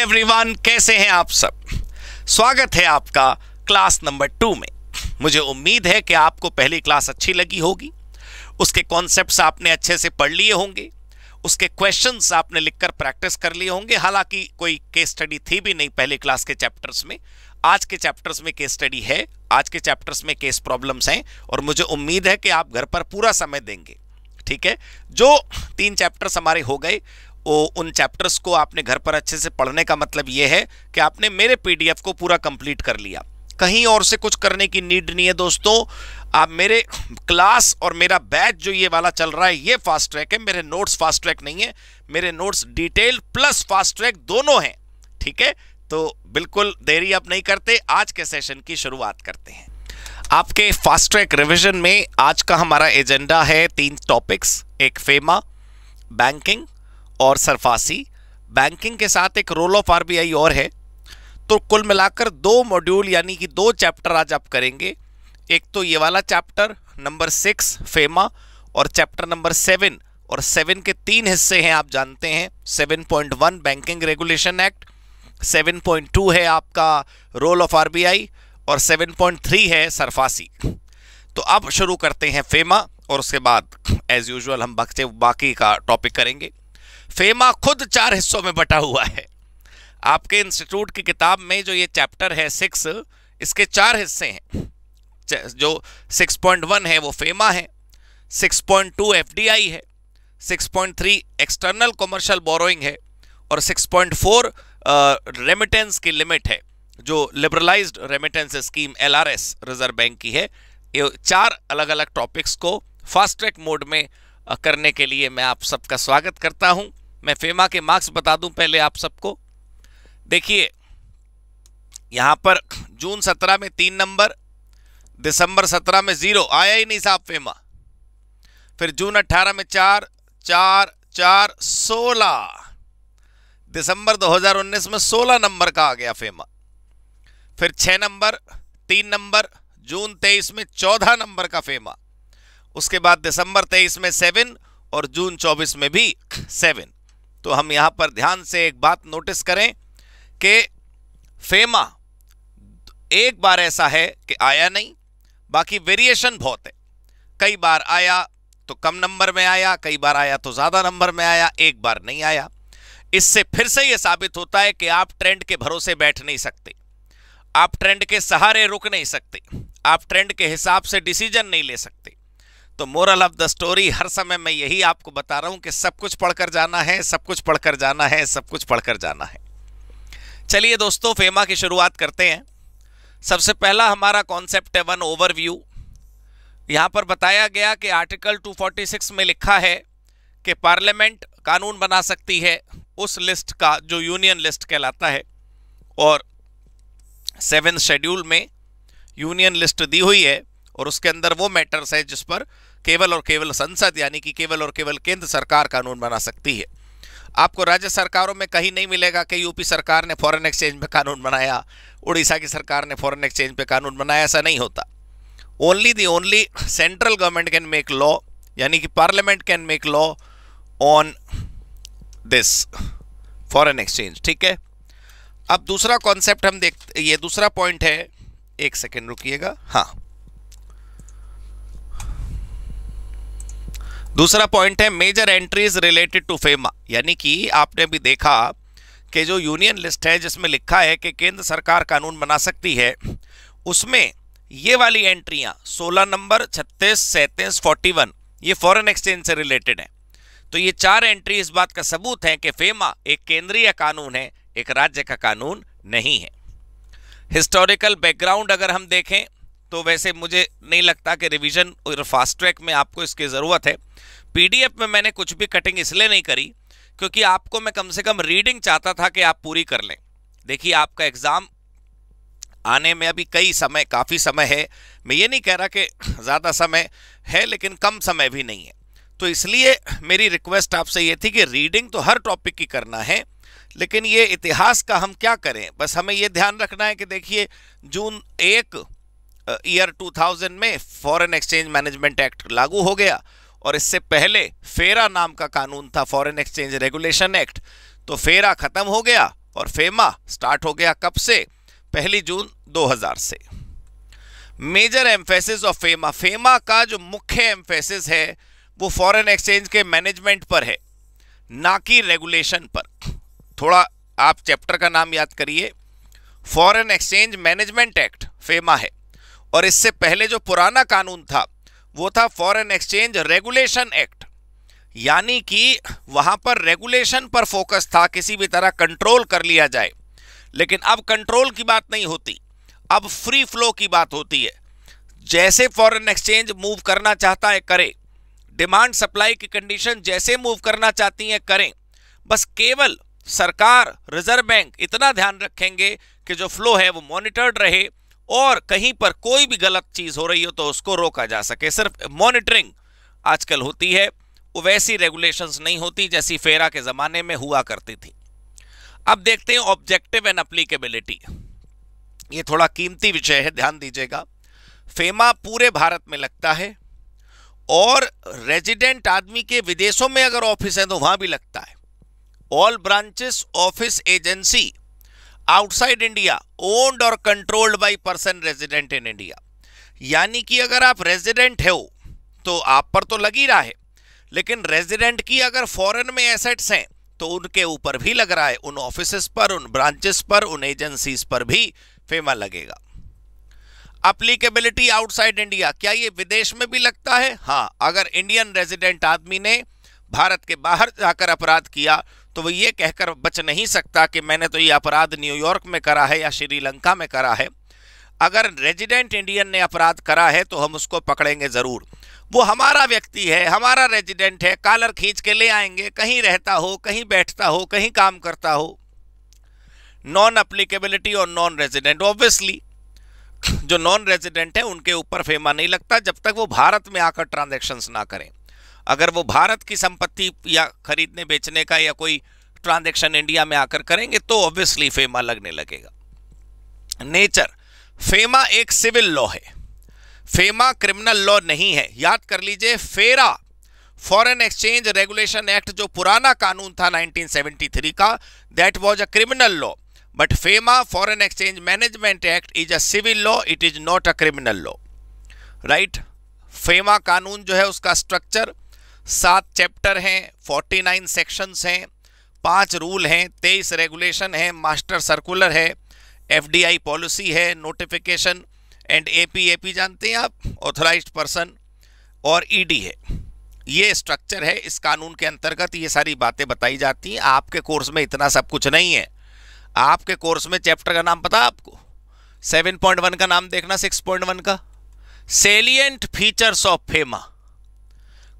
Everyone कैसे हैं आप सब स्वागत है आपका क्लास नंबर टू में मुझे उम्मीद है कि आपको पहली क्लास अच्छी लगी होगी उसके कॉन्सेप्ट्स आपने अच्छे से पढ़ लिए होंगे उसके क्वेश्चंस आपने लिखकर प्रैक्टिस कर लिए होंगे हालांकि कोई केस स्टडी थी भी नहीं पहले क्लास के चैप्टर्स में आज के चैप्टर्स में केस स्टडी है आज के चैप्टर्स में केस प्रॉब्लम्स हैं और मुझे उम्मीद है कि आप घर पर पूरा समय देंगे ठीक है जो तीन चैप्टर्स हमारे हो गए वो उन चैप्टर्स को आपने घर पर अच्छे से पढ़ने का मतलब ये है कि आपने मेरे पीडीएफ को पूरा कंप्लीट कर लिया कहीं और से कुछ करने की नीड नहीं है दोस्तों आप मेरे क्लास और मेरा बैच जो ये वाला चल रहा है ये फास्ट ट्रैक है मेरे नोट्स फास्ट ट्रैक नहीं है मेरे notes detail plus fast track दोनों हैं ठीक है तो बिल्कुल देरी आप नहीं करते आज के सेशन की शुरुआत करते हैं आपके फास्ट ट्रैक रिविजन में आज का हमारा एजेंडा है तीन टॉपिक्स एक फेमा बैंकिंग और सरफासी बैंकिंग के साथ एक रोल ऑफ आरबीआई और है तो कुल मिलाकर दो मॉड्यूल यानी कि दो चैप्टर आज आप करेंगे एक तो ये वाला चैप्टर नंबर सिक्स फेमा और चैप्टर नंबर सेवन और सेवन के तीन हिस्से हैं आप जानते हैं seven point one banking regulation act seven point two है आपका रोल ऑफ आरबीआई और सेवन पॉइंट थ्री है सरफासी तो अब शुरू करते हैं फेमा और उसके बाद एज यूजल हम बाकी बाकी का टॉपिक करेंगे फेमा खुद चार हिस्सों में बटा हुआ है आपके इंस्टीट्यूट की किताब में जो ये चैप्टर है सिक्स इसके चार हिस्से हैं जो 6.1 है वो फेमा है 6.2 आई है 6.3 एक्सटर्नल कमर्शियल बोरोइंग है और 6.4 रेमिटेंस की लिमिट है जो लिबरलाइज्ड रेमिटेंस स्कीम एस रिजर्व बैंक की है ये चार अलग अलग टॉपिक्स को फास्ट ट्रैक मोड में करने के लिए मैं आप सबका स्वागत करता हूं मैं फेमा के मार्क्स बता दूं पहले आप सबको देखिए यहां पर जून सत्रह में तीन नंबर दिसंबर सत्रह में ज़ीरो आया ही नहीं साहब फेमा फिर जून अट्ठारह में चार चार चार सोलह दिसंबर 2019 में 16 नंबर का आ गया फेमा फिर छह नंबर तीन नंबर जून 23 में 14 नंबर का फेमा उसके बाद दिसंबर 23 में सेवन और जून 24 में भी सेवन तो हम यहां पर ध्यान से एक बात नोटिस करें कि फेमा एक बार ऐसा है कि आया नहीं बाकी वेरिएशन बहुत है कई बार आया तो कम नंबर में आया कई बार आया तो ज्यादा नंबर में आया एक बार नहीं आया इससे फिर से यह साबित होता है कि आप ट्रेंड के भरोसे बैठ नहीं सकते आप ट्रेंड के सहारे रुक नहीं सकते आप ट्रेंड के हिसाब से डिसीजन नहीं ले सकते तो मोरल ऑफ द स्टोरी हर समय मैं यही आपको बता रहा हूं कि सब कुछ पढ़कर जाना है सब कुछ पढ़कर जाना है सब कुछ पढ़कर जाना है चलिए दोस्तों फेमा की शुरुआत करते हैं सबसे पहला हमारा कॉन्सेप्ट है वन ओवरव्यू यहाँ पर बताया गया कि आर्टिकल 246 में लिखा है कि पार्लियामेंट कानून बना सकती है उस लिस्ट का जो यूनियन लिस्ट कहलाता है और सेवन शेड्यूल में यूनियन लिस्ट दी हुई है और उसके अंदर वो मैटर्स है जिस पर केवल और केवल संसद यानी कि केवल और केवल केंद्र सरकार कानून बना सकती है आपको राज्य सरकारों में कहीं नहीं मिलेगा कि यूपी सरकार ने फॉरेन एक्सचेंज पे कानून बनाया उड़ीसा की सरकार ने फॉरेन एक्सचेंज पे कानून बनाया ऐसा नहीं होता only the only central government can make law यानी कि parliament can make law on this foreign exchange ठीक है अब दूसरा कॉन्सेप्ट हम देख ये दूसरा पॉइंट है एक सेकेंड रुकिएगा हाँ दूसरा पॉइंट है major entries related to FEMA यानी कि आपने भी देखा कि जो यूनियन लिस्ट है जिसमें लिखा है कि केंद्र सरकार कानून बना सकती है उसमें ये वाली एंट्रियाँ 16 नंबर 36, सैंतीस 41 ये फॉरेन एक्सचेंज से रिलेटेड हैं तो ये चार एंट्री इस बात का सबूत है कि फेमा एक केंद्रीय कानून है एक राज्य का कानून नहीं है हिस्टोरिकल बैकग्राउंड अगर हम देखें तो वैसे मुझे नहीं लगता कि रिवीजन और फास्ट ट्रैक में आपको इसकी ज़रूरत है पीडीएफ में मैंने कुछ भी कटिंग इसलिए नहीं करी क्योंकि आपको मैं कम से कम रीडिंग चाहता था कि आप पूरी कर लें देखिए आपका एग्ज़ाम आने में अभी कई समय काफ़ी समय है मैं ये नहीं कह रहा कि ज़्यादा समय है लेकिन कम समय भी नहीं है तो इसलिए मेरी रिक्वेस्ट आपसे ये थी कि रीडिंग तो हर टॉपिक की करना है लेकिन ये इतिहास का हम क्या करें बस हमें ये ध्यान रखना है कि देखिए जून एक ईयर 2000 में फॉरेन एक्सचेंज मैनेजमेंट एक्ट लागू हो गया और इससे पहले फेरा नाम का कानून था फॉरेन एक्सचेंज रेगुलेशन एक्ट तो फेरा खत्म हो गया और फेमा स्टार्ट हो गया कब से पहली जून 2000 से major emphasis of FEMA FEMA का जो मुख्य एम्फेसिस है वो फॉरेन एक्सचेंज के मैनेजमेंट पर है ना कि रेगुलेशन पर थोड़ा आप चैप्टर का नाम याद करिए foreign exchange management act FEMA है और इससे पहले जो पुराना कानून था वो था फॉरेन एक्सचेंज रेगुलेशन एक्ट यानी कि वहां पर रेगुलेशन पर फोकस था किसी भी तरह कंट्रोल कर लिया जाए लेकिन अब कंट्रोल की बात नहीं होती अब फ्री फ्लो की बात होती है जैसे फॉरेन एक्सचेंज मूव करना चाहता है करे डिमांड सप्लाई की कंडीशन जैसे मूव करना चाहती है करें बस केवल सरकार रिजर्व बैंक इतना ध्यान रखेंगे कि जो फ्लो है वो मॉनिटर्ड रहे और कहीं पर कोई भी गलत चीज़ हो रही हो तो उसको रोका जा सके सिर्फ मॉनिटरिंग आजकल होती है वैसी रेगुलेशंस नहीं होती जैसी फेरा के ज़माने में हुआ करती थी अब देखते हैं ऑब्जेक्टिव एंड अप्लीकेबिलिटी ये थोड़ा कीमती विषय है ध्यान दीजिएगा फेमा पूरे भारत में लगता है और रेजिडेंट आदमी के विदेशों में अगर ऑफिस है तो वहां भी लगता है all branches office agency outside India owned और controlled by person resident in India यानी कि अगर आप रेजिडेंट हो तो आप पर तो लग ही रहा है लेकिन रेजिडेंट की अगर फॉरेन में एसेट्स हैं तो उनके ऊपर भी लग रहा है उन ऑफिस पर उन ब्रांचेस पर उन एजेंसीज पर भी फेमा लगेगा अप्लीकेबिलिटी आउटसाइड इंडिया क्या ये विदेश में भी लगता है हाँ अगर इंडियन रेजिडेंट आदमी ने भारत के बाहर जाकर अपराध किया तो वो ये कहकर बच नहीं सकता कि मैंने तो ये अपराध न्यूयॉर्क में करा है या श्रीलंका में करा है अगर रेजिडेंट इंडियन ने अपराध करा है तो हम उसको पकड़ेंगे ज़रूर वो हमारा व्यक्ति है हमारा रेजिडेंट है कालर खींच के ले आएंगे कहीं रहता हो कहीं बैठता हो कहीं काम करता हो नॉन अप्लीकेबिलिटी और नॉन रेजिडेंट ऑब्वियसली जो नॉन रेजिडेंट है उनके ऊपर फेमा नहीं लगता जब तक वो भारत में आकर ट्रांजेक्शन्स ना करें अगर वो भारत की संपत्ति या खरीदने बेचने का या कोई ट्रांजेक्शन इंडिया में आकर करेंगे तो ऑब्वियसली फेमा लगने लगेगा नेचर फेमा एक सिविल लॉ है फेमा क्रिमिनल लॉ नहीं है याद कर लीजिए फेरा फॉरेन एक्सचेंज रेगुलेशन एक्ट जो पुराना कानून था 1973 का that was a criminal law but FEMA foreign exchange management act is a civil law it is not a criminal law right FEMA कानून जो है उसका स्ट्रक्चर सात चैप्टर हैं फोर्टी नाइन सेक्शंस हैं पांच रूल हैं तेईस रेगुलेशन है मास्टर सर्कुलर है एफडीआई पॉलिसी है नोटिफिकेशन एंड ए पी जानते हैं आप ऑथोराइज पर्सन और ईडी e है ये स्ट्रक्चर है इस कानून के अंतर्गत ये सारी बातें बताई जाती हैं आपके कोर्स में इतना सब कुछ नहीं है आपके कोर्स में चैप्टर का नाम पता आपको 7.1 का नाम देखना 6.1 का salient features of FEMA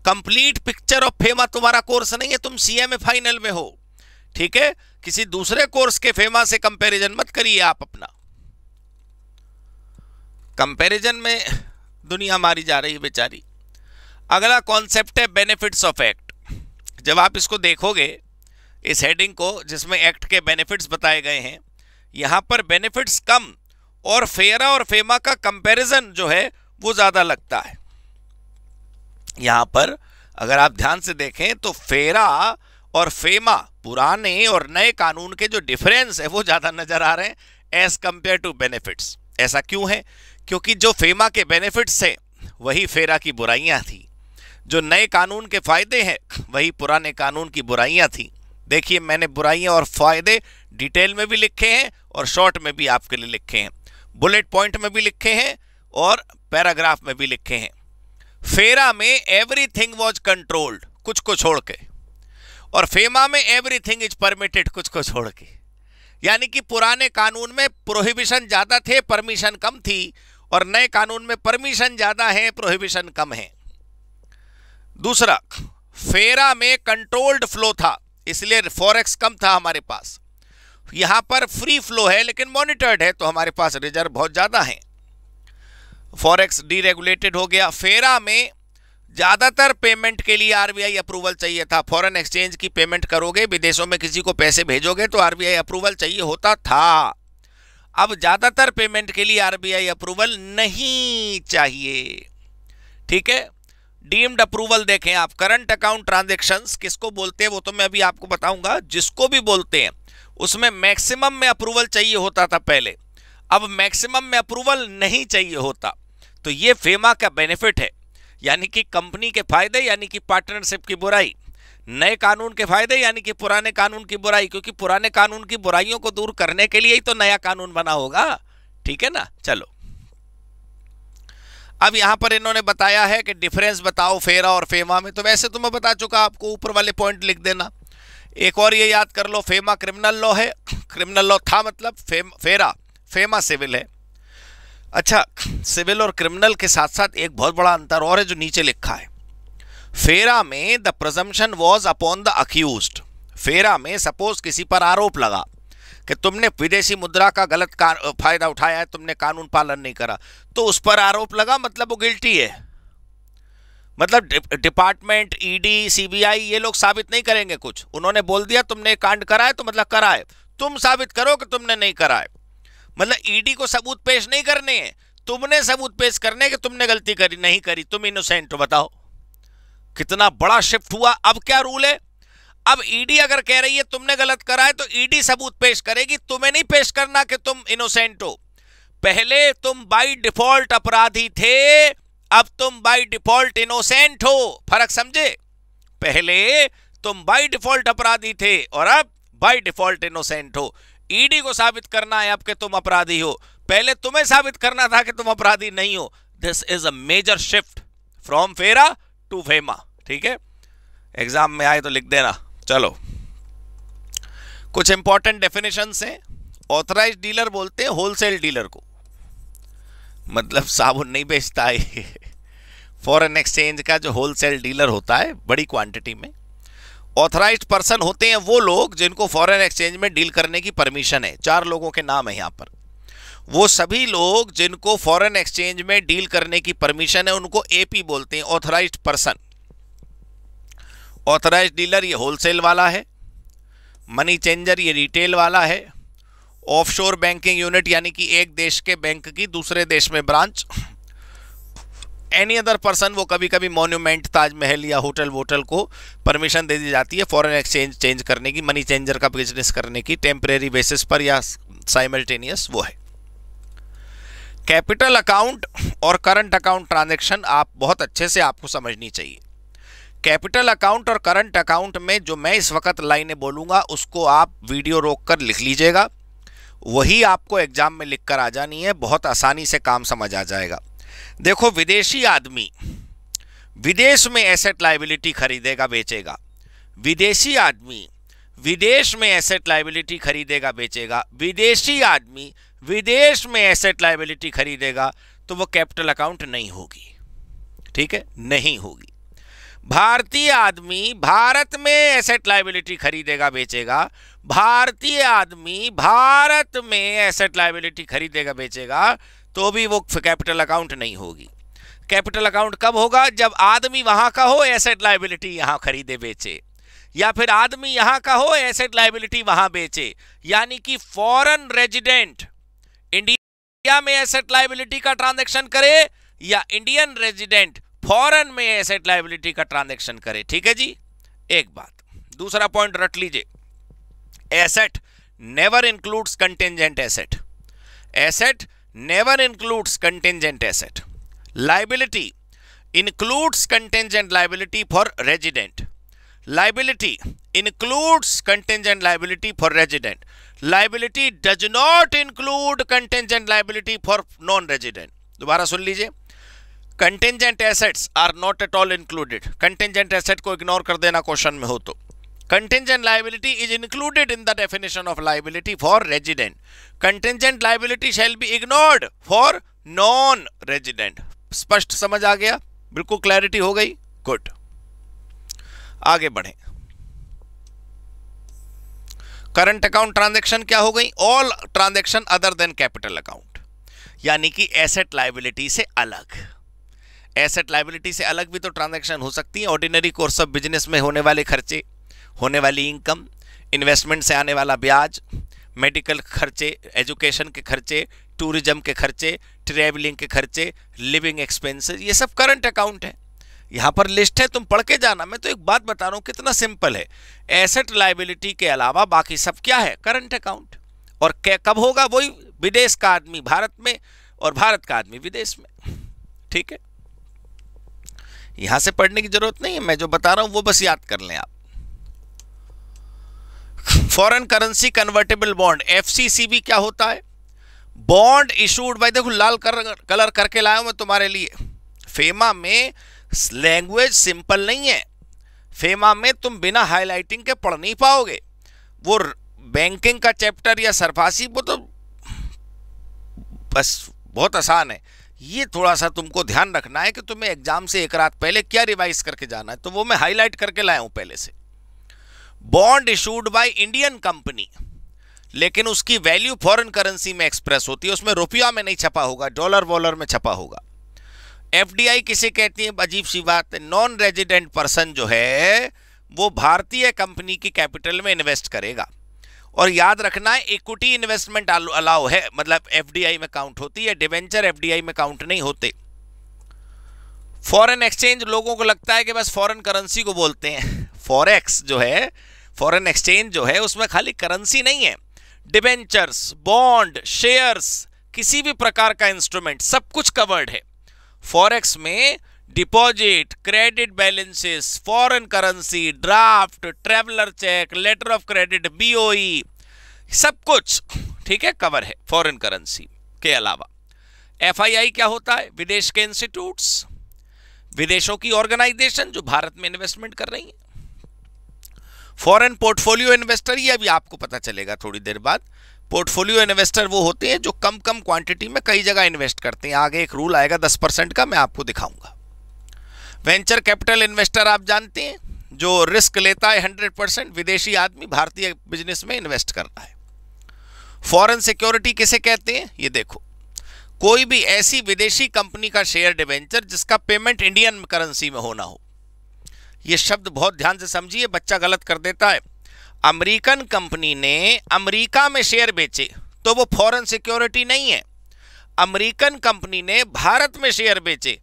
complete picture of FEMA तुम्हारा कोर्स नहीं है तुम सीएमए फाइनल में हो ठीक है किसी दूसरे कोर्स के फेमा से कंपैरिजन मत करिए आप अपना कंपैरिजन में दुनिया मारी जा रही है बेचारी अगला कॉन्सेप्ट है बेनिफिट्स ऑफ एक्ट जब आप इसको देखोगे इस हेडिंग को जिसमें एक्ट के बेनिफिट्स बताए गए हैं यहां पर बेनिफिट्स कम और फेरा और फेमा का कंपेरिजन जो है वो ज़्यादा लगता है यहाँ पर अगर आप ध्यान से देखें तो फेरा और फेमा पुराने और नए कानून के जो डिफरेंस है वो ज़्यादा नज़र आ रहे हैं एज कंपेयर टू बेनिफिट्स ऐसा क्यों है क्योंकि जो फेमा के बेनिफिट्स हैं वही फेरा की बुराइयाँ थी जो नए कानून के फ़ायदे हैं वही पुराने कानून की बुराइयाँ थी देखिए मैंने बुराइयाँ और फ़ायदे डिटेल में भी लिखे हैं और शॉर्ट में भी आपके लिए लिखे हैं बुलेट पॉइंट में भी लिखे हैं और पैराग्राफ में भी लिखे हैं फेरा में एवरीथिंग वाज कंट्रोल्ड कुछ को छोड़ के और फेमा में एवरीथिंग इज परमिटेड कुछ को छोड़ के यानी कि पुराने कानून में प्रोहिबिशन ज़्यादा थे परमिशन कम थी और नए कानून में परमिशन ज़्यादा है प्रोहिबिशन कम है दूसरा फेरा में कंट्रोल्ड फ्लो था इसलिए फॉरेक्स कम था हमारे पास यहां पर फ्री फ्लो है लेकिन मॉनिटर्ड है तो हमारे पास रिजर्व बहुत ज़्यादा है फॉरेक्स डीरेगुलेटेड हो गया फेरा में ज़्यादातर पेमेंट के लिए आरबीआई अप्रूवल चाहिए था फॉरेन एक्सचेंज की पेमेंट करोगे विदेशों में किसी को पैसे भेजोगे तो आरबीआई अप्रूवल चाहिए होता था अब ज़्यादातर पेमेंट के लिए आरबीआई अप्रूवल नहीं चाहिए ठीक है डीम्ड अप्रूवल देखें आप करंट अकाउंट ट्रांजेक्शन किसको बोलते हैं वो तो मैं अभी आपको बताऊंगा जिसको भी बोलते हैं उसमें मैक्सिमम में अप्रूवल चाहिए होता था पहले अब मैक्सिमम में अप्रूवल नहीं चाहिए होता तो ये फेमा e का बेनिफिट है यानी कि कंपनी के फायदे यानी कि पार्टनरशिप की बुराई नए कानून के फायदे यानी कि पुराने कानून की बुराई क्योंकि पुराने कानून की बुराइयों को दूर करने के लिए ही तो नया कानून बना होगा ठीक है ना चलो अब यहां पर इन्होंने बताया है कि डिफरेंस बताओ फेरा e और फेमा e में तो वैसे तो मैं बता चुका आपको ऊपर वाले पॉइंट लिख देना एक और ये याद कर लो फेमा क्रिमिनल लॉ है क्रिमिनल लॉ था मतलब फेम, फेरा फेमा सिविल है अच्छा सिविल और क्रिमिनल के साथ साथ एक बहुत बड़ा अंतर और है जो नीचे लिखा है फेरा में the presumption was upon the accused FERA में सपोज किसी पर आरोप लगा कि तुमने विदेशी मुद्रा का गलत फायदा उठाया है तुमने कानून पालन नहीं करा तो उस पर आरोप लगा मतलब वो गिल्टी है मतलब डिपार्टमेंट ईडी e सीबीआई ये लोग साबित नहीं करेंगे कुछ उन्होंने बोल दिया तुमने कांड करा है तो मतलब करा है तुम साबित करो कि तुमने नहीं करा है मतलब ईडी e को सबूत पेश नहीं करने हैं तुमने सबूत पेश करने कि तुमने गलती करी नहीं करी तुम इनोसेंट बताओ कितना बड़ा शिफ्ट हुआ अब क्या रूल है अब ईडी e अगर कह रही है तुमने गलत करा है तो ईडी e सबूत पेश करेगी तुम्हें नहीं पेश करना कि तुम इनोसेंट हो पहले तुम बाई डिफॉल्ट अपराधी थे अब तुम बाई डिफॉल्ट इनोसेंट हो फर्क समझे पहले तुम बाई डिफॉल्ट अपराधी थे और अब बाई डिफॉल्ट इनोसेंट हो ईडी को साबित करना है अब कि तुम अपराधी हो पहले तुम्हें साबित करना था कि तुम अपराधी नहीं हो this is a major shift from FERA to FEMA ठीक है एग्जाम में आए तो लिख देना चलो कुछ इंपॉर्टेंट डेफिनेशन हैं ऑथराइज डीलर बोलते हैं होलसेल डीलर को मतलब साबुन नहीं बेचता है फॉरेन एक्सचेंज का जो होलसेल डीलर होता है बड़ी क्वांटिटी में ऑथराइज पर्सन होते हैं वो लोग जिनको फॉरेन एक्सचेंज में डील करने की परमिशन है चार लोगों के नाम है यहाँ पर वो सभी लोग जिनको फॉरेन एक्सचेंज में डील करने की परमिशन है उनको एपी बोलते हैं ऑथराइज पर्सन ऑथराइज डीलर ये होलसेल वाला है मनी चेंजर ये रिटेल वाला है ऑफशोर बैंकिंग यूनिट यानी कि एक देश के बैंक की दूसरे देश में ब्रांच एनी अदर पर्सन वो कभी कभी मोन्यूमेंट ताजमहल या होटल वोटल को परमिशन दे दी जाती है फॉरेन एक्सचेंज चेंज करने की मनी चेंजर का बिजनेस करने की टेम्परेरी बेसिस पर या साइमल्टेनियस वो है कैपिटल अकाउंट और करंट अकाउंट ट्रांजेक्शन आप बहुत अच्छे से आपको समझनी चाहिए कैपिटल अकाउंट और करंट अकाउंट में जो मैं इस वक्त लाइनें बोलूँगा उसको आप वीडियो रोक कर लिख लीजिएगा वही आपको एग्ज़ाम में लिख कर आ जानी है बहुत आसानी से काम समझ आ जाएगा देखो विदेशी आदमी विदेश में एसेट लाइबिलिटी खरीदेगा बेचेगा विदेशी आदमी विदेश में एसेट लाइबिलिटी खरीदेगा बेचेगा विदेशी आदमी विदेश में एसेट लाइबिलिटी खरीदेगा तो वो कैपिटल अकाउंट नहीं होगी ठीक है नहीं होगी भारतीय आदमी भारत में एसेट लाइबिलिटी खरीदेगा बेचेगा भारतीय आदमी भारत में एसेट लाइबिलिटी खरीदेगा बेचेगा तो भी वो कैपिटल अकाउंट नहीं होगी कैपिटल अकाउंट कब होगा जब आदमी वहाँ का हो एसेट लाइबिलिटी यहाँ खरीदे बेचे या फिर आदमी यहाँ का हो एसेट लाइबिलिटी वहाँ बेचे यानी कि फॉरन रेजिडेंट इंडिया में एसेट लाइबिलिटी का ट्रांजेक्शन करे या इंडियन रेजिडेंट फॉरन में एसेट लाइबिलिटी का ट्रांजेक्शन करे ठीक है जी एक बात दूसरा पॉइंट रट लीजिए asset never includes contingent asset asset never includes contingent asset. Liability includes contingent liability for resident. Liability includes contingent liability for resident. Liability does not include contingent liability for non-resident. दोबारा सुन लीजिए contingent assets are not at all included contingent asset को ignore कर देना question में हो तो Contingent liability is included in the definition of liability for resident. Contingent liability shall be ignored for non-resident. स्पष्ट समझ आ गया बिल्कुल क्लैरिटी हो गई गुड आगे बढ़े करंट अकाउंट ट्रांजेक्शन क्या हो गई all transaction other than capital account यानी कि एसेट लाइबिलिटी से अलग एसेट लाइबिलिटी से अलग भी तो ट्रांजेक्शन हो सकती है ऑर्डिनरी कोर्स ऑफ बिजनेस में होने वाले खर्चे होने वाली इनकम इन्वेस्टमेंट से आने वाला ब्याज मेडिकल खर्चे एजुकेशन के खर्चे टूरिज्म के खर्चे ट्रेवलिंग के खर्चे लिविंग एक्सपेंसेस ये सब करंट अकाउंट है यहाँ पर लिस्ट है तुम पढ़ के जाना मैं तो एक बात बता रहा हूँ कितना सिंपल है एसेट लाइबिलिटी के अलावा बाकी सब क्या है करंट अकाउंट और कब होगा वही विदेश का आदमी भारत में और भारत का आदमी विदेश में ठीक है यहाँ से पढ़ने की जरूरत नहीं है मैं जो बता रहा हूँ वो बस याद कर लें आप foreign currency convertible bond FCCB क्या होता है बॉन्ड इशूड भाई देखो लाल कलर कलर करके लाया हूं मैं तुम्हारे लिए फेमा में लैंग्वेज सिंपल नहीं है फेमा में तुम बिना हाईलाइटिंग के पढ़ नहीं पाओगे वो बैंकिंग का चैप्टर या सरफासी वो तो बस बहुत आसान है ये थोड़ा सा तुमको ध्यान रखना है कि तुम्हें एग्जाम से एक रात पहले क्या रिवाइज करके जाना है तो वो मैं हाईलाइट करके लाया हूँ पहले से bond issued by Indian company लेकिन उसकी वैल्यू फॉरेन करेंसी में एक्सप्रेस होती है उसमें रुपया में नहीं छपा होगा डॉलर वॉलर में छपा होगा एफडीआई किसे कहती है अजीब सी बात नॉन रेजिडेंट पर्सन जो है वो भारतीय कंपनी की कैपिटल में इन्वेस्ट करेगा और याद रखना है इक्विटी इन्वेस्टमेंट अलाउ है मतलब एफडीआई में काउंट होती है डिवेंचर एफडीआई में काउंट नहीं होते फॉरेन एक्सचेंज लोगों को लगता है कि बस फॉरेन करेंसी को बोलते हैं फॉरेक्स जो है फॉरेन एक्सचेंज जो है उसमें खाली करेंसी नहीं है डिबेंचर्स बॉन्ड शेयर्स किसी भी प्रकार का इंस्ट्रूमेंट सब कुछ कवर्ड है फॉरेक्स में deposit credit balances foreign currency draft traveller cheque letter of credit BOE सब कुछ ठीक है कवर है फॉरेन करेंसी के अलावा एफआईआई क्या होता है विदेश के इंस्टीट्यूट्स विदेशों की ऑर्गेनाइजेशन जो भारत में इन्वेस्टमेंट कर रही है फॉरेन पोर्टफोलियो इन्वेस्टर ये अभी आपको पता चलेगा थोड़ी देर बाद पोर्टफोलियो इन्वेस्टर वो होते हैं जो कम कम क्वांटिटी में कई जगह इन्वेस्ट करते हैं आगे एक रूल आएगा दस परसेंट का मैं आपको दिखाऊंगा वेंचर कैपिटल इन्वेस्टर आप जानते हैं जो रिस्क लेता है हंड्रेड परसेंट विदेशी आदमी भारतीय बिजनेस में इन्वेस्ट कर रहा है फॉरन सिक्योरिटी किसे कहते हैं ये देखो कोई भी ऐसी विदेशी कंपनी का शेयर डिवेंचर जिसका पेमेंट इंडियन करेंसी में होना हो ये शब्द बहुत ध्यान से समझिए बच्चा गलत कर देता है अमेरिकन कंपनी ने अमेरिका में शेयर बेचे तो वो फॉरेन सिक्योरिटी नहीं है अमेरिकन कंपनी ने भारत में शेयर बेचे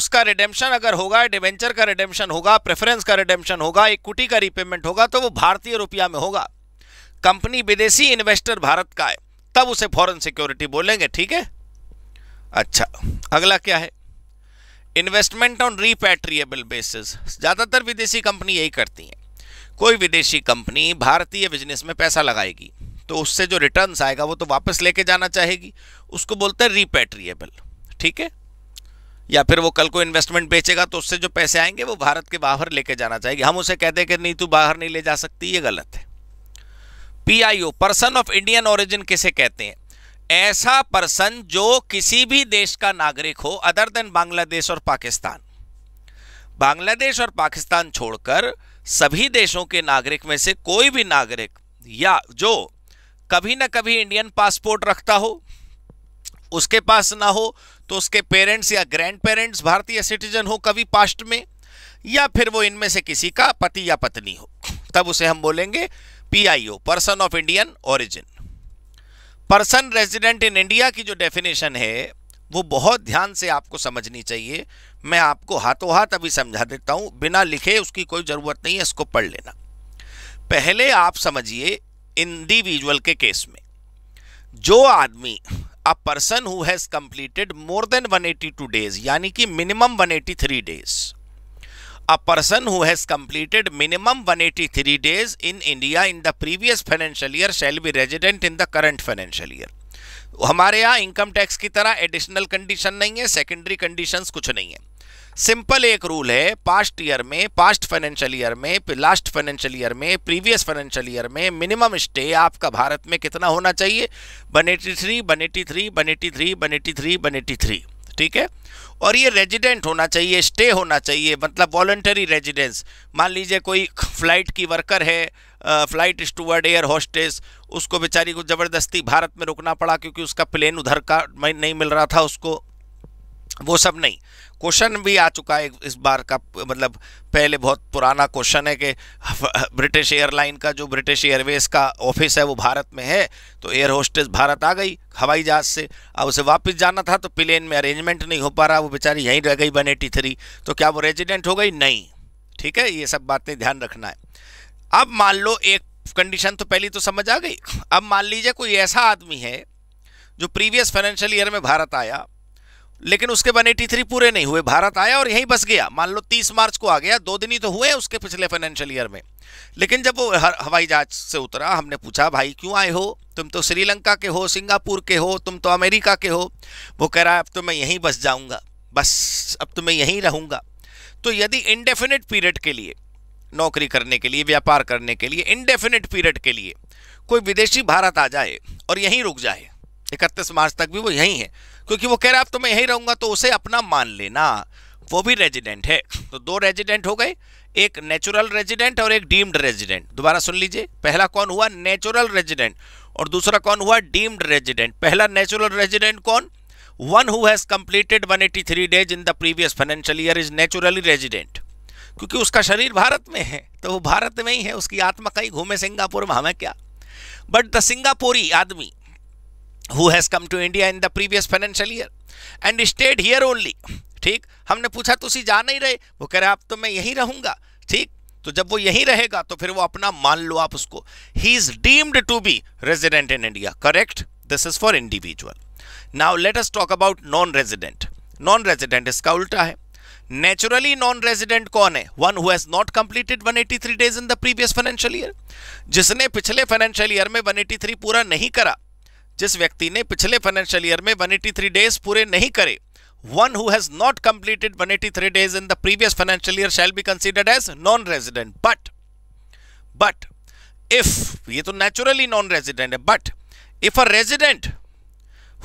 उसका रिडेम्पशन अगर होगा डिवेंचर का रिडेम्पशन होगा प्रेफरेंस का रिडेम्पशन होगा इक्विटी का रिपेमेंट होगा तो वो भारतीय रुपया में होगा कंपनी विदेशी इन्वेस्टर भारत का है तब उसे फॉरेन सिक्योरिटी बोलेंगे ठीक है अच्छा अगला क्या है इन्वेस्टमेंट ऑन रिपेट्रिएबल बेसिस ज़्यादातर विदेशी कंपनी यही करती हैं कोई विदेशी कंपनी भारतीय बिजनेस में पैसा लगाएगी तो उससे जो रिटर्न्स आएगा वो तो वापस लेके जाना चाहेगी उसको बोलते हैं रिपेट्रिएबल ठीक है या फिर वो कल को इन्वेस्टमेंट बेचेगा तो उससे जो पैसे आएंगे वो भारत के बाहर लेके जाना चाहेगी हम उसे कहते हैं कि नहीं तू बाहर नहीं ले जा सकती ये गलत है PIO person of Indian origin किसे कहते हैं ऐसा पर्सन जो किसी भी देश का नागरिक हो अदर देन बांग्लादेश और पाकिस्तान बांग्लादेश और पाकिस्तान छोड़कर सभी देशों के नागरिक में से कोई भी नागरिक या जो कभी ना कभी इंडियन पासपोर्ट रखता हो उसके पास ना हो तो उसके पेरेंट्स या ग्रैंड पेरेंट्स भारतीय सिटीजन हो कभी पास्ट में या फिर वो इनमें से किसी का पति या पत्नी हो तब उसे हम बोलेंगे PIO person of Indian origin person resident in India की जो डेफिनेशन है वो बहुत ध्यान से आपको समझनी चाहिए मैं आपको हाथों हाथ अभी समझा देता हूँ बिना लिखे उसकी कोई ज़रूरत नहीं है इसको पढ़ लेना पहले आप समझिए इंडिविजुअल के केस में जो आदमी a person who has completed more than 182 days यानी कि minimum 183 days A person who minimum one eighty 183 days in India in the previous financial year shall be resident in the current financial year हमारे यहाँ income tax की तरह additional condition नहीं है secondary conditions कुछ नहीं है सिंपल एक रूल है पास्ट ईयर में पास्ट फाइनेंशियल ईयर में लास्ट फाइनेंशियल ईयर में प्रीवियस फाइनेंशियल ईयर में मिनिमम स्टे आपका भारत में कितना होना चाहिए 183, eighty three 183, eighty three eighty three eighty three eighty three ठीक है और ये रेजिडेंट होना चाहिए स्टे होना चाहिए मतलब वॉलन्टरी रेजिडेंस मान लीजिए कोई फ्लाइट की वर्कर है फ्लाइट स्टूवर्ड एयर होस्टेस उसको बेचारी को ज़बरदस्ती भारत में रुकना पड़ा क्योंकि उसका प्लेन उधर का नहीं मिल रहा था उसको वो सब नहीं क्वेश्चन भी आ चुका है इस बार का मतलब पहले बहुत पुराना क्वेश्चन है कि ब्रिटिश एयरलाइन का जो ब्रिटिश एयरवेज का ऑफिस है वो भारत में है तो एयर होस्टेस भारत आ गई हवाई जहाज़ से अब उसे वापस जाना था तो प्लेन में अरेंजमेंट नहीं हो पा रहा वो बेचारी यहीं रह गई वन एटी थ्री तो क्या वो रेजिडेंट हो गई नहीं ठीक है ये सब बातें ध्यान रखना है अब मान लो एक कंडीशन तो पहली तो समझ आ गई अब मान लीजिए कोई ऐसा आदमी है जो प्रीवियस फाइनेंशियल ईयर में भारत आया लेकिन उसके 183 पूरे नहीं हुए भारत आया और यहीं बस गया मान लो 30 मार्च को आ गया दो दिन ही तो हुए उसके पिछले फाइनेंशियल ईयर में लेकिन जब वो हवाई जहाज से उतरा हमने पूछा भाई क्यों आए हो तुम तो श्रीलंका के हो सिंगापुर के हो तुम तो अमेरिका के हो वो कह रहा है अब तो मैं यहीं बस जाऊँगा बस अब तो मैं यहीं रहूँगा तो यदि इनडेफिनिट पीरियड के लिए नौकरी करने के लिए व्यापार करने के लिए इनडेफिनिट पीरियड के लिए कोई विदेशी भारत आ जाए और यहीं रुक जाए इकतीस मार्च तक भी वो यहीं है क्योंकि वो कह रहा है अब तो मैं यहीं रहूंगा तो उसे अपना मान लेना वो भी रेजिडेंट है तो दो रेजिडेंट हो गए एक नेचुरल रेजिडेंट और एक डीम्ड रेजिडेंट दोबारा सुन लीजिए पहला कौन हुआ नेचुरल रेजिडेंट और दूसरा कौन हुआ डीम्ड रेजिडेंट पहला नेचुरल रेजिडेंट कौन one who has completed three days in the previous financial year is naturally resident क्योंकि उसका शरीर भारत में है तो वो भारत में ही है उसकी आत्मा कहीं घूमे सिंगापुर में हमें क्या बट द सिंगापुरी आदमी who has come to India in the previous financial year and stayed here only. ठीक हमने पूछा तुसी जा नहीं रहे वो कह रहे आप तो मैं यहीं रहूंगा ठीक तो जब वो यहीं रहेगा तो फिर वो अपना मान लो आप उसको he is deemed to be resident in India correct this is for individual now let us talk about non resident non resident इसका उल्टा है नेचुरली नॉन रेजिडेंट कौन है one who has not completed 183 days in the previous financial year जिसने पिछले financial year में 183 पूरा नहीं करा जिस व्यक्ति ने पिछले फाइनेंशियल ईयर में 183 डेज पूरे नहीं करे one who has not completed 183 days in the previous financial year shall be considered as non resident but but if ये तो नेचुरली नॉन रेजिडेंट है but if a resident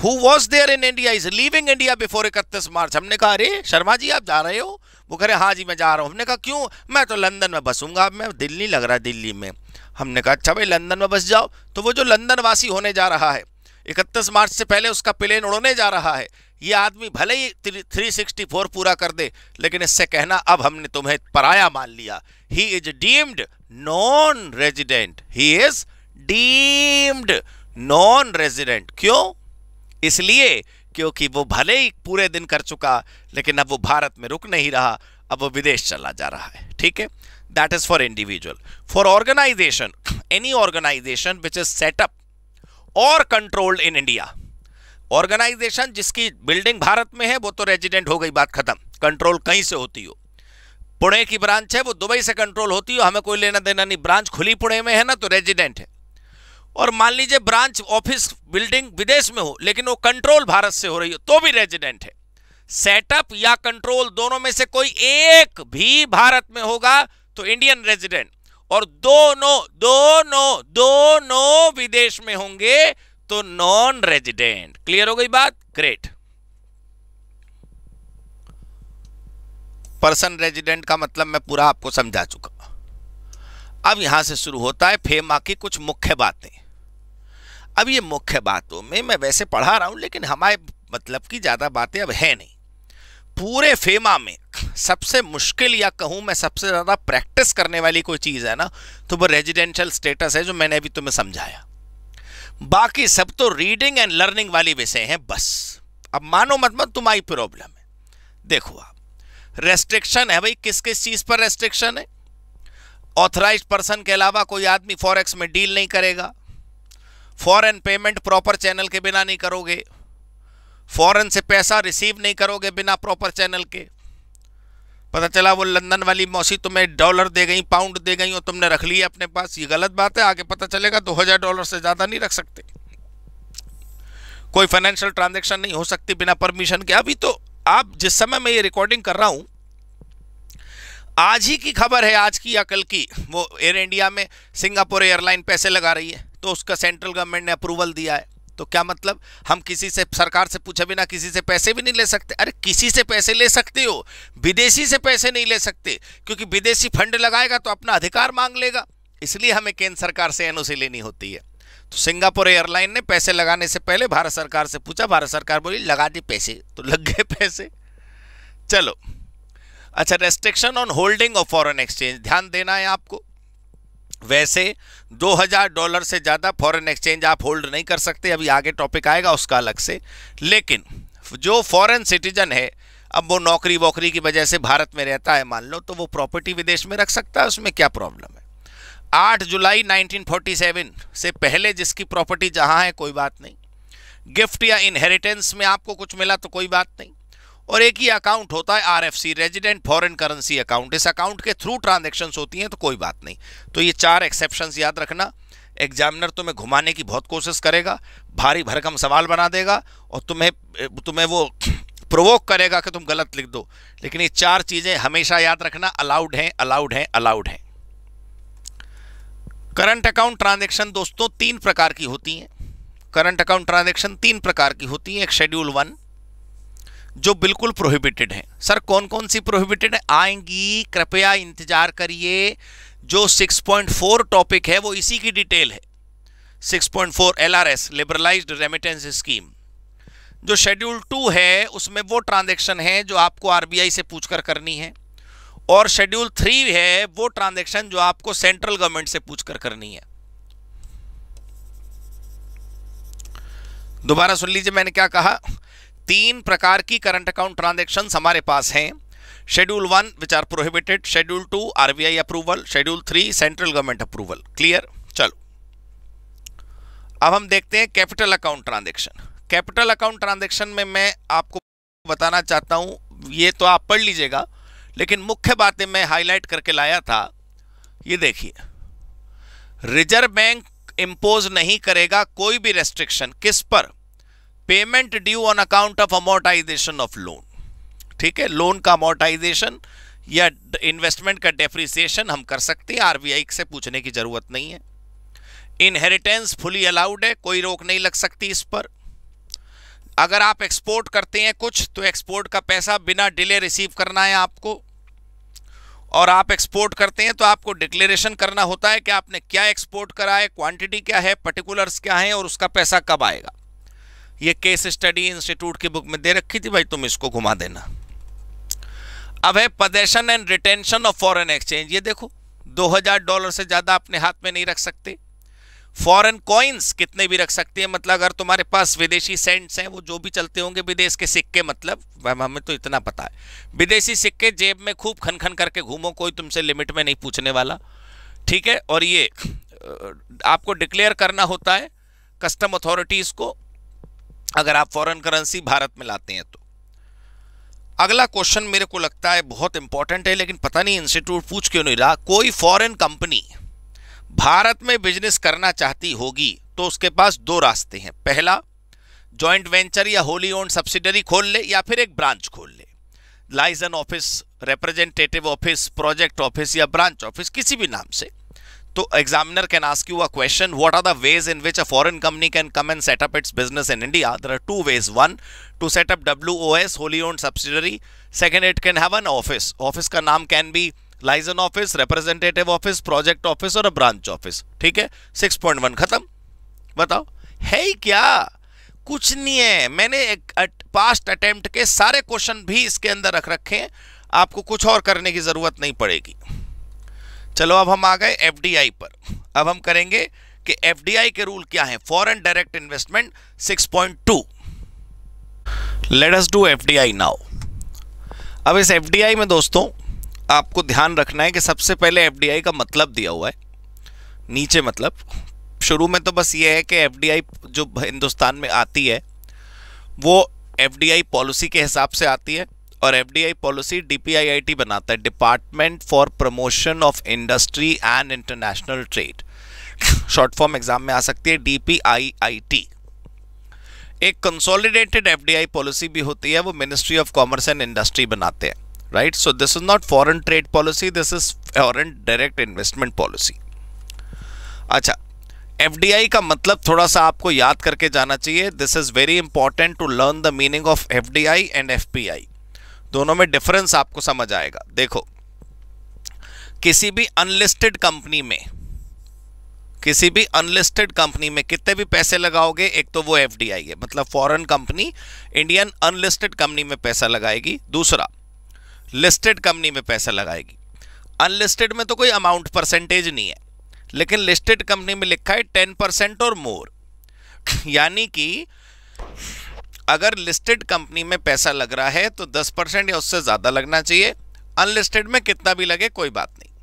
who was there in India is living India before इकतीस मार्च हमने कहा अरे शर्मा जी आप जा रहे हो वो कह रहे हाँ जी मैं जा रहा हूँ हमने कहा क्यों मैं तो लंदन में बसूंगा मैं दिल्ली लग रहा है दिल्ली में हमने कहा अच्छा भाई लंदन में बस जाओ तो वो जो लंदन वासी होने जा रहा है 31 मार्च से पहले उसका प्लेन उड़ने जा रहा है ये आदमी भले ही थ्री सिक्सटी फोर पूरा कर दे लेकिन इससे कहना अब हमने तुम्हें पराया मान लिया he is deemed non resident he is deemed non resident क्यों इसलिए क्योंकि वो भले ही पूरे दिन कर चुका लेकिन अब वो भारत में रुक नहीं रहा अब वो विदेश चला जा रहा है ठीक है that is for individual for organisation any organisation which is set up और कंट्रोल्ड इन इंडिया ऑर्गेनाइजेशन जिसकी बिल्डिंग भारत में है वो तो रेजिडेंट हो गई बात खत्म कंट्रोल कहीं से होती हो पुणे की ब्रांच है वो दुबई से कंट्रोल होती हो हमें कोई लेना देना नहीं ब्रांच खुली पुणे में है ना तो रेजिडेंट है और मान लीजिए ब्रांच ऑफिस बिल्डिंग विदेश में हो लेकिन वो कंट्रोल भारत से हो रही हो तो भी रेजिडेंट है सेटअप या कंट्रोल दोनों में से कोई एक भी भारत में होगा तो इंडियन रेजिडेंट और दोनों दोनों दोनों विदेश में होंगे तो नॉन रेजिडेंट क्लियर हो गई बात ग्रेट पर्सन रेजिडेंट का मतलब मैं पूरा आपको समझा चुका अब यहां से शुरू होता है फेमा की कुछ मुख्य बातें अब ये मुख्य बातों में मैं वैसे पढ़ा रहा हूं लेकिन हमारे मतलब की ज्यादा बातें अब है नहीं पूरे फेमा में सबसे मुश्किल या कहूँ मैं सबसे ज़्यादा प्रैक्टिस करने वाली कोई चीज़ है ना तो वो रेजिडेंशियल स्टेटस है जो मैंने अभी तुम्हें समझाया बाकी सब तो रीडिंग एंड लर्निंग वाली विषय हैं बस अब मानो मत मत तुम्हारी प्रॉब्लम है देखो आप रेस्ट्रिक्शन है भाई किस किस चीज़ पर रेस्ट्रिक्शन है ऑथराइज पर्सन के अलावा कोई आदमी फॉरेक्स में डील नहीं करेगा फॉरेन पेमेंट प्रॉपर चैनल के बिना नहीं करोगे फॉरेन से पैसा रिसीव नहीं करोगे बिना प्रॉपर चैनल के पता चला वो लंदन वाली मौसी तुम्हें डॉलर दे गई पाउंड दे गई और तुमने रख लिया अपने पास ये गलत बात है आगे पता चलेगा दो हज़ार डॉलर से ज़्यादा नहीं रख सकते कोई फाइनेंशियल ट्रांजेक्शन नहीं हो सकती बिना परमिशन के अभी तो आप जिस समय मैं ये रिकॉर्डिंग कर रहा हूँ आज ही की खबर है आज की या कल की वो एयर इंडिया में सिंगापुर एयरलाइन पैसे लगा रही है तो उसका सेंट्रल गवर्नमेंट ने अप्रूवल दिया है तो क्या मतलब हम किसी से सरकार से पूछे बिना किसी से पैसे भी नहीं ले सकते अरे किसी से पैसे ले सकते हो विदेशी से पैसे नहीं ले सकते क्योंकि विदेशी फंड लगाएगा तो अपना अधिकार मांग लेगा इसलिए हमें केंद्र सरकार से एनओसी लेनी होती है तो सिंगापुर एयरलाइन ने पैसे लगाने से पहले भारत सरकार से पूछा भारत सरकार बोली लगा दी पैसे तो लग गए पैसे चलो अच्छा restriction on holding of foreign exchange ध्यान देना है आपको वैसे 2000 डॉलर से ज़्यादा फॉरेन एक्सचेंज आप होल्ड नहीं कर सकते अभी आगे टॉपिक आएगा उसका अलग से लेकिन जो फॉरेन सिटीजन है अब वो नौकरी वोकरी की वजह से भारत में रहता है मान लो तो वो प्रॉपर्टी विदेश में रख सकता है उसमें क्या प्रॉब्लम है 8 जुलाई 1947 से पहले जिसकी प्रॉपर्टी जहां है कोई बात नहीं गिफ्ट या इनहेरिटेंस में आपको कुछ मिला तो कोई बात नहीं और एक ही अकाउंट होता है RFC resident foreign currency account इस अकाउंट के थ्रू ट्रांजेक्शन होती हैं तो कोई बात नहीं तो ये चार एक्सेप्शन याद रखना एग्जामिनर तुम्हें घुमाने की बहुत कोशिश करेगा भारी भरकम सवाल बना देगा और तुम्हें तुम्हें वो प्रोवोक करेगा कि तुम गलत लिख दो लेकिन ये चार चीज़ें हमेशा याद रखना अलाउड हैं अलाउड हैं अलाउड हैं करंट अकाउंट ट्रांजेक्शन दोस्तों तीन प्रकार की होती हैं करंट अकाउंट ट्रांजेक्शन तीन प्रकार की होती हैं एक शेड्यूल वन जो बिल्कुल प्रोहिबिटेड हैं सर कौन कौन सी प्रोहिबिटेड आएंगी कृपया इंतजार करिए जो 6.4 टॉपिक है वो इसी की डिटेल है 6.4 एलआरएस लिबरलाइज्ड रेमिटेंस स्कीम जो शेड्यूल टू है उसमें वो ट्रांजेक्शन है जो आपको आरबीआई से पूछकर करनी है और शेड्यूल थ्री है वो ट्रांजेक्शन जो आपको सेंट्रल गवर्नमेंट से पूछकर करनी है दोबारा सुन लीजिए मैंने क्या कहा तीन प्रकार की करंट अकाउंट ट्रांजेक्शन हमारे पास हैं schedule one which are prohibited schedule two RBI approval schedule three central government approval clear चलो अब हम देखते हैं capital account transaction capital account transaction में मैं आपको बताना चाहता हूं ये तो आप पढ़ लीजिएगा लेकिन मुख्य बातें मैं हाईलाइट करके लाया था ये देखिए रिजर्व बैंक इंपोज नहीं करेगा कोई भी रेस्ट्रिक्शन किस पर payment due on account of amortisation of loan ठीक है लोन का अमोर्टाइजेशन या इन्वेस्टमेंट का डेफ्रिसिएशन हम कर सकते हैं आरबीआई से पूछने की जरूरत नहीं है इनहेरिटेंस फुली अलाउड है कोई रोक नहीं लग सकती इस पर अगर आप एक्सपोर्ट करते हैं कुछ तो एक्सपोर्ट का पैसा बिना डिले रिसीव करना है आपको और आप एक्सपोर्ट करते हैं तो आपको डिक्लेरेशन करना होता है कि आपने क्या एक्सपोर्ट करा है क्वांटिटी क्या है पर्टिकुलर्स क्या है और उसका पैसा कब आएगा ये केस स्टडी इंस्टीट्यूट की बुक में दे रखी थी भाई तुम इसको घुमा देना अब है पदेशन and retention of foreign exchange ये देखो 2000 डॉलर से ज़्यादा अपने हाथ में नहीं रख सकते फॉरेन कॉइन्स कितने भी रख सकते हैं मतलब अगर तुम्हारे पास विदेशी सेंट्स हैं वो जो भी चलते होंगे विदेश के सिक्के मतलब हमें तो इतना पता है विदेशी सिक्के जेब में खूब खन खन करके घूमो कोई तुमसे लिमिट में नहीं पूछने वाला ठीक है और ये आपको डिक्लेयर करना होता है कस्टम अथॉरिटीज़ को अगर आप फॉरेन करेंसी भारत में लाते हैं तो अगला क्वेश्चन मेरे को लगता है बहुत इंपॉर्टेंट है लेकिन पता नहीं इंस्टीट्यूट पूछ क्यों नहीं रहा कोई फॉरेन कंपनी भारत में बिजनेस करना चाहती होगी तो उसके पास दो रास्ते हैं पहला जॉइंट वेंचर या होली ओन सब्सिडरी खोल ले या फिर एक ब्रांच खोल ले liaison office representative office project office या ब्रांच ऑफिस किसी भी नाम से तो examiner can ask you a question what are the ways in which a foreign company can come and set up its business in India there are two ways one to set up W O S wholly owned subsidiary second it can have an office office का नाम can be liaison office representative office project office और a branch office ठीक है six point one खत्म बताओ है ही क्या कुछ नहीं है मैंने एक पास्ट अटेम्प्ट के सारे क्वेश्चन भी इसके अंदर रख रखे हैं आपको कुछ और करने की जरूरत नहीं पड़ेगी चलो अब हम आ गए एफ पर अब हम करेंगे कि एफ के रूल क्या है foreign direct investment 6.2 two let's do F now अब इस एफ में दोस्तों आपको ध्यान रखना है कि सबसे पहले एफ का मतलब दिया हुआ है नीचे मतलब शुरू में तो बस ये है कि एफ जो हिंदुस्तान में आती है वो एफ पॉलिसी के हिसाब से आती है और एफडीआई पॉलिसी डीपीआईआईटी बनाता है department for promotion of industry and international trade short form exam में आ सकती है डीपीआईआईटी एक कंसोलिडेटेड एफडीआई पॉलिसी भी होती है वो ministry of commerce and industry बनाते हैं right so this is not foreign trade policy this is foreign direct investment policy अच्छा एफ का मतलब थोड़ा सा आपको याद करके जाना चाहिए this is very important to learn the meaning of F and F दोनों में डिफरेंस आपको समझ आएगा देखो किसी भी अनलिस्टेड कंपनी में किसी भी अनलिस्टेड कंपनी में कितने भी पैसे लगाओगे एक तो वो एफ है मतलब foreign company Indian unlisted company में पैसा लगाएगी दूसरा लिस्टेड कंपनी में पैसा लगाएगी अनलिस्टेड में तो कोई अमाउंट परसेंटेज नहीं है लेकिन लिस्टेड कंपनी में लिखा है टेन परसेंट और मोर यानी कि अगर लिस्टेड कंपनी में पैसा लग रहा है तो 10 परसेंट या उससे ज्यादा लगना चाहिए अनलिस्टेड में कितना भी लगे कोई बात नहीं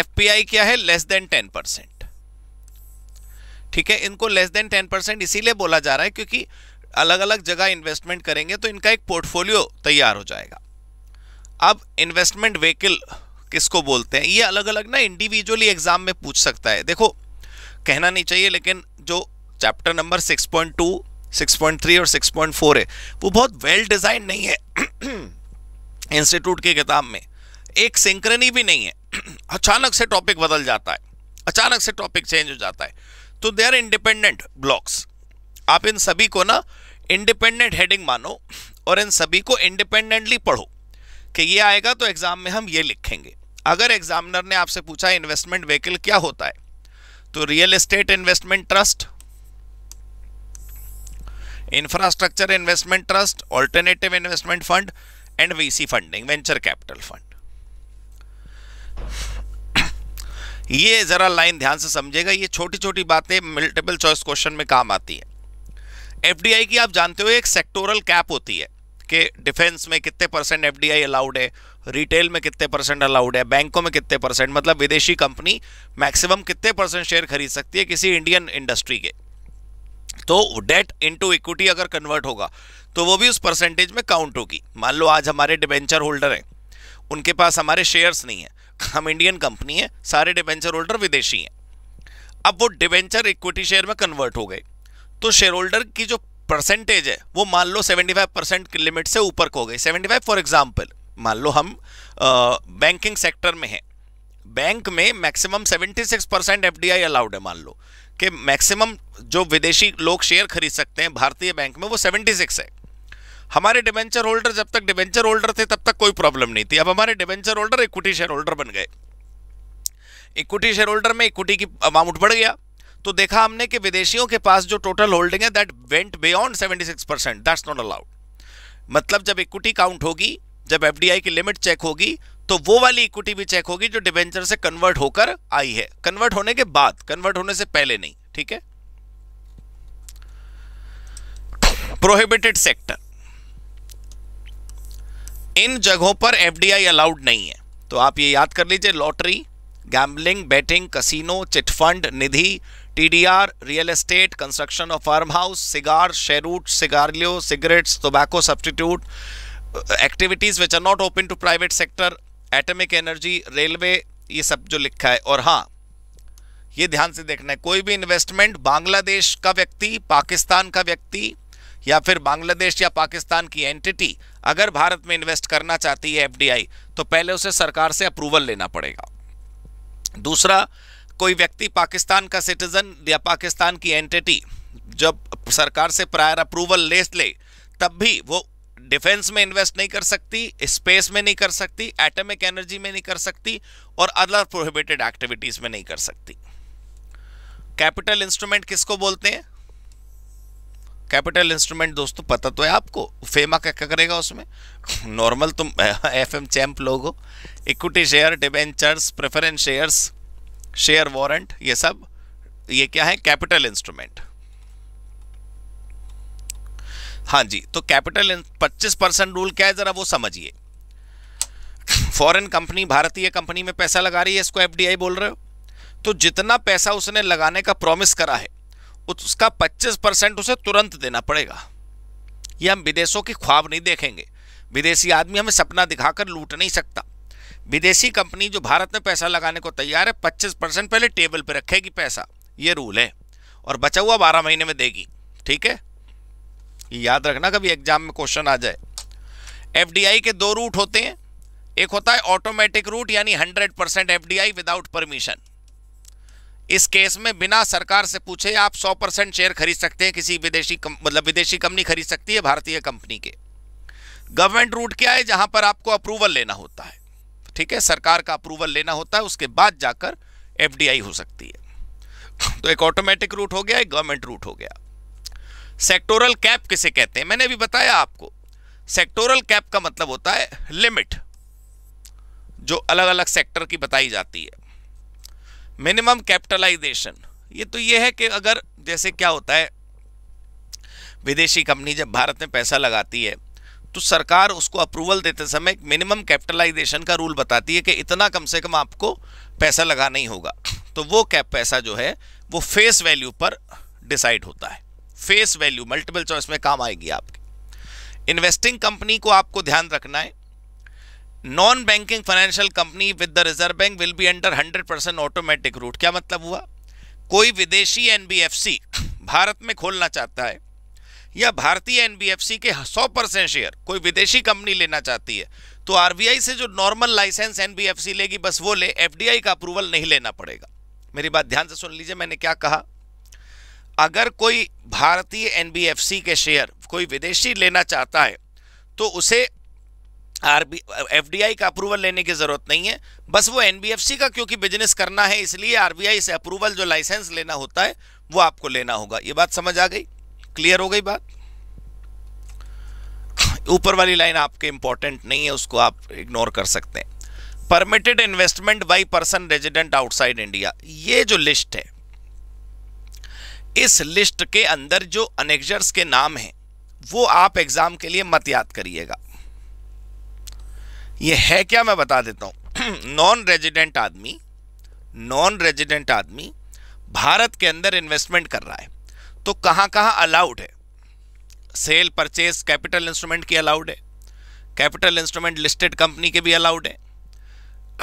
एफपीआई क्या है लेस देन 10 परसेंट ठीक है इनको लेस देन 10 परसेंट इसीलिए बोला जा रहा है क्योंकि अलग अलग जगह इन्वेस्टमेंट करेंगे तो इनका एक पोर्टफोलियो तैयार हो जाएगा अब इन्वेस्टमेंट व्हीकल किसको बोलते हैं ये अलग अलग ना इंडिविजुअली एग्जाम में पूछ सकता है देखो कहना नहीं चाहिए लेकिन जो चैप्टर नंबर 6.2, 6.3 और 6.4 है वो बहुत वेल डिजाइन नहीं है इंस्टीट्यूट की किताब में एक सिंक्रनी भी नहीं है अचानक से टॉपिक बदल जाता है अचानक से टॉपिक चेंज हो जाता है तो दे आर इंडिपेंडेंट ब्लॉक्स आप इन सभी को ना इंडिपेंडेंट हेडिंग मानो और इन सभी को इंडिपेंडेंटली पढ़ो कि ये आएगा तो एग्जाम में हम ये लिखेंगे अगर एग्जामिनर ने आपसे पूछा इन्वेस्टमेंट व्हीकल क्या होता है तो real estate investment trust infrastructure investment trust alternative investment fund and VC funding venture capital fund ये जरा लाइन ध्यान से समझेगा ये छोटी छोटी बातें मल्टीपल चॉइस क्वेश्चन में काम आती है एफडीआई की आप जानते हो एक सेक्टोरल कैप होती है कि डिफेंस में कितने परसेंट एफडीआई अलाउड है रिटेल में कितने परसेंट अलाउड है बैंकों में कितने परसेंट मतलब विदेशी कंपनी मैक्सिमम कितने परसेंट शेयर खरीद सकती है किसी इंडियन इंडस्ट्री के तो डेट इनटू इक्विटी अगर कन्वर्ट होगा तो वो भी उस परसेंटेज में काउंट होगी मान लो आज हमारे डिबेंचर होल्डर हैं उनके पास हमारे शेयर्स नहीं है हम इंडियन कंपनी है सारे डिबेंचर होल्डर विदेशी हैं अब वो डिबेंचर इक्विटी शेयर में कन्वर्ट हो गए तो शेयर होल्डर की जो परसेंटेज है वो मान लो 75 परसेंट लिमिट से ऊपर को गई 75 फॉर एग्जांपल मान लो हम आ, बैंकिंग सेक्टर में हैं बैंक में मैक्सिमम 76 परसेंट एफ अलाउड है मान लो कि मैक्सिमम जो विदेशी लोग शेयर खरीद सकते हैं भारतीय बैंक में वो 76 है हमारे डिवेंचर होल्डर जब तक डिवेंचर होल्डर थे तब तक कोई प्रॉब्लम नहीं थी अब हमारे debenture holder equity share holder बन गए इक्विटी शेयर होल्डर में इक्विटी की अमाउंट बढ़ गया तो देखा हमने कि विदेशियों के पास जो टोटल होल्डिंग है that went beyond six percent that's not allowed मतलब जब इक्विटी काउंट होगी जब एफ की लिमिट चेक होगी तो वो वाली इक्विटी भी चेक होगी जो डिबेंचर से कन्वर्ट होकर आई है कन्वर्ट होने के बाद कन्वर्ट होने से पहले नहीं ठीक है प्रोहिबिटेड सेक्टर इन जगहों पर एफडीआई अलाउड नहीं है तो आप ये याद कर लीजिए lottery gambling betting casino chit fund nidhi TDR real estate construction of farm house cigar cheroot cigarillos cigarettes tobacco substitute activities which are not open to private sector atomic energy railway ये सब जो लिखा है और हाँ ये ध्यान से देखना है कोई भी इन्वेस्टमेंट बांग्लादेश का व्यक्ति पाकिस्तान का व्यक्ति या फिर बांग्लादेश या पाकिस्तान की एंटिटी अगर भारत में इन्वेस्ट करना चाहती है एफडीआई तो पहले उसे सरकार से अप्रूवल लेना पड़ेगा दूसरा कोई व्यक्ति पाकिस्तान का सिटीजन या पाकिस्तान की एंटिटी जब सरकार से प्रायर अप्रूवल ले ले तब भी वो डिफेंस में इन्वेस्ट नहीं कर सकती स्पेस में नहीं कर सकती एटमिक एनर्जी में नहीं कर सकती और अदर प्रोहिबिटेड एक्टिविटीज में नहीं कर सकती कैपिटल इंस्ट्रूमेंट किसको बोलते हैं कैपिटल इंस्ट्रूमेंट दोस्तों पता तो है आपको फेमा क्या करेगा उसमें नॉर्मल तुम एफ एम चैम्प लोग हो equity share debentures preference shares share warrant ये सब ये क्या है कैपिटल इंस्ट्रूमेंट हाँ जी तो कैपिटल पच्चीस परसेंट रूल क्या है ज़रा वो समझिए फॉरेन कंपनी भारतीय कंपनी में पैसा लगा रही है इसको एफडीआई बोल रहे हो तो जितना पैसा उसने लगाने का प्रॉमिस करा है उसका 25 परसेंट उसे तुरंत देना पड़ेगा ये हम विदेशों की ख्वाब नहीं देखेंगे विदेशी आदमी हमें सपना दिखाकर लूट नहीं सकता विदेशी कंपनी जो भारत में पैसा लगाने को तैयार है पच्चीस परसेंट पहले टेबल पर रखेगी पैसा ये रूल है और बचा हुआ बारह महीने में देगी ठीक है ये याद रखना कभी एग्जाम में क्वेश्चन आ जाए एफ के दो रूट होते हैं एक होता है ऑटोमेटिक रूट यानी 100 परसेंट एफ विदाउट परमिशन इस केस में बिना सरकार से पूछे आप 100 परसेंट शेयर खरीद सकते हैं किसी विदेशी मतलब विदेशी कंपनी खरीद सकती है भारतीय कंपनी के गवर्नमेंट रूट क्या है जहां पर आपको अप्रूवल लेना होता है ठीक है सरकार का अप्रूवल लेना होता है उसके बाद जाकर एफ हो सकती है तो एक ऑटोमेटिक रूट हो गया एक गवर्नमेंट रूट हो गया सेक्टोरल कैप किसे कहते हैं मैंने अभी बताया आपको सेक्टोरल कैप का मतलब होता है लिमिट जो अलग अलग सेक्टर की बताई जाती है मिनिमम कैपिटलाइजेशन ये तो ये है कि अगर जैसे क्या होता है विदेशी कंपनी जब भारत में पैसा लगाती है तो सरकार उसको अप्रूवल देते समय मिनिमम कैपिटलाइजेशन का रूल बताती है कि इतना कम से कम आपको पैसा लगाना ही होगा तो वो कैप पैसा जो है वो फेस वैल्यू पर डिसाइड होता है फेस वैल्यू मल्टीपल चॉइस में काम आएगी आपकी इन्वेस्टिंग कंपनी को आपको ध्यान रखना है non banking financial company with the reserve bank will be under 100 percent automatic route क्या मतलब हुआ कोई विदेशी एनबीएफसी भारत में खोलना चाहता है या भारतीय एनबीएफसी के 100 परसेंट शेयर कोई विदेशी कंपनी लेना चाहती है तो आरबीआई से जो नॉर्मल लाइसेंस एनबीएफसी लेगी बस वो ले एफडीआई का अप्रूवल नहीं लेना पड़ेगा मेरी बात ध्यान से सुन लीजिए मैंने क्या कहा अगर कोई भारतीय एनबीएफसी के शेयर कोई विदेशी लेना चाहता है तो उसे आर बी का अप्रूवल लेने की ज़रूरत नहीं है बस वो एन का क्योंकि बिजनेस करना है इसलिए आर से अप्रूवल जो लाइसेंस लेना होता है वो आपको लेना होगा ये बात समझ आ गई क्लियर हो गई बात ऊपर वाली लाइन आपके इंपॉर्टेंट नहीं है उसको आप इग्नोर कर सकते हैं permitted investment by person resident outside India ये जो लिस्ट है इस लिस्ट के अंदर जो अनेक्जर्स के नाम हैं वो आप एग्जाम के लिए मत याद करिएगा ये है क्या मैं बता देता हूँ नॉन रेजिडेंट आदमी नॉन रेजिडेंट आदमी भारत के अंदर इन्वेस्टमेंट कर रहा है तो कहाँ कहाँ अलाउड है सेल परचेज कैपिटल इंस्ट्रूमेंट की अलाउड है कैपिटल इंस्ट्रूमेंट लिस्टेड कंपनी के भी अलाउड है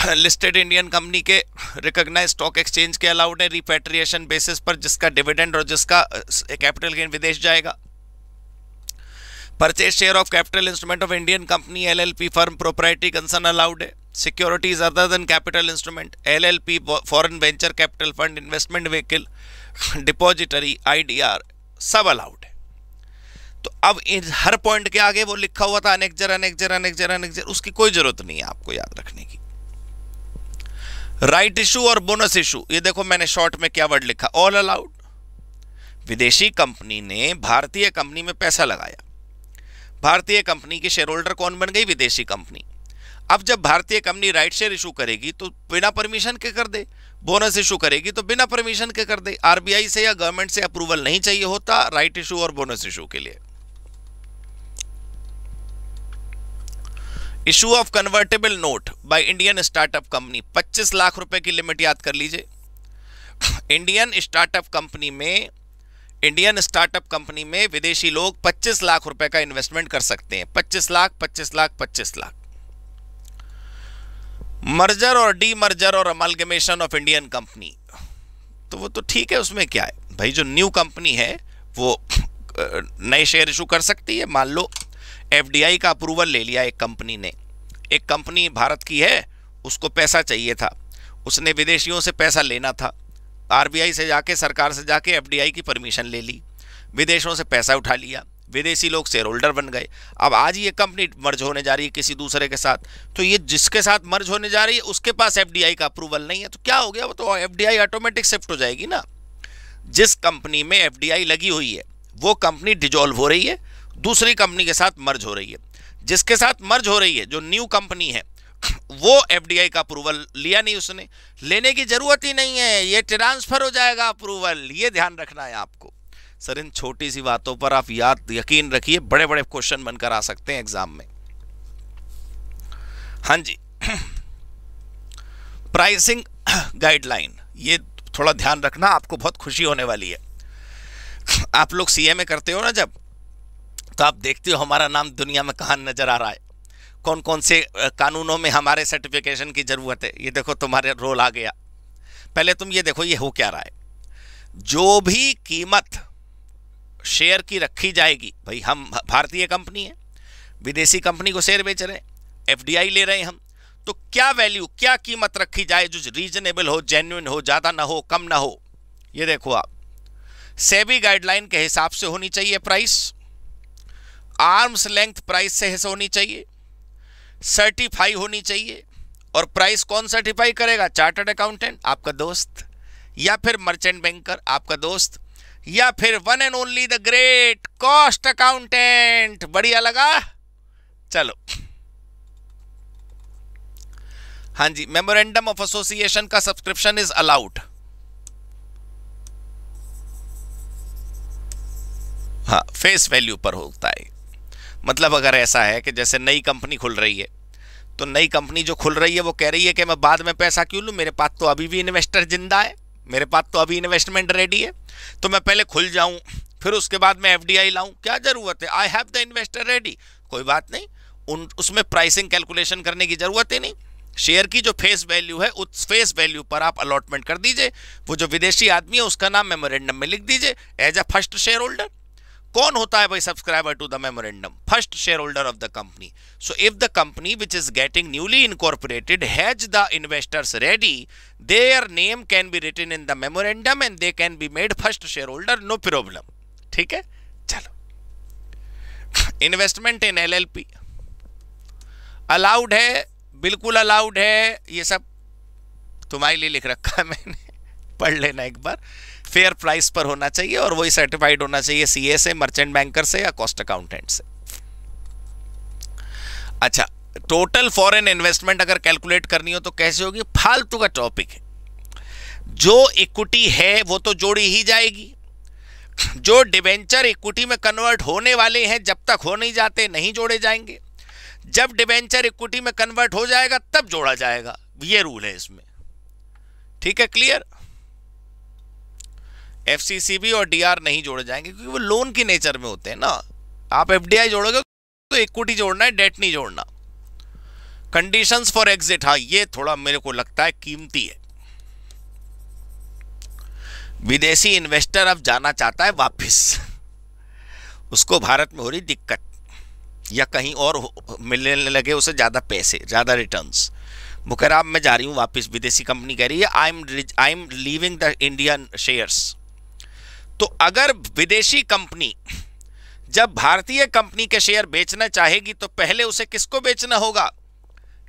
लिस्टेड इंडियन कंपनी के रिकॉग्नाइज स्टॉक एक्सचेंज के अलाउड है रिपेट्रिएशन बेसिस पर जिसका डिविडेंड और जिसका कैपिटल गेन विदेश जाएगा purchase share of capital instrument of Indian company LLP firm proprietary concern allowed है securities other than capital instrument LLP foreign venture capital fund investment vehicle depository IDR सब allowed है तो अब हर point के आगे वो लिखा हुआ था अनेक्जर अनेक्जर अनेक्जर अनेक्जर उसकी कोई ज़रूरत नहीं है आपको याद रखने की राइट इशू और बोनस इशू ये देखो मैंने शॉर्ट में क्या वर्ड लिखा ऑल अलाउड विदेशी कंपनी ने भारतीय कंपनी में पैसा लगाया भारतीय कंपनी की शेयर होल्डर कौन बन गई विदेशी कंपनी अब जब भारतीय कंपनी राइट शेयर इशू करेगी तो बिना परमिशन के कर दे बोनस इशू करेगी तो बिना परमिशन के कर दे आरबीआई से या गवर्नमेंट से अप्रूवल नहीं चाहिए होता राइट इशू और बोनस इशू के लिए issue of convertible note by Indian startup company 25 lakh रुपए की लिमिट याद कर लीजिए इंडियन स्टार्टअप कंपनी में इंडियन स्टार्टअप कंपनी में विदेशी लोग 25 लाख रुपए का इन्वेस्टमेंट कर सकते हैं 25 लाख 25 लाख 25 लाख मर्जर और डी मर्जर और अमलगमेशन ऑफ इंडियन कंपनी तो वो तो ठीक है उसमें क्या है भाई जो न्यू कंपनी है वो नए शेयर इशू कर सकती है मान लो एफडीआई का अप्रूवल ले लिया एक कंपनी ने एक कंपनी भारत की है उसको पैसा चाहिए था उसने विदेशियों से पैसा लेना था आरबीआई से जाके सरकार से जाके एफडीआई की परमिशन ले ली विदेशों से पैसा उठा लिया विदेशी लोग शेयर होल्डर बन गए अब आज ये कंपनी मर्ज होने जा रही है किसी दूसरे के साथ तो ये जिसके साथ मर्ज होने जा रही है उसके पास एफडीआई का अप्रूवल नहीं है तो क्या हो गया वो तो एफडीआई ऑटोमेटिक शिफ्ट हो जाएगी ना जिस कंपनी में एफडीआई लगी हुई है वो कंपनी डिजोल्व हो रही है दूसरी कंपनी के साथ मर्ज हो रही है जिसके साथ मर्ज हो रही है जो न्यू कंपनी है वो एफडीआई का अप्रूवल लिया नहीं उसने लेने की जरूरत ही नहीं है ये ट्रांसफर हो जाएगा अप्रूवल ये ध्यान रखना है आपको सर इन छोटी सी बातों पर आप याद यकीन रखिए बड़े बड़े क्वेश्चन बनकर आ सकते हैं एग्जाम में हाँ जी प्राइसिंग गाइडलाइन ये थोड़ा ध्यान रखना आपको बहुत खुशी होने वाली है आप लोग सीएमए करते हो ना जब तो आप देखते हो हमारा नाम दुनिया में कहाँ नज़र आ रहा है कौन कौन से कानूनों में हमारे सर्टिफिकेशन की ज़रूरत है ये देखो तुम्हारे रोल आ गया पहले तुम ये देखो ये हो क्या रहा है जो भी कीमत शेयर की रखी जाएगी भाई हम भारतीय कंपनी है विदेशी कंपनी को शेयर बेच रहे हैं एफ ले रहे हैं हम तो क्या वैल्यू क्या कीमत रखी जाए जो रीजनेबल हो जेन्यून हो ज़्यादा ना हो कम ना हो ये देखो आप सेबी गाइडलाइन के हिसाब से होनी चाहिए प्राइस आर्म्स लेंथ प्राइस से हिस्सा होनी चाहिए सर्टिफाई होनी चाहिए और प्राइस कौन सर्टिफाई करेगा चार्टर्ड अकाउंटेंट आपका दोस्त या फिर मर्चेंट बैंकर आपका दोस्त या फिर one and only the great cost accountant बढ़िया लगा चलो हाँ जी मेमोरेंडम ऑफ एसोसिएशन का सब्सक्रिप्शन इज अलाउड हाँ फेस वैल्यू पर होता है मतलब अगर ऐसा है कि जैसे नई कंपनी खुल रही है तो नई कंपनी जो खुल रही है वो कह रही है कि मैं बाद में पैसा क्यों लूँ मेरे पास तो अभी भी इन्वेस्टर जिंदा है मेरे पास तो अभी इन्वेस्टमेंट रेडी है तो मैं पहले खुल जाऊँ फिर उसके बाद मैं एफ डी आई लाऊँ क्या ज़रूरत है I have the investor ready कोई बात नहीं उन उसमें प्राइसिंग कैलकुलेशन करने की ज़रूरत ही नहीं शेयर की जो फेस वैल्यू है उस फेस वैल्यू पर आप अलॉटमेंट कर दीजिए वो जो विदेशी आदमी है उसका नाम मेमोरेंडम में लिख दीजिए as a first share holder कौन होता है भाई subscriber to the memorandum first share holder of the company so if the company which is getting newly incorporated has the investors ready their name can be written in the memorandum and they can be made first share holder no problem ठीक है चलो investment इन LLP allowed है बिल्कुल allowed है ये सब तुम्हारे लिए लिख रखा है मैंने पढ़ लेना एक बार फेयर प्राइस पर होना चाहिए और वही सर्टिफाइड होना चाहिए सीए से मर्चेंट बैंकर से या कॉस्ट अकाउंटेंट से अच्छा टोटल फॉरेन इन्वेस्टमेंट अगर कैलकुलेट करनी हो तो कैसे होगी फालतू का टॉपिक है जो इक्विटी है वो तो जोड़ी ही जाएगी जो डिबेंचर इक्विटी में कन्वर्ट होने वाले हैं जब तक हो नहीं जाते नहीं जोड़े जाएंगे जब डिबेंचर इक्विटी में कन्वर्ट हो जाएगा तब जोड़ा जाएगा ये रूल है इसमें ठीक है क्लियर एफ और डी नहीं जोड़े जाएंगे क्योंकि वो लोन की नेचर में होते हैं ना आप एफ जोड़ोगे तो इक्विटी जोड़ना है डेट नहीं जोड़ना कंडीशंस फॉर एग्जिट हाँ ये थोड़ा मेरे को लगता है कीमती है विदेशी इन्वेस्टर अब जाना चाहता है वापस उसको भारत में हो रही दिक्कत या कहीं और मिलने लगे उसे ज़्यादा पैसे ज़्यादा रिटर्न्स वो कह रहा मैं जा रही हूँ वापस विदेशी कंपनी कह रही है I am I am leaving the Indian shares तो अगर विदेशी कंपनी जब भारतीय कंपनी के शेयर बेचना चाहेगी तो पहले उसे किसको बेचना होगा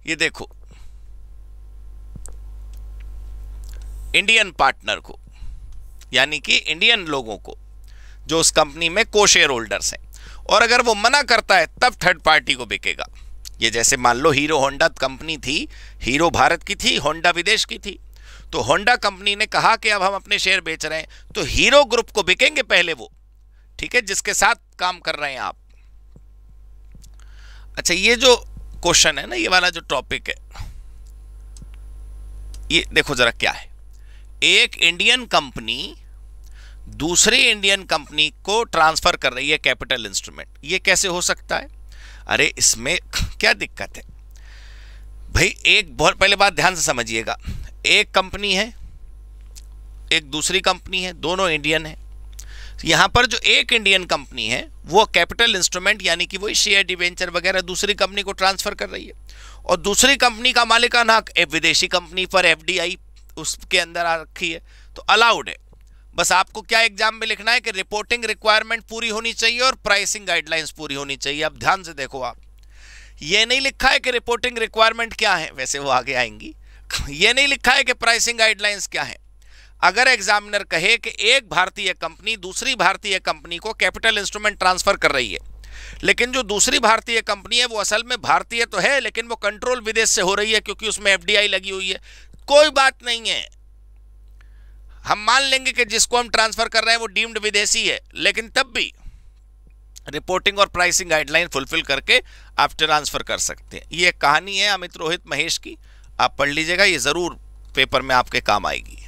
ये देखो इंडियन पार्टनर को यानी कि इंडियन लोगों को जो उस कंपनी में को शेयर होल्डर्स हैं और अगर वो मना करता है तब थर्ड पार्टी को बिकेगा ये जैसे मान लो हीरो होंडा कंपनी थी हीरो भारत की थी होंडा विदेश की थी तो होंडा कंपनी ने कहा कि अब हम अपने शेयर बेच रहे हैं तो हीरो ग्रुप को बिकेंगे पहले वो ठीक है जिसके साथ काम कर रहे हैं आप अच्छा ये जो क्वेश्चन है ना ये वाला जो टॉपिक है ये देखो जरा क्या है एक इंडियन कंपनी दूसरी इंडियन कंपनी को ट्रांसफर कर रही है कैपिटल इंस्ट्रूमेंट ये कैसे हो सकता है अरे इसमें क्या दिक्कत है भाई एक बहुत पहले बात ध्यान से समझिएगा एक कंपनी है एक दूसरी कंपनी है दोनों इंडियन है यहाँ पर जो एक इंडियन कंपनी है वो कैपिटल इंस्ट्रूमेंट यानी कि वो शेयर डिवेंचर वगैरह दूसरी कंपनी को ट्रांसफर कर रही है और दूसरी कंपनी का मालिकाना हक विदेशी कंपनी पर एफडीआई उसके अंदर आ रखी है तो अलाउड है बस आपको क्या एग्जाम में लिखना है कि रिपोर्टिंग रिक्वायरमेंट पूरी होनी चाहिए और प्राइसिंग गाइडलाइंस पूरी होनी चाहिए अब ध्यान से देखो आप ये नहीं लिखा है कि रिपोर्टिंग रिक्वायरमेंट क्या है वैसे वो आगे आएंगी ये नहीं लिखा है कि प्राइसिंग गाइडलाइंस क्या है अगर एग्जामिनर कहे कि एक भारतीय कंपनी दूसरी भारतीय कंपनी को कैपिटल इंस्ट्रूमेंट ट्रांसफर कर रही है लेकिन जो दूसरी भारतीय कंपनी है वो असल में भारतीय तो है लेकिन वो कंट्रोल विदेश से हो रही है क्योंकि उसमें एफडीआई लगी हुई है कोई बात नहीं है हम मान लेंगे कि जिसको हम ट्रांसफर कर रहे हैं वो डीम्ड विदेशी है लेकिन तब भी रिपोर्टिंग और प्राइसिंग गाइडलाइन फुलफिल करके आप ट्रांसफर कर सकते हैं ये कहानी है अमित रोहित महेश की आप पढ़ लीजिएगा ये ज़रूर पेपर में आपके काम आएगी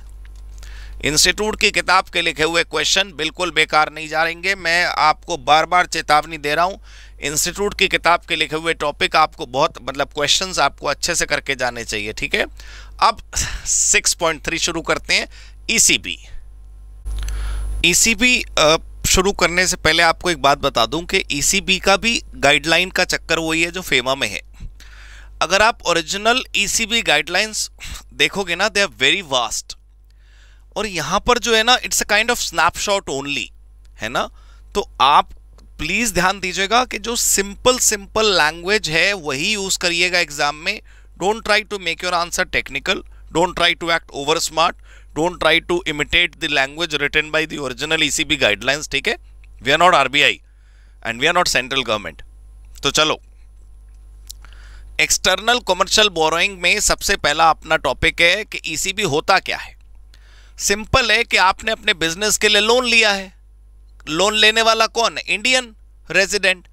इंस्टीट्यूट की किताब के लिखे हुए क्वेश्चन बिल्कुल बेकार नहीं जाएंगे मैं आपको बार बार चेतावनी दे रहा हूँ इंस्टीट्यूट की किताब के लिखे हुए टॉपिक आपको बहुत मतलब क्वेश्चंस आपको अच्छे से करके जाने चाहिए ठीक है अब 6.3 शुरू करते हैं ईसीबी e ईसीबी e शुरू करने से पहले आपको एक बात बता दूं कि ईसीबी e का भी गाइडलाइन का चक्कर वही है जो फेमा में है अगर आप ओरिजिनल ईसीबी गाइडलाइंस देखोगे ना दे आर वेरी वास्ट और यहां पर जो है ना it's a kind of snapshot only है ना तो आप प्लीज़ ध्यान दीजिएगा कि जो सिंपल सिंपल लैंग्वेज है वही यूज़ करिएगा एग्जाम में don't try to make your answer technical don't try to act over smart don't try to imitate the language written by the original ECB guidelines ठीक है we are not RBI and we are not central government तो चलो external commercial borrowing में सबसे पहला अपना topic है कि ईसीबी e होता क्या है सिंपल है कि आपने अपने बिजनेस के लिए लोन लिया है लोन लेने वाला कौन है इंडियन रेजिडेंट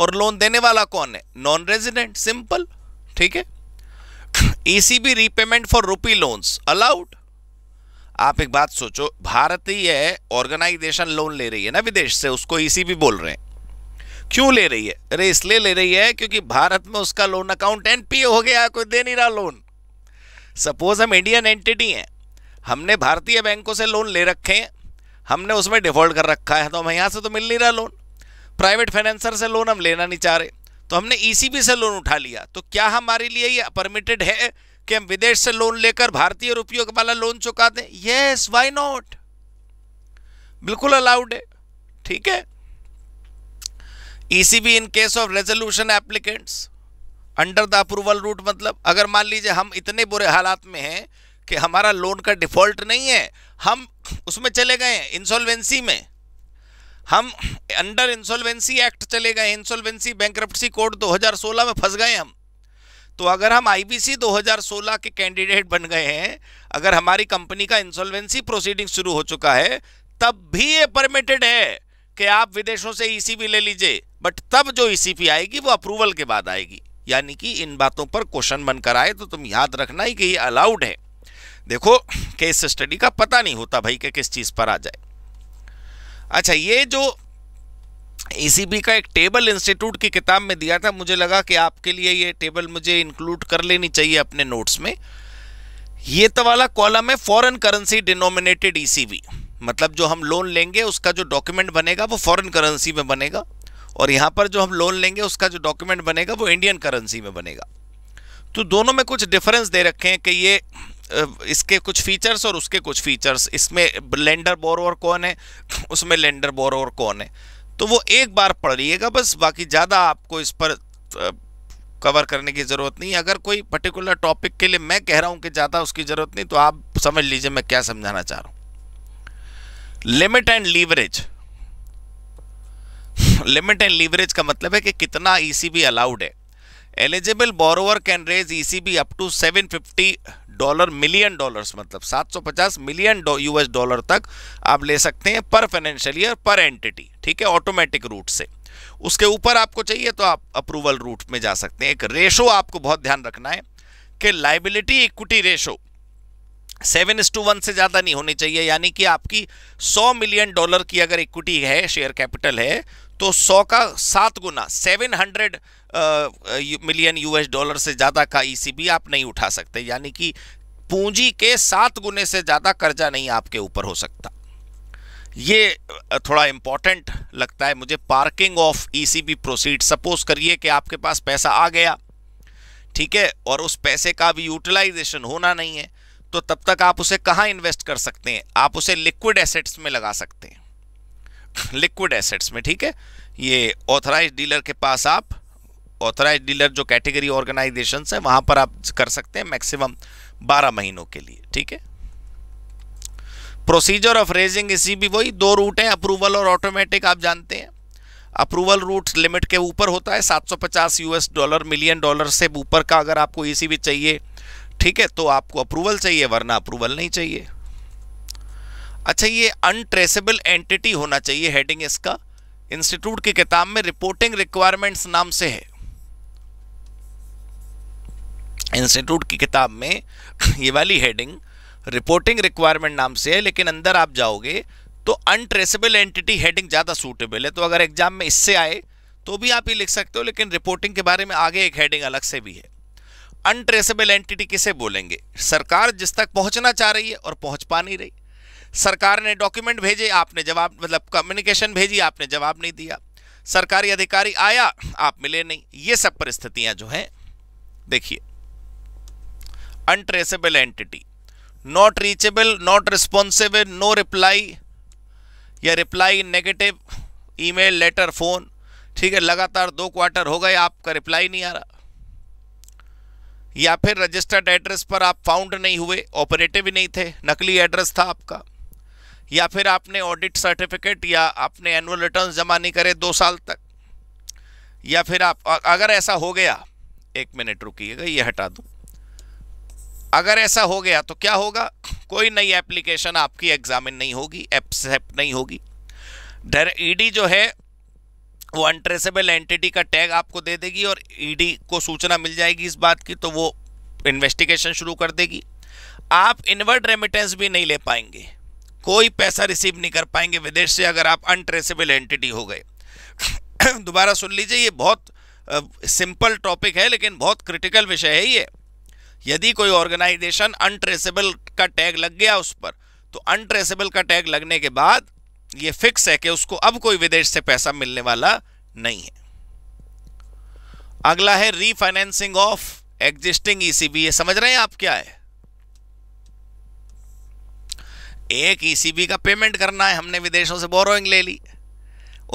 और लोन देने वाला कौन है नॉन रेजिडेंट सिंपल ठीक है ECB repayment for rupee loans allowed आप एक बात सोचो भारतीय ऑर्गेनाइजेशन लोन ले रही है ना विदेश से उसको ईसीबी e बोल रहे हैं क्यों ले रही है अरे इसलिए ले रही है क्योंकि भारत में उसका लोन अकाउंट एनपीए हो गया कोई दे नहीं रहा लोन सपोज हम इंडियन एंटिटी हैं हमने भारतीय बैंकों से लोन ले रखे हैं हमने उसमें डिफॉल्ट कर रखा है तो हमें यहाँ से तो मिल नहीं रहा लोन प्राइवेट फाइनेंसर से लोन हम लेना नहीं चाह रहे तो हमने ई e से लोन उठा लिया तो क्या हमारे लिए ये परमिटेड है कि हम विदेश से लोन लेकर भारतीय रुपयों वाला लोन चुका दें येस वाई नॉट बिल्कुल अलाउड है ठीक है ECB in case of resolution applicants under the approval route मतलब अगर मान लीजिए हम इतने बुरे हालात में हैं कि हमारा लोन का डिफॉल्ट नहीं है हम उसमें चले गए हैं इंसॉल्वेंसी में हम अंडर इंसॉल्वेंसी एक्ट चले गए इंसॉल्वेंसी बैंक्रप्टसी कोड 2016 में फंस गए हम तो अगर हम आईबीसी 2016 के कैंडिडेट बन गए हैं अगर हमारी कंपनी का इंसॉल्वेंसी प्रोसीडिंग शुरू हो चुका है तब भी ये परमिटेड है कि आप विदेशों से ईसीपी e ले लीजिए बट तब जो ईसीपी e आएगी वो अप्रूवल के बाद आएगी यानी कि इन बातों पर क्वेश्चन बनकर आए तो तुम याद रखना ही कि ये अलाउड है देखो केस स्टडी का पता नहीं होता भाई कि किस चीज़ पर आ जाए अच्छा ये जो ईसीबी e का एक टेबल इंस्टीट्यूट की किताब में दिया था मुझे लगा कि आपके लिए ये टेबल मुझे इंक्लूड कर लेनी चाहिए अपने नोट्स में ये तो वाला कॉलम है फॉरेन करेंसी डिनोमिनेटेड ईसीबी मतलब जो हम लोन लेंगे उसका जो डॉक्यूमेंट बनेगा वो फॉरेन करेंसी में बनेगा और यहाँ पर जो हम लोन लेंगे उसका जो डॉक्यूमेंट बनेगा वो इंडियन करेंसी में बनेगा तो दोनों में कुछ डिफरेंस दे रखे हैं कि ये इसके कुछ फीचर्स और उसके कुछ फीचर्स इसमें लेंडर बोरोवर कौन है उसमें लेंडर बोरोवर कौन है तो वो एक बार पढ़ पढ़िएगा बस बाकी ज़्यादा आपको इस पर कवर करने की ज़रूरत नहीं अगर कोई पर्टिकुलर टॉपिक के लिए मैं कह रहा हूँ कि ज़्यादा उसकी ज़रूरत नहीं तो आप समझ लीजिए मैं क्या समझाना चाह रहा हूँ limit and leverage limit and leverage का मतलब है कि कितना ईसीबी e अलाउड है eligible borrower can raise ECB up to 750 dollar million dollars मतलब 750 मिलियन यूएस डॉलर तक आप ले सकते हैं पर फाइनेंशियल ईयर पर एंटिटी ठीक है ऑटोमेटिक रूट से उसके ऊपर आपको चाहिए तो आप अप्रूवल रूट में जा सकते हैं एक रेशो आपको बहुत ध्यान रखना है कि liability equity ratio seven is to one से ज़्यादा नहीं होनी चाहिए यानी कि आपकी सौ मिलियन डॉलर की अगर इक्विटी है शेयर कैपिटल है तो सौ का सात गुना seven hundred million US dollar से ज़्यादा का ईसीबी आप नहीं उठा सकते यानी कि पूंजी के सात गुने से ज़्यादा कर्जा नहीं आपके ऊपर हो सकता ये थोड़ा इम्पॉर्टेंट लगता है मुझे parking of ECB proceed suppose करिए कि आपके पास पैसा आ गया ठीक है और उस पैसे का भी यूटिलाइजेशन होना नहीं है तो तब तक आप उसे कहां इन्वेस्ट कर सकते हैं आप उसे लिक्विड एसेट्स में लगा सकते हैं लिक्विड एसेट्स में ठीक है ये ऑथराइज डीलर के पास आप ऑथराइज डीलर जो कैटेगरी ऑर्गेनाइजेशन है वहां पर आप कर सकते हैं मैक्सिमम बारह महीनों के लिए ठीक है प्रोसीजर ऑफ रेजिंग इसी भी वही दो रूट हैं अप्रूवल और ऑटोमेटिक आप जानते हैं अप्रूवल रूट लिमिट के ऊपर होता है 750 यूएस डॉलर मिलियन डॉलर से ऊपर का अगर आपको ई चाहिए ठीक है तो आपको अप्रूवल चाहिए वरना अप्रूवल नहीं चाहिए अच्छा ये अनट्रेसेबल एंटिटी होना चाहिए हेडिंग इसका इंस्टीट्यूट की किताब में रिपोर्टिंग रिक्वायरमेंट्स नाम से है इंस्टीट्यूट की किताब में ये वाली हेडिंग रिपोर्टिंग रिक्वायरमेंट नाम से है लेकिन अंदर आप जाओगे तो अनट्रेसेबल एंटिटी हेडिंग ज़्यादा सूटेबल है तो अगर एग्जाम में इससे आए तो भी आप ये लिख सकते हो लेकिन रिपोर्टिंग के बारे में आगे एक हेडिंग अलग से भी है अनट्रेसेबल एंटिटी किसे बोलेंगे सरकार जिस तक पहुंचना चाह रही है और पहुंच पा नहीं रही सरकार ने डॉक्यूमेंट भेजे आपने जवाब मतलब कम्युनिकेशन भेजी आपने जवाब नहीं दिया सरकारी अधिकारी आया आप मिले नहीं ये सब परिस्थितियां जो हैं देखिए untraceable entity not reachable not responsible no reply या reply negative email letter phone ठीक है लगातार दो क्वार्टर हो गए आपका रिप्लाई नहीं आ रहा या फिर रजिस्टर्ड एड्रेस पर आप फाउंड नहीं हुए ऑपरेटिव ही नहीं थे नकली एड्रेस था आपका या फिर आपने ऑडिट सर्टिफिकेट या आपने एनुअल रिटर्न जमा नहीं करे दो साल तक या फिर आप अगर ऐसा हो गया एक मिनट रुकिएगा ये हटा दूँ अगर ऐसा हो गया तो क्या होगा कोई नई एप्लीकेशन आपकी एग्जामिन नहीं होगी एप्सेप्ट नहीं होगी ईडी e जो है वो अनट्रेसेबल एंटिटी का टैग आपको दे देगी और ईडी e को सूचना मिल जाएगी इस बात की तो वो इन्वेस्टिगेशन शुरू कर देगी आप इनवर्ड रेमिटेंस भी नहीं ले पाएंगे कोई पैसा रिसीव नहीं कर पाएंगे विदेश से अगर आप अनट्रेसेबल एंटिटी हो गए दोबारा सुन लीजिए ये बहुत सिंपल टॉपिक है लेकिन बहुत क्रिटिकल विषय है ये यदि कोई ऑर्गेनाइजेशन अनट्रेसेबल का टैग लग गया उस पर तो अनट्रेसेबल का टैग लगने के बाद ये फिक्स है कि उसको अब कोई विदेश से पैसा मिलने वाला नहीं है अगला है रीफाइनेंसिंग ऑफ एग्जिस्टिंग ईसीबी ये समझ रहे हैं आप क्या है एक ईसीबी e का पेमेंट करना है हमने विदेशों से बोरोइंग ले ली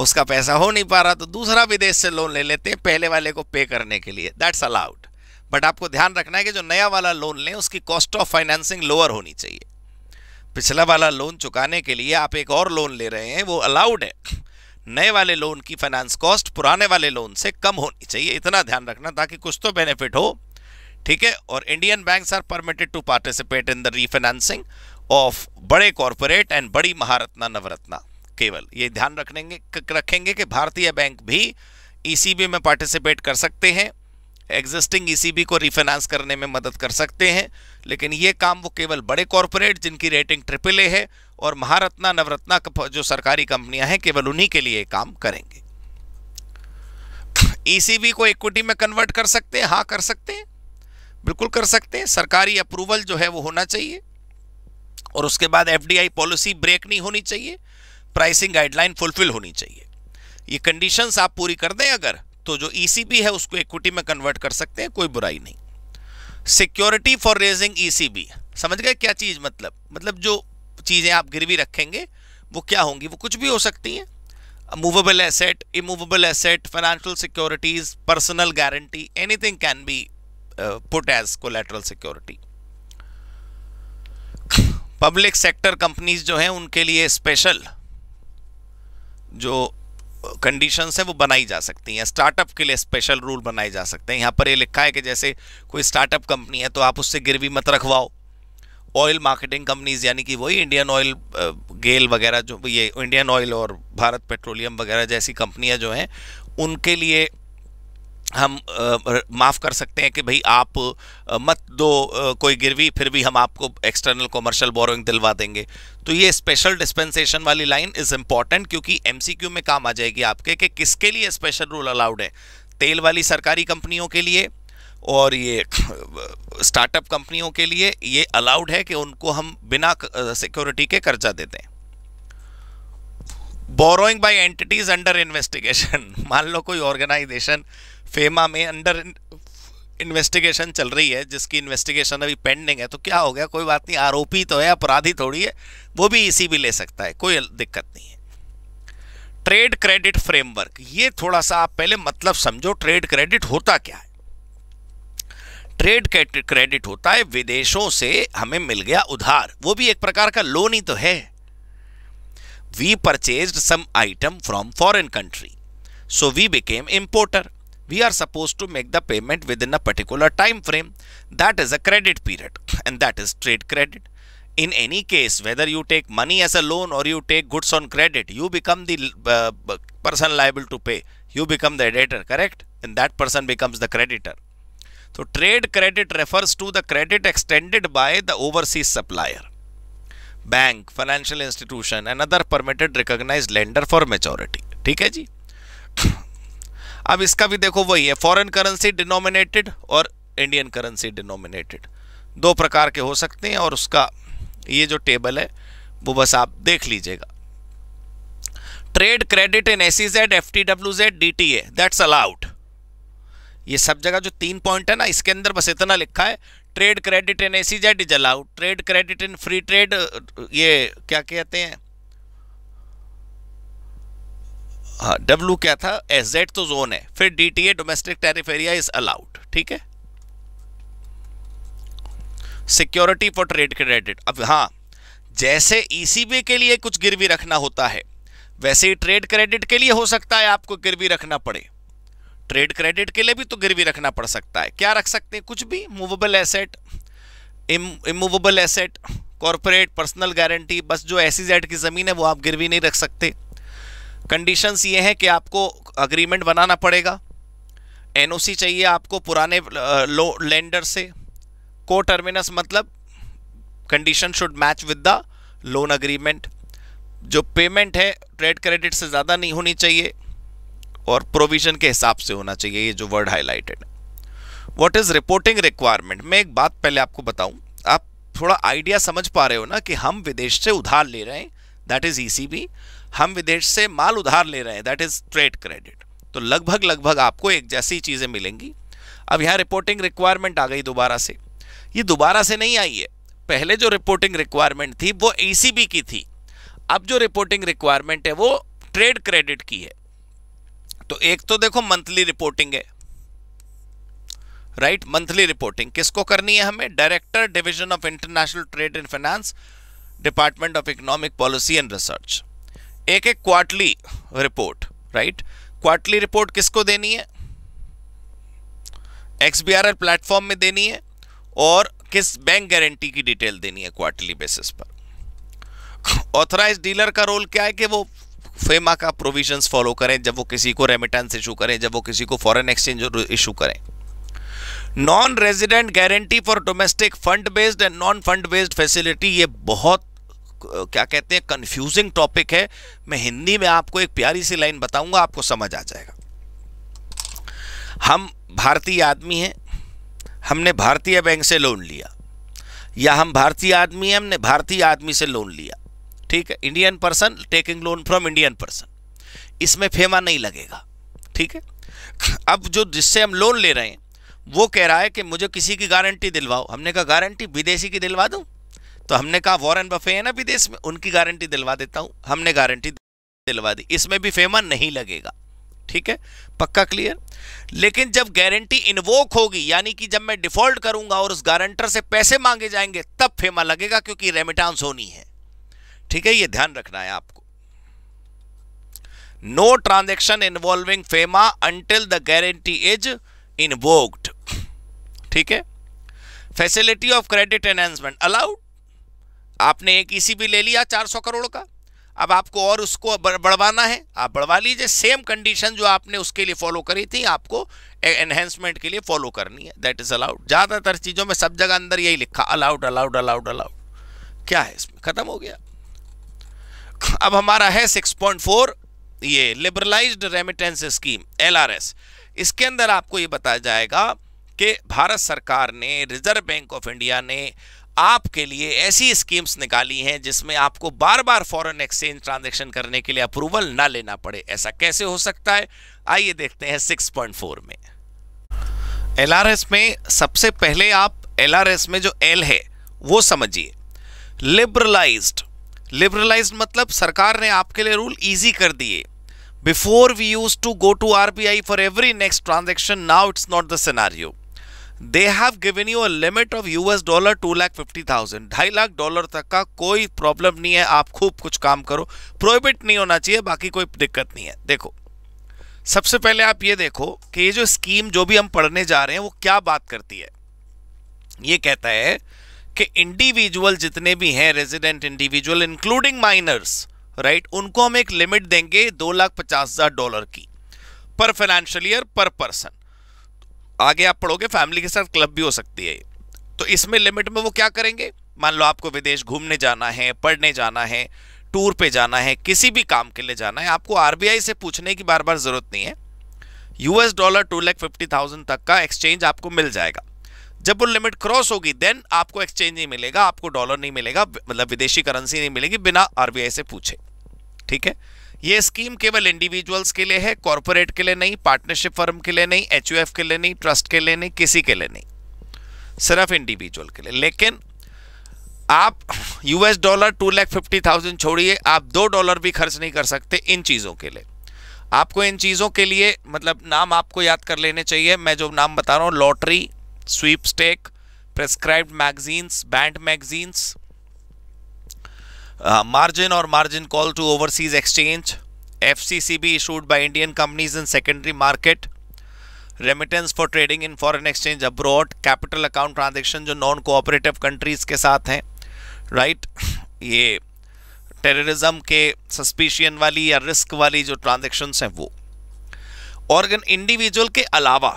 उसका पैसा हो नहीं पा रहा तो दूसरा विदेश से लोन ले लेते हैं पहले वाले को पे करने के लिए दैट्स अलाउड बट आपको ध्यान रखना है कि जो नया वाला लोन लें उसकी कॉस्ट ऑफ फाइनेंसिंग लोअर होनी चाहिए पिछला वाला लोन चुकाने के लिए आप एक और लोन ले रहे हैं वो अलाउड है नए वाले लोन की फाइनेंस कॉस्ट पुराने वाले लोन से कम होनी चाहिए इतना ध्यान रखना ताकि कुछ तो बेनिफिट हो ठीक है और Indian banks are permitted to participate in the refinancing of बड़े कॉरपोरेट एंड बड़ी महारत्ना नवरत्ना केवल ये ध्यान रखेंगे रखेंगे कि भारतीय बैंक भी ईसीबी e में पार्टिसिपेट कर सकते हैं एग्जिस्टिंग ईसीबी e को रिफाइनेंस करने में मदद कर सकते हैं लेकिन ये काम वो केवल बड़े कॉरपोरेट जिनकी रेटिंग ट्रिपल ए है और महारत्ना नवरत्ना जो सरकारी कंपनियां हैं केवल उन्हीं के लिए काम करेंगे ईसीबी e को इक्विटी में कन्वर्ट कर सकते हैं हाँ कर सकते हैं बिल्कुल कर सकते हैं सरकारी अप्रूवल जो है वो होना चाहिए और उसके बाद एफडीआई पॉलिसी ब्रेक नहीं होनी चाहिए प्राइसिंग गाइडलाइन फुलफिल होनी चाहिए ये कंडीशंस आप पूरी कर दें अगर तो जो ईसीबी e है उसको इक्विटी में कन्वर्ट कर सकते हैं कोई बुराई नहीं security for raising ECB e समझ गए क्या चीज़ मतलब मतलब जो चीज़ें आप गिरवी रखेंगे वो क्या होंगी वो कुछ भी हो सकती हैं movable asset immovable asset financial securities personal guarantee anything can be put as collateral security public sector companies जो हैं उनके लिए स्पेशल जो कंडीशंस हैं वो बनाई जा सकती हैं स्टार्टअप के लिए स्पेशल रूल बनाए जा सकते हैं यहाँ पर ये लिखा है कि जैसे कोई स्टार्टअप कंपनी है तो आप उससे गिरवी मत रखवाओ ऑयल मार्केटिंग कंपनीज यानी कि वही इंडियन ऑयल गेल वगैरह जो ये इंडियन ऑयल और भारत पेट्रोलियम वगैरह जैसी कंपनियाँ जो हैं उनके लिए हम माफ़ कर सकते हैं कि भाई आप मत दो कोई गिरवी फिर भी हम आपको एक्सटर्नल कॉमर्शियल बोरोइंग दिलवा देंगे तो ये स्पेशल डिस्पेंसेशन वाली लाइन इज़ इम्पॉर्टेंट क्योंकि एमसीक्यू में काम आ जाएगी आपके कि किसके लिए स्पेशल रूल अलाउड है तेल वाली सरकारी कंपनियों के लिए और ये स्टार्टअप कंपनियों के लिए ये अलाउड है कि उनको हम बिना सिक्योरिटी के कर्जा देते हैं borrowing by entities under investigation मान लो कोई ऑर्गेनाइजेशन फेमा में अंडर इन्वेस्टिगेशन चल रही है जिसकी इन्वेस्टिगेशन अभी पेंडिंग है तो क्या हो गया कोई बात नहीं आरोपी तो है अपराधी थोड़ी है वो भी इसी भी ले सकता है कोई दिक्कत नहीं है ट्रेड क्रेडिट फ्रेमवर्क ये थोड़ा सा आप पहले मतलब समझो ट्रेड क्रेडिट होता क्या है ट्रेड क्रेडिट होता है विदेशों से हमें मिल गया उधार वो भी एक प्रकार का लोन ही तो है we purchase some item from foreign country so we became importer we are supposed to make the payment within a particular time frame that is a credit period and that is trade credit in any case whether you take money as a loan or you take goods on credit you become the uh, person liable to pay you become the debtor correct and that person becomes the creditor so trade credit refers to the credit extended by the overseas supplier bank financial institution another permitted recognized lender for maturity ठीक है जी अब इसका भी देखो वही है foreign currency denominated और Indian currency denominated दो प्रकार के हो सकते हैं और उसका ये जो टेबल है वो बस आप देख लीजिएगा trade credit in S Z F T W Z D T A that's allowed ये सब जगह जो तीन पॉइंट है ना इसके अंदर बस इतना लिखा है trade credit in S Z is allowed trade credit in free trade ये क्या कहते हैं हाँ डब्ल्यू क्या था एस जेड तो जोन है फिर D T A domestic tariff area is allowed ठीक है सिक्योरिटी फॉर ट्रेड क्रेडिट अब हाँ जैसे ईसीबी e के लिए कुछ गिरवी रखना होता है वैसे ही ट्रेड क्रेडिट के लिए हो सकता है आपको गिरवी रखना पड़े ट्रेड क्रेडिट के लिए भी तो गिरवी रखना पड़ सकता है क्या रख सकते हैं कुछ भी movable asset immovable asset corporate personal guarantee बस जो एसी जेड e की ज़मीन है वो आप गिरवी नहीं रख सकते कंडीशंस ये हैं कि आपको अग्रीमेंट बनाना पड़ेगा एनओसी चाहिए आपको पुराने लो लेंडर से को टर्मिनस मतलब condition should match with the loan agreement जो पेमेंट है ट्रेड क्रेडिट से ज़्यादा नहीं होनी चाहिए और प्रोविजन के हिसाब से होना चाहिए ये जो वर्ड हाईलाइटेड है वॉट इज़ रिपोर्टिंग रिक्वायरमेंट मैं एक बात पहले आपको बताऊं आप थोड़ा आइडिया समझ पा रहे हो ना कि हम विदेश से उधार ले रहे हैं दैट इज़ ई हम विदेश से माल उधार ले रहे हैं दैट इज ट्रेड क्रेडिट तो लगभग लगभग आपको एक जैसी चीज़ें मिलेंगी अब यहाँ रिपोर्टिंग रिक्वायरमेंट आ गई दोबारा से ये दोबारा से नहीं आई है पहले जो रिपोर्टिंग रिक्वायरमेंट थी वो ए e की थी अब जो रिपोर्टिंग रिक्वायरमेंट है वो ट्रेड क्रेडिट की है तो एक तो देखो मंथली रिपोर्टिंग है राइट मंथली रिपोर्टिंग किसको करनी है हमें director division of international trade and finance department of economic policy and research एक एक quarterly report right quarterly report किसको देनी है एक्सबीआरएल प्लेटफॉर्म में देनी है और किस बैंक गारंटी की डिटेल देनी है क्वार्टरली बेसिस पर ऑथराइज डीलर का रोल क्या है कि वो फेमा का प्रोविजंस फॉलो करें जब वो किसी को रेमिटेंस इशू करें जब वो किसी को फॉरेन एक्सचेंज इशू करें non resident guarantee for domestic fund based and non fund based facility ये बहुत क्या कहते हैं कंफ्यूजिंग टॉपिक है मैं हिंदी में आपको एक प्यारी सी लाइन बताऊंगा आपको समझ आ जाएगा हम भारतीय आदमी हैं हमने भारतीय बैंक से लोन लिया या हम भारतीय आदमी हैं हमने भारतीय आदमी से लोन लिया ठीक है Indian person taking loan from Indian person इसमें फेमा नहीं लगेगा ठीक है अब जो जिससे हम लोन ले रहे हैं वो कह रहा है कि मुझे किसी की गारंटी दिलवाओ हमने कहा गारंटी विदेशी की दिलवा दूँ तो हमने कहा वॉरेन बफे है ना विदेश में उनकी गारंटी दिलवा देता हूं हमने गारंटी दिलवा दी इसमें भी फेमा नहीं लगेगा ठीक है पक्का क्लियर लेकिन जब गारंटी इन्वोक होगी यानी कि जब मैं डिफॉल्ट करूंगा और उस गारंटर से पैसे मांगे जाएंगे तब फेमा लगेगा क्योंकि रेमिटांस होनी है ठीक है ये ध्यान रखना है आपको no transaction involving FEMA until the guarantee is invoked ठीक है facility of credit enhancement allowed आपने एक ईसीबी e ले लिया 400 करोड़ का अब आपको और उसको बढ़वाना है आप बढ़वा लीजिए सेम कंडीशन जो आपने उसके लिए फॉलो करी थी आपको एनहेंसमेंट के लिए फॉलो करनी है दैट इज अलाउड ज़्यादातर चीज़ों में सब जगह अंदर यही लिखा अलाउड अलाउड अलाउड अलाउड क्या है इसमें ख़त्म हो गया अब हमारा है 6.4 ये लिबरलाइज्ड रेमिटेंस स्कीम एलआरएस इसके अंदर आपको ये बताया जाएगा कि भारत सरकार ने रिजर्व बैंक ऑफ इंडिया ने आपके लिए ऐसी स्कीम्स निकाली हैं जिसमें आपको बार बार फॉरेन एक्सचेंज ट्रांजैक्शन करने के लिए अप्रूवल ना लेना पड़े ऐसा कैसे हो सकता है आइए देखते हैं फोर में एल में सबसे पहले आप एल में जो एल है वो समझिए लिबरलाइज लिबरलाइज मतलब सरकार ने आपके लिए रूल इजी कर दिए before we use to go to RBI for every next transaction now it's not the scenario they have given you a limit of US dollar two lakh fifty thousand ढाई lakh dollar तक का कोई problem नहीं है आप खूब कुछ काम करो प्रोहिबिट नहीं होना चाहिए बाकी कोई दिक्कत नहीं है देखो सबसे पहले आप ये देखो कि ये जो स्कीम जो भी हम पढ़ने जा रहे हैं वो क्या बात करती है ये कहता है कि इंडिविजुअल जितने भी हैं resident individual including minors right उनको हम एक लिमिट देंगे दो लाख पचास हजार डॉलर की पर फाइनेंशियल ईयर पर पर्सन आगे आप पढ़ोगे फैमिली के साथ क्लब भी हो सकती है तो इसमें लिमिट में वो क्या करेंगे मान लो आपको विदेश घूमने जाना है पढ़ने जाना है टूर पे जाना है किसी भी काम के लिए जाना है आपको आरबीआई से पूछने की बार बार ज़रूरत नहीं है US dollar two lakh fifty thousand तक का एक्सचेंज आपको मिल जाएगा जब वो लिमिट क्रॉस होगी देन आपको एक्सचेंज नहीं मिलेगा आपको डॉलर नहीं मिलेगा मतलब विदेशी करेंसी नहीं मिलेगी बिना आरबीआई से पूछे ठीक है ये स्कीम केवल इंडिविजुअल्स के लिए है कॉरपोरेट के लिए नहीं पार्टनरशिप फर्म के लिए नहीं एच के लिए नहीं ट्रस्ट के लिए नहीं किसी के लिए नहीं सिर्फ इंडिविजुअल के लिए लेकिन आप US dollar two lakh fifty thousand छोड़िए आप दो डॉलर भी खर्च नहीं कर सकते इन चीज़ों के लिए आपको इन चीज़ों के लिए मतलब नाम आपको याद कर लेने चाहिए मैं जो नाम बता रहा हूँ lottery sweepstake prescribed magazines banned magazines margin और margin call to overseas exchange F C C B issued by Indian companies in secondary market remittance for trading in foreign exchange abroad capital account transaction जो non cooperative countries के साथ हैं right right? ये terrorism के suspicion वाली या risk वाली जो ट्रांजेक्शन हैं वो ऑर्गन इंडिविजुअल के अलावा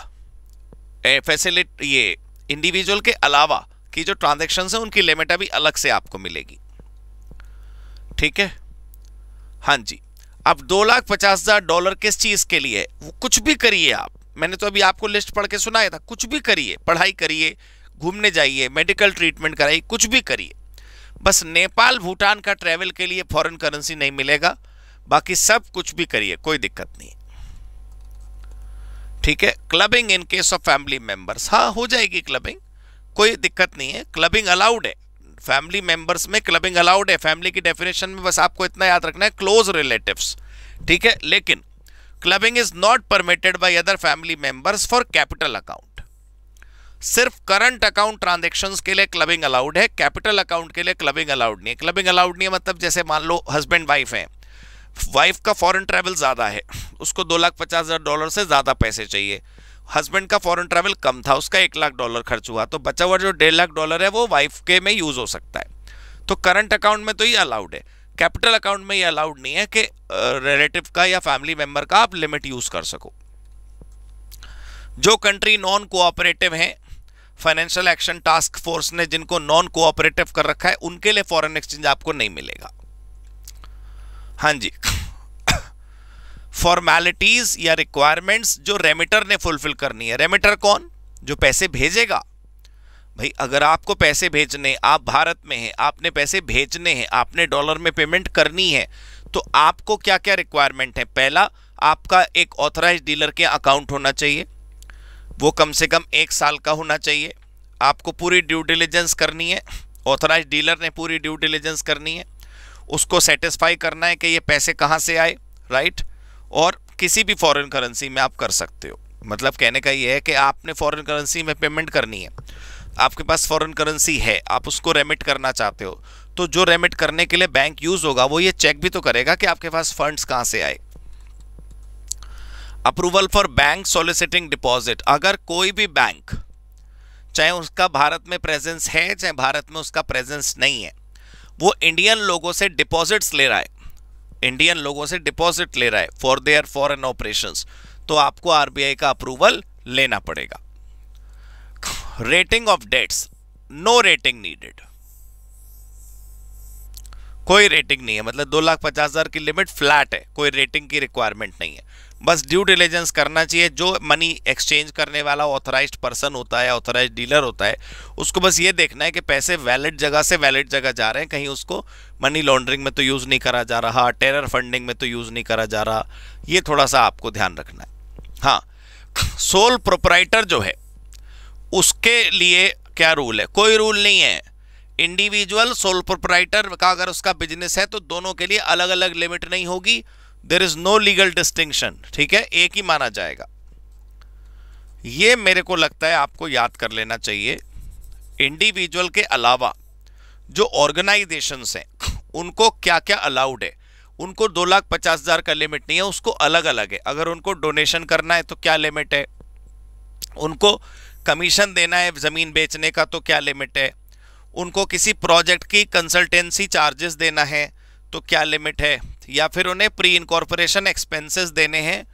फैसिलिट ये इंडिविजुअल के अलावा की जो ट्रांजेक्शन हैं उनकी लिमिट अभी अलग से आपको मिलेगी ठीक है हाँ जी अब दो लाख पचास हज़ार डॉलर किस चीज़ के लिए वो कुछ भी करिए आप मैंने तो अभी आपको लिस्ट पढ़ के सुनाया था कुछ भी करिए पढ़ाई करिए घूमने जाइए मेडिकल ट्रीटमेंट कराइए कुछ भी करिए बस नेपाल भूटान का ट्रेवल के लिए फॉरेन करेंसी नहीं मिलेगा बाकी सब कुछ भी करिए कोई दिक्कत नहीं ठीक है clubbing in case of family members हाँ हो जाएगी क्लबिंग कोई दिक्कत नहीं है क्लबिंग अलाउड है फैमिली मेंबर्स में क्लबिंग अलाउड है फैमिली की डेफिनेशन में बस आपको इतना याद रखना है क्लोज रिलेटिव्स ठीक है लेकिन clubbing is not permitted by other family members for capital account सिर्फ करंट अकाउंट ट्रांजेक्शन के लिए क्लबिंग अलाउड है कैपिटल अकाउंट के लिए क्लबिंग अलाउड नहीं है क्लबिंग अलाउड नहीं है मतलब जैसे मान लो हस्बैंड वाइफ है वाइफ का फॉरेन ट्रेवल ज़्यादा है उसको दो लाख पचास हज़ार डॉलर से ज़्यादा पैसे चाहिए हस्बैंड का फॉरेन ट्रैवल कम था उसका एक लाख डॉलर खर्च हुआ तो बचा हुआ जो डेढ़ लाख डॉलर है वो वाइफ के में यूज़ हो सकता है तो करंट अकाउंट में तो ये अलाउड है कैपिटल अकाउंट में ये अलाउड नहीं है कि रिलेटिव का या फैमिली मेंबर का आप लिमिट यूज़ कर सको जो कंट्री नॉन कोऑपरेटिव है फाइनेंशियल एक्शन टास्क फोर्स ने जिनको नॉन कोऑपरेटिव कर रखा है उनके लिए फॉरन एक्सचेंज आपको नहीं मिलेगा हाँ जी फॉर्मैलिटीज़ या रिक्वायरमेंट्स जो रेमिटर ने फुलफिल करनी है रेमिटर कौन जो पैसे भेजेगा भाई अगर आपको पैसे भेजने आप भारत में हैं आपने पैसे भेजने हैं आपने डॉलर में पेमेंट करनी है तो आपको क्या क्या रिक्वायरमेंट है पहला आपका एक ऑथराइज डीलर के अकाउंट होना चाहिए वो कम से कम एक साल का होना चाहिए आपको पूरी ड्यू डिलीजेंस करनी है ऑथराइज डीलर ने पूरी ड्यू डिलीजेंस करनी है उसको सेटिस्फाई करना है कि ये पैसे कहाँ से आए राइट और किसी भी फॉरेन करेंसी में आप कर सकते हो मतलब कहने का ये है कि आपने फॉरेन करेंसी में पेमेंट करनी है आपके पास फॉरेन करेंसी है आप उसको रेमिट करना चाहते हो तो जो रेमिट करने के लिए बैंक यूज़ होगा वो ये चेक भी तो करेगा कि आपके पास फंड्स कहाँ से आए approval for bank soliciting deposit अगर कोई भी बैंक चाहे उसका भारत में प्रेजेंस है चाहे भारत में उसका प्रेजेंस नहीं है वो इंडियन लोगों से डिपॉजिट्स ले रहा है इंडियन लोगों से डिपॉजिट ले रहा है फॉर देयर फॉरन ऑपरेशन तो आपको आरबीआई का अप्रूवल लेना पड़ेगा rating of debts no rating needed कोई रेटिंग नहीं है मतलब दो लाख पचास हजार की लिमिट फ्लैट है कोई रेटिंग की रिक्वायरमेंट नहीं है बस ड्यू डिलीजेंस करना चाहिए जो मनी एक्सचेंज करने वाला ऑथराइज्ड पर्सन होता है ऑथराइज्ड डीलर होता है उसको बस ये देखना है कि पैसे वैलिड जगह से वैलिड जगह जा रहे हैं कहीं उसको मनी लॉन्ड्रिंग में तो यूज़ नहीं करा जा रहा टेरर फंडिंग में तो यूज़ नहीं करा जा रहा ये थोड़ा सा आपको ध्यान रखना है हाँ सोल प्रोपराइटर जो है उसके लिए क्या रूल है कोई रूल नहीं है इंडिविजुअल सोल प्रोपराइटर का अगर उसका बिजनेस है तो दोनों के लिए अलग अलग लिमिट नहीं होगी there is no legal distinction ठीक है एक ही माना जाएगा ये मेरे को लगता है आपको याद कर लेना चाहिए इंडिविजुअल के अलावा जो ऑर्गेनाइजेशन हैं उनको क्या क्या अलाउड है उनको दो लाख पचास हज़ार का लिमिट नहीं है उसको अलग अलग है अगर उनको डोनेशन करना है तो क्या लिमिट है उनको कमीशन देना है ज़मीन बेचने का तो क्या लिमिट है उनको किसी प्रोजेक्ट की कंसल्टेंसी चार्जेस देना है तो क्या लिमिट है या फिर उन्हें प्री इनकॉर्पोरेशन एक्सपेंसेस देने हैं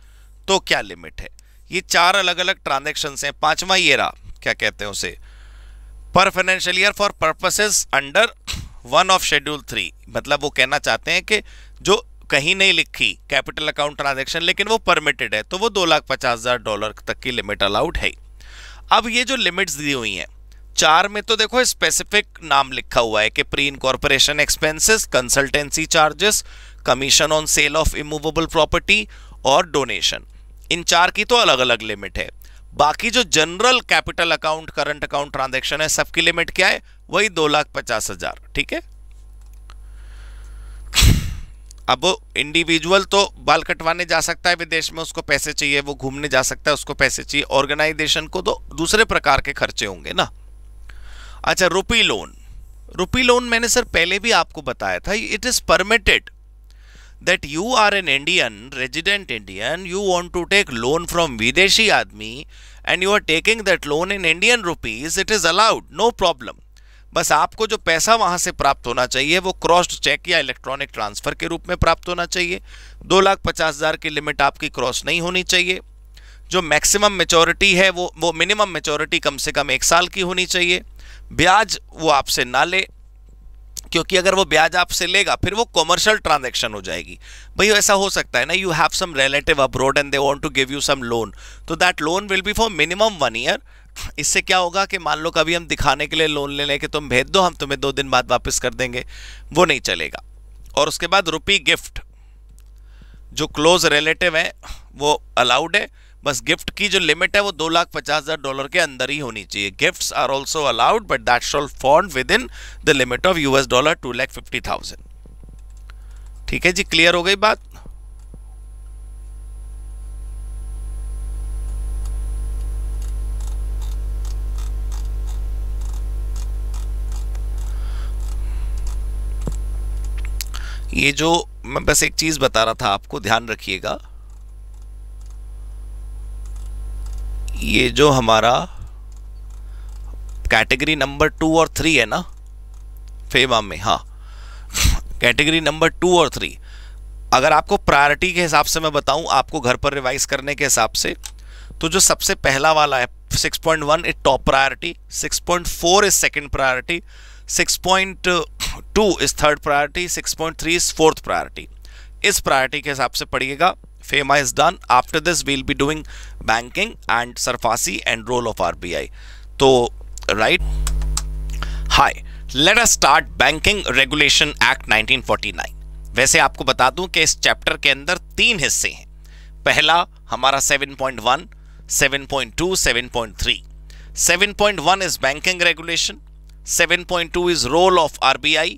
तो क्या लिमिट है ये चार अलग अलग ट्रांजेक्शन हैं पांचवा ये रहा क्या कहते हैं उसे per financial year for purposes under one of schedule three मतलब वो कहना चाहते हैं कि जो कहीं नहीं लिखी कैपिटल अकाउंट ट्रांजेक्शन लेकिन वो परमिटेड है तो वो दो लाख पचास हज़ार डॉलर तक की लिमिट अलाउड है अब ये जो लिमिट्स दी हुई हैं चार में तो देखो स्पेसिफिक नाम लिखा हुआ है कि pre incorporation expenses consultancy charges commission on sale of immovable property और डोनेशन इन चार की तो अलग अलग लिमिट है बाकी जो general capital account current account transaction है सबकी लिमिट क्या है वही दो लाख पचास हजार ठीक है अब इंडिविजुअल तो बाल कटवाने जा सकता है विदेश में उसको पैसे चाहिए वो घूमने जा सकता है उसको पैसे चाहिए ऑर्गेनाइजेशन को तो दूसरे प्रकार के खर्चे होंगे ना अच्छा रुपी लोन रुपी लोन मैंने सर पहले भी आपको बताया था it is permitted that you are an Indian, resident Indian, you want to take loan from Videshi Admi and you are taking that loan in Indian rupees, it is allowed, no problem. बस आपको जो पैसा वहां से प्राप्त होना चाहिए वो क्रॉस्ड चेक या इलेक्ट्रॉनिक ट्रांसफर के रूप में प्राप्त होना चाहिए दो लाख पचास हज़ार की लिमिट आपकी क्रॉस नहीं होनी चाहिए जो मैक्सिमम मेचोरिटी है वो वो मिनिमम मेचोरिटी कम से कम एक साल की होनी चाहिए ब्याज वो आपसे ना ले क्योंकि अगर वो ब्याज आपसे लेगा फिर वो कॉमर्शियल ट्रांजेक्शन हो जाएगी भाई ऐसा हो सकता है ना you have some relative abroad and they want to give you some loan तो that loan will be for minimum one year इससे क्या होगा कि मान लो कभी हम दिखाने के लिए लोन ले लें कि तुम भेज दो हम तुम्हें दो दिन बाद वापस कर देंगे वो नहीं चलेगा और उसके बाद रुपी गिफ्ट जो क्लोज रिलेटिव है वो अलाउड है बस गिफ्ट की जो लिमिट है वो दो लाख पचास हजार डॉलर के अंदर ही होनी चाहिए gifts are also allowed but that shall found within the limit of US dollar two lakh fifty thousand ठीक है जी क्लियर हो गई बात ये जो मैं बस एक चीज़ बता रहा था आपको ध्यान रखिएगा ये जो हमारा कैटेगरी नंबर टू और थ्री है ना फेमा में हाँ कैटेगरी नंबर टू और थ्री अगर आपको प्रायोरिटी के हिसाब से मैं बताऊं आपको घर पर रिवाइज करने के हिसाब से तो जो सबसे पहला वाला है 6.1 point one is top priority 6.4 is second priority 6.2 is third priority 6.3 is fourth priority इस प्रायोरिटी के हिसाब से पढ़िएगा FEMA is done. After this, we'll be doing banking and SARFASI and role of RBI. So, right? Hi, let us start Banking Regulation Act 1949. वैसे आपको बता दूं कि इस चैप्टर के अंदर तीन हिस्से हैं पहला हमारा 7.1, 7.2, 7.3. 7.1 is banking regulation, 7.2 is role of RBI,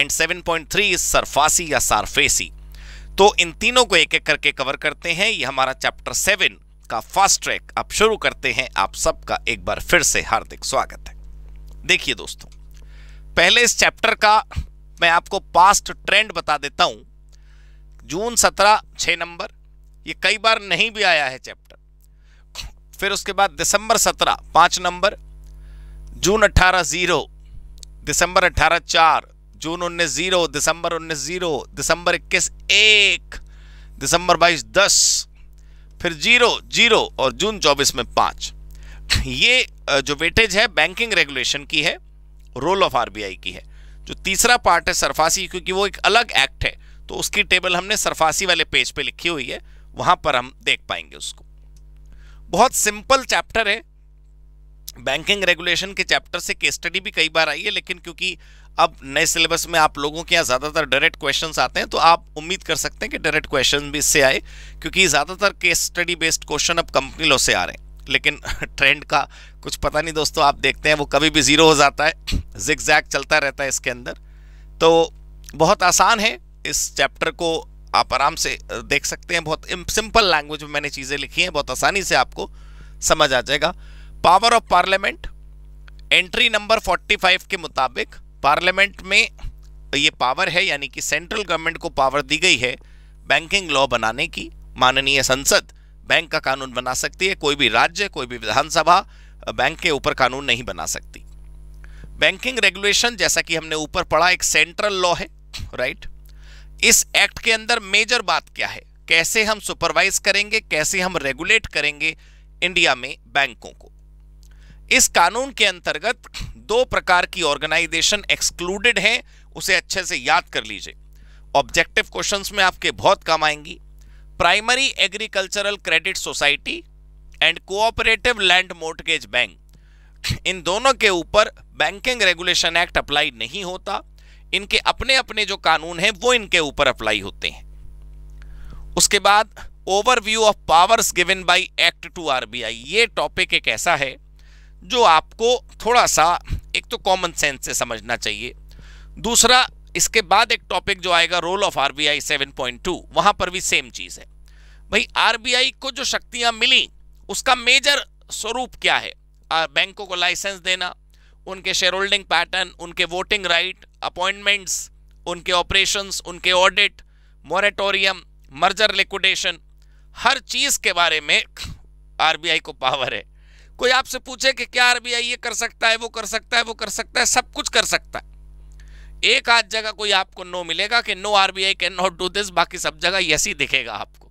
and 7.3 is SARFASI या SARFASI. तो इन तीनों को एक एक करके कवर करते हैं ये हमारा चैप्टर सेवन का फास्ट ट्रैक आप शुरू करते हैं आप सबका एक बार फिर से हार्दिक स्वागत है देखिए दोस्तों पहले इस चैप्टर का मैं आपको पास्ट ट्रेंड बता देता हूं जून सत्रह छह नंबर ये कई बार नहीं भी आया है चैप्टर फिर उसके बाद दिसंबर सत्रह पांच नंबर जून अट्ठारह ज़ीरो दिसंबर अट्ठारह चार जून उन्नीस जीरो दिसंबर उन्नीस जीरो दिसंबर इक्कीस एक दिसंबर बाईस दस फिर जीरो जीरो और जून चौबीस में पांच ये जो वेटेज है बैंकिंग रेगुलेशन की है रोल ऑफ आरबीआई की है जो तीसरा पार्ट है सरफासी क्योंकि वो एक अलग एक्ट है तो उसकी टेबल हमने सरफासी वाले पेज पे लिखी हुई है वहां पर हम देख पाएंगे उसको बहुत सिंपल चैप्टर है बैंकिंग रेगुलेशन के चैप्टर से केस स्टडी भी कई बार आई है लेकिन क्योंकि अब नए सिलेबस में आप लोगों के यहाँ ज़्यादातर डायरेक्ट क्वेश्चन आते हैं तो आप उम्मीद कर सकते हैं कि डायरेक्ट क्वेश्चन भी इससे आए क्योंकि ज़्यादातर केस स्टडी बेस्ड क्वेश्चन अब कंपनी लो से आ रहे हैं लेकिन ट्रेंड का कुछ पता नहीं दोस्तों आप देखते हैं वो कभी भी ज़ीरो हो जाता है जिक जैक चलता रहता है इसके अंदर तो बहुत आसान है इस चैप्टर को आप आराम से देख सकते हैं बहुत सिंपल लैंग्वेज में मैंने चीज़ें लिखी हैं बहुत आसानी से आपको समझ आ जाएगा power of parliament entry number 45 के मुताबिक पार्लियामेंट में ये पावर है यानी कि सेंट्रल गवर्नमेंट को पावर दी गई है बैंकिंग लॉ बनाने की माननीय संसद बैंक का कानून बना सकती है कोई भी राज्य कोई भी विधानसभा बैंक के ऊपर कानून नहीं बना सकती बैंकिंग रेगुलेशन जैसा कि हमने ऊपर पढ़ा एक सेंट्रल लॉ है राइट इस एक्ट के अंदर मेजर बात क्या है कैसे हम सुपरवाइज करेंगे कैसे हम रेगुलेट करेंगे इंडिया में बैंकों को इस कानून के अंतर्गत दो प्रकार की ऑर्गेनाइजेशन एक्सक्लूडेड हैं उसे अच्छे से याद कर लीजिए ऑब्जेक्टिव क्वेश्चंस में आपके बहुत काम आएंगी primary agricultural credit society and cooperative land mortgage bank इन दोनों के ऊपर बैंकिंग रेगुलेशन एक्ट अप्लाई नहीं होता इनके अपने अपने जो कानून हैं वो इनके ऊपर अप्लाई होते हैं उसके बाद overview of powers given by act to RBI ये टॉपिक एक ऐसा है जो आपको थोड़ा सा एक तो कॉमन सेंस से समझना चाहिए दूसरा इसके बाद एक टॉपिक जो आएगा रोल ऑफ आरबीआई 7.2 वहां पर भी सेम चीज है भाई आरबीआई को जो शक्तियां मिली उसका मेजर स्वरूप क्या है बैंकों को लाइसेंस देना उनके शेयर होल्डिंग पैटर्न उनके वोटिंग राइट अपॉइंटमेंट्स उनके ऑपरेशंस उनके ऑडिट मॉरेटोरियम मर्जर लिक्विडेशन हर चीज़ के बारे में आरबीआई को पावर है कोई आपसे पूछे कि क्या आरबीआई ये कर सकता है वो कर सकता है वो कर सकता है सब कुछ कर सकता है एक आध जगह कोई आपको नो मिलेगा कि no RBI can not do this बाकी सब जगह यस ही दिखेगा आपको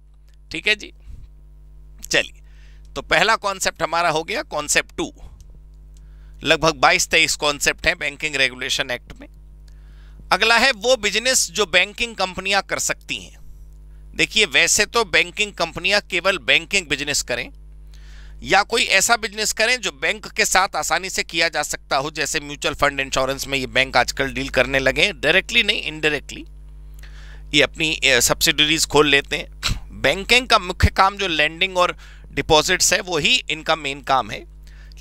ठीक है जी चलिए तो पहला कॉन्सेप्ट हमारा हो गया कॉन्सेप्ट टू लगभग 22 तेईस कॉन्सेप्ट है बैंकिंग रेगुलेशन एक्ट में अगला है वो बिजनेस जो बैंकिंग कंपनियां कर सकती हैं देखिए वैसे तो बैंकिंग कंपनियां केवल बैंकिंग बिजनेस करें या कोई ऐसा बिजनेस करें जो बैंक के साथ आसानी से किया जा सकता हो जैसे म्यूचुअल फंड इंश्योरेंस में ये बैंक आजकल डील करने लगे डायरेक्टली नहीं इनडायरेक्टली ये अपनी सब्सिडरीज खोल लेते हैं बैंकिंग का मुख्य काम जो लैंडिंग और डिपॉजिट्स है वो ही इनका मेन काम है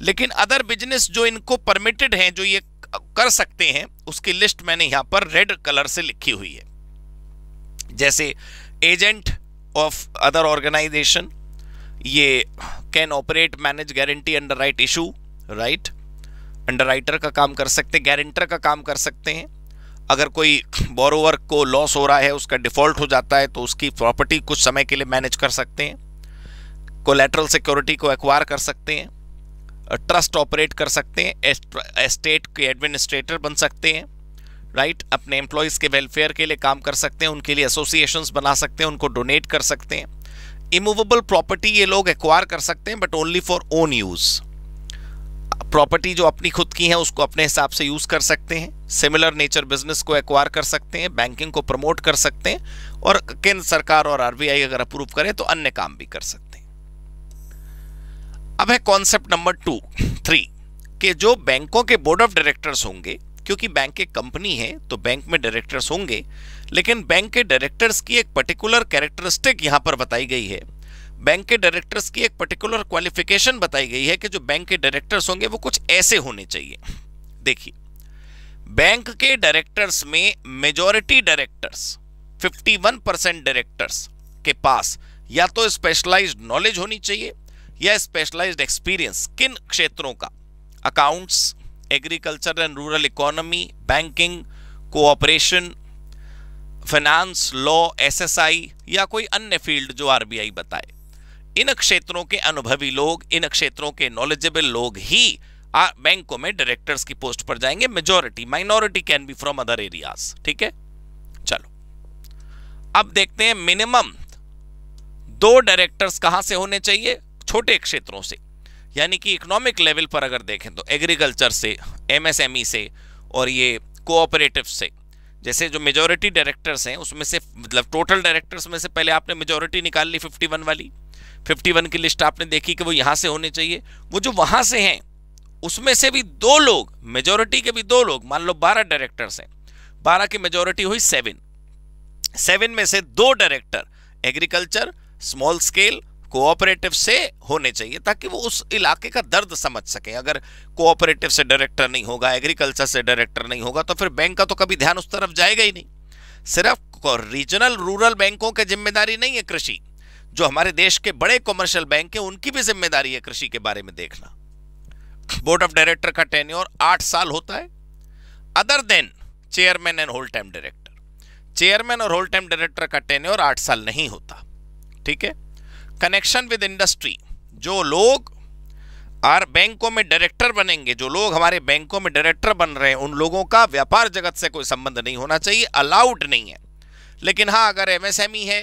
लेकिन अदर बिजनेस जो इनको परमिटेड हैं जो ये कर सकते हैं उसकी लिस्ट मैंने यहाँ पर रेड कलर से लिखी हुई है जैसे एजेंट ऑफ अदर ऑर्गेनाइजेशन ये can operate manage guarantee underwrite issue right underwriter का काम कर सकते हैं गारंटर का काम कर सकते हैं अगर कोई बोरोवर को लॉस हो रहा है उसका डिफॉल्ट हो जाता है तो उसकी प्रॉपर्टी कुछ समय के लिए मैनेज कर सकते हैं कोलेट्रल सिक्योरिटी को एक्वायर कर सकते हैं ट्रस्ट ऑपरेट कर सकते हैं एस्टेट के एडमिनिस्ट्रेटर बन सकते हैं राइट अपने एम्प्लॉयज़ के वेलफेयर के लिए काम कर सकते हैं उनके लिए एसोसिएशंस बना सकते हैं उनको डोनेट कर सकते हैं इमूवेबल प्रॉपर्टी ये लोग एक्वायर कर सकते हैं but only for own use property जो अपनी खुद की है उसको अपने हिसाब से यूज़ कर सकते हैं सिमिलर नेचर बिजनेस को एक्वायर कर सकते हैं बैंकिंग को प्रमोट कर सकते हैं और केंद्र सरकार और आरबीआई अगर अप्रूव करे तो अन्य काम भी कर सकते हैं अब है कॉन्सेप्ट नंबर टू थ्री के जो बैंकों के बोर्ड ऑफ डायरेक्टर्स होंगे क्योंकि बैंक एक कंपनी है तो बैंक में डायरेक्टर्स होंगे लेकिन बैंक के डायरेक्टर्स की एक पर्टिकुलर कैरेक्टरिस्टिक यहाँ पर बताई गई है बैंक के डायरेक्टर्स की एक पर्टिकुलर क्वालिफिकेशन बताई गई है कि जो बैंक के डायरेक्टर्स होंगे वो कुछ ऐसे होने चाहिए देखिए बैंक के डायरेक्टर्स में मेजोरिटी डायरेक्टर्स 51 परसेंट डायरेक्टर्स के पास या तो स्पेशलाइज्ड नॉलेज होनी चाहिए या स्पेशलाइज्ड एक्सपीरियंस किन क्षेत्रों का accounts agriculture and rural economy banking cooperation finance law SSI या कोई अन्य फील्ड जो आरबीआई बताए इन क्षेत्रों के अनुभवी लोग इन क्षेत्रों के नॉलेजेबल लोग ही बैंकों में डायरेक्टर्स की पोस्ट पर जाएंगे majority minority can be from other areas ठीक है चलो अब देखते हैं मिनिमम दो डायरेक्टर्स कहां से होने चाहिए छोटे क्षेत्रों से यानी कि इकोनॉमिक लेवल पर अगर देखें तो एग्रीकल्चर से एमएसएमई e से और ये कोऑपरेटिव से जैसे जो मेजोरिटी डायरेक्टर्स हैं उसमें से मतलब टोटल डायरेक्टर्स में से पहले आपने मेजोरिटी निकाल ली 51 वाली 51 की लिस्ट आपने देखी कि वो यहाँ से होने चाहिए वो जो वहाँ से हैं उसमें से भी दो लोग मेजोरिटी के भी दो लोग मान लो बारह डायरेक्टर्स हैं बारह की मेजोरिटी हुई सेवन सेवन में से दो director agriculture small scale cooperative से होने चाहिए ताकि वो उस इलाके का दर्द समझ सकें अगर कोऑपरेटिव से डायरेक्टर नहीं होगा एग्रीकल्चर से डायरेक्टर नहीं होगा तो फिर बैंक का तो कभी ध्यान उस तरफ जाएगा ही नहीं सिर्फ रीजनल रूरल बैंकों की जिम्मेदारी नहीं है कृषि जो हमारे देश के बड़े कॉमर्शियल बैंक है उनकी भी जिम्मेदारी है कृषि के बारे में देखना बोर्ड ऑफ डायरेक्टर का टेन्योर आठ साल होता है other than chairman and whole time director chairman और होल टाइम डायरेक्टर का टेन्योर आठ साल नहीं होता ठीक है कनेक्शन विद इंडस्ट्री जो लोग आर बैंकों में डायरेक्टर बनेंगे जो लोग हमारे बैंकों में डायरेक्टर बन रहे हैं उन लोगों का व्यापार जगत से कोई संबंध नहीं होना चाहिए अलाउड नहीं है लेकिन हाँ अगर एमएसएमई e है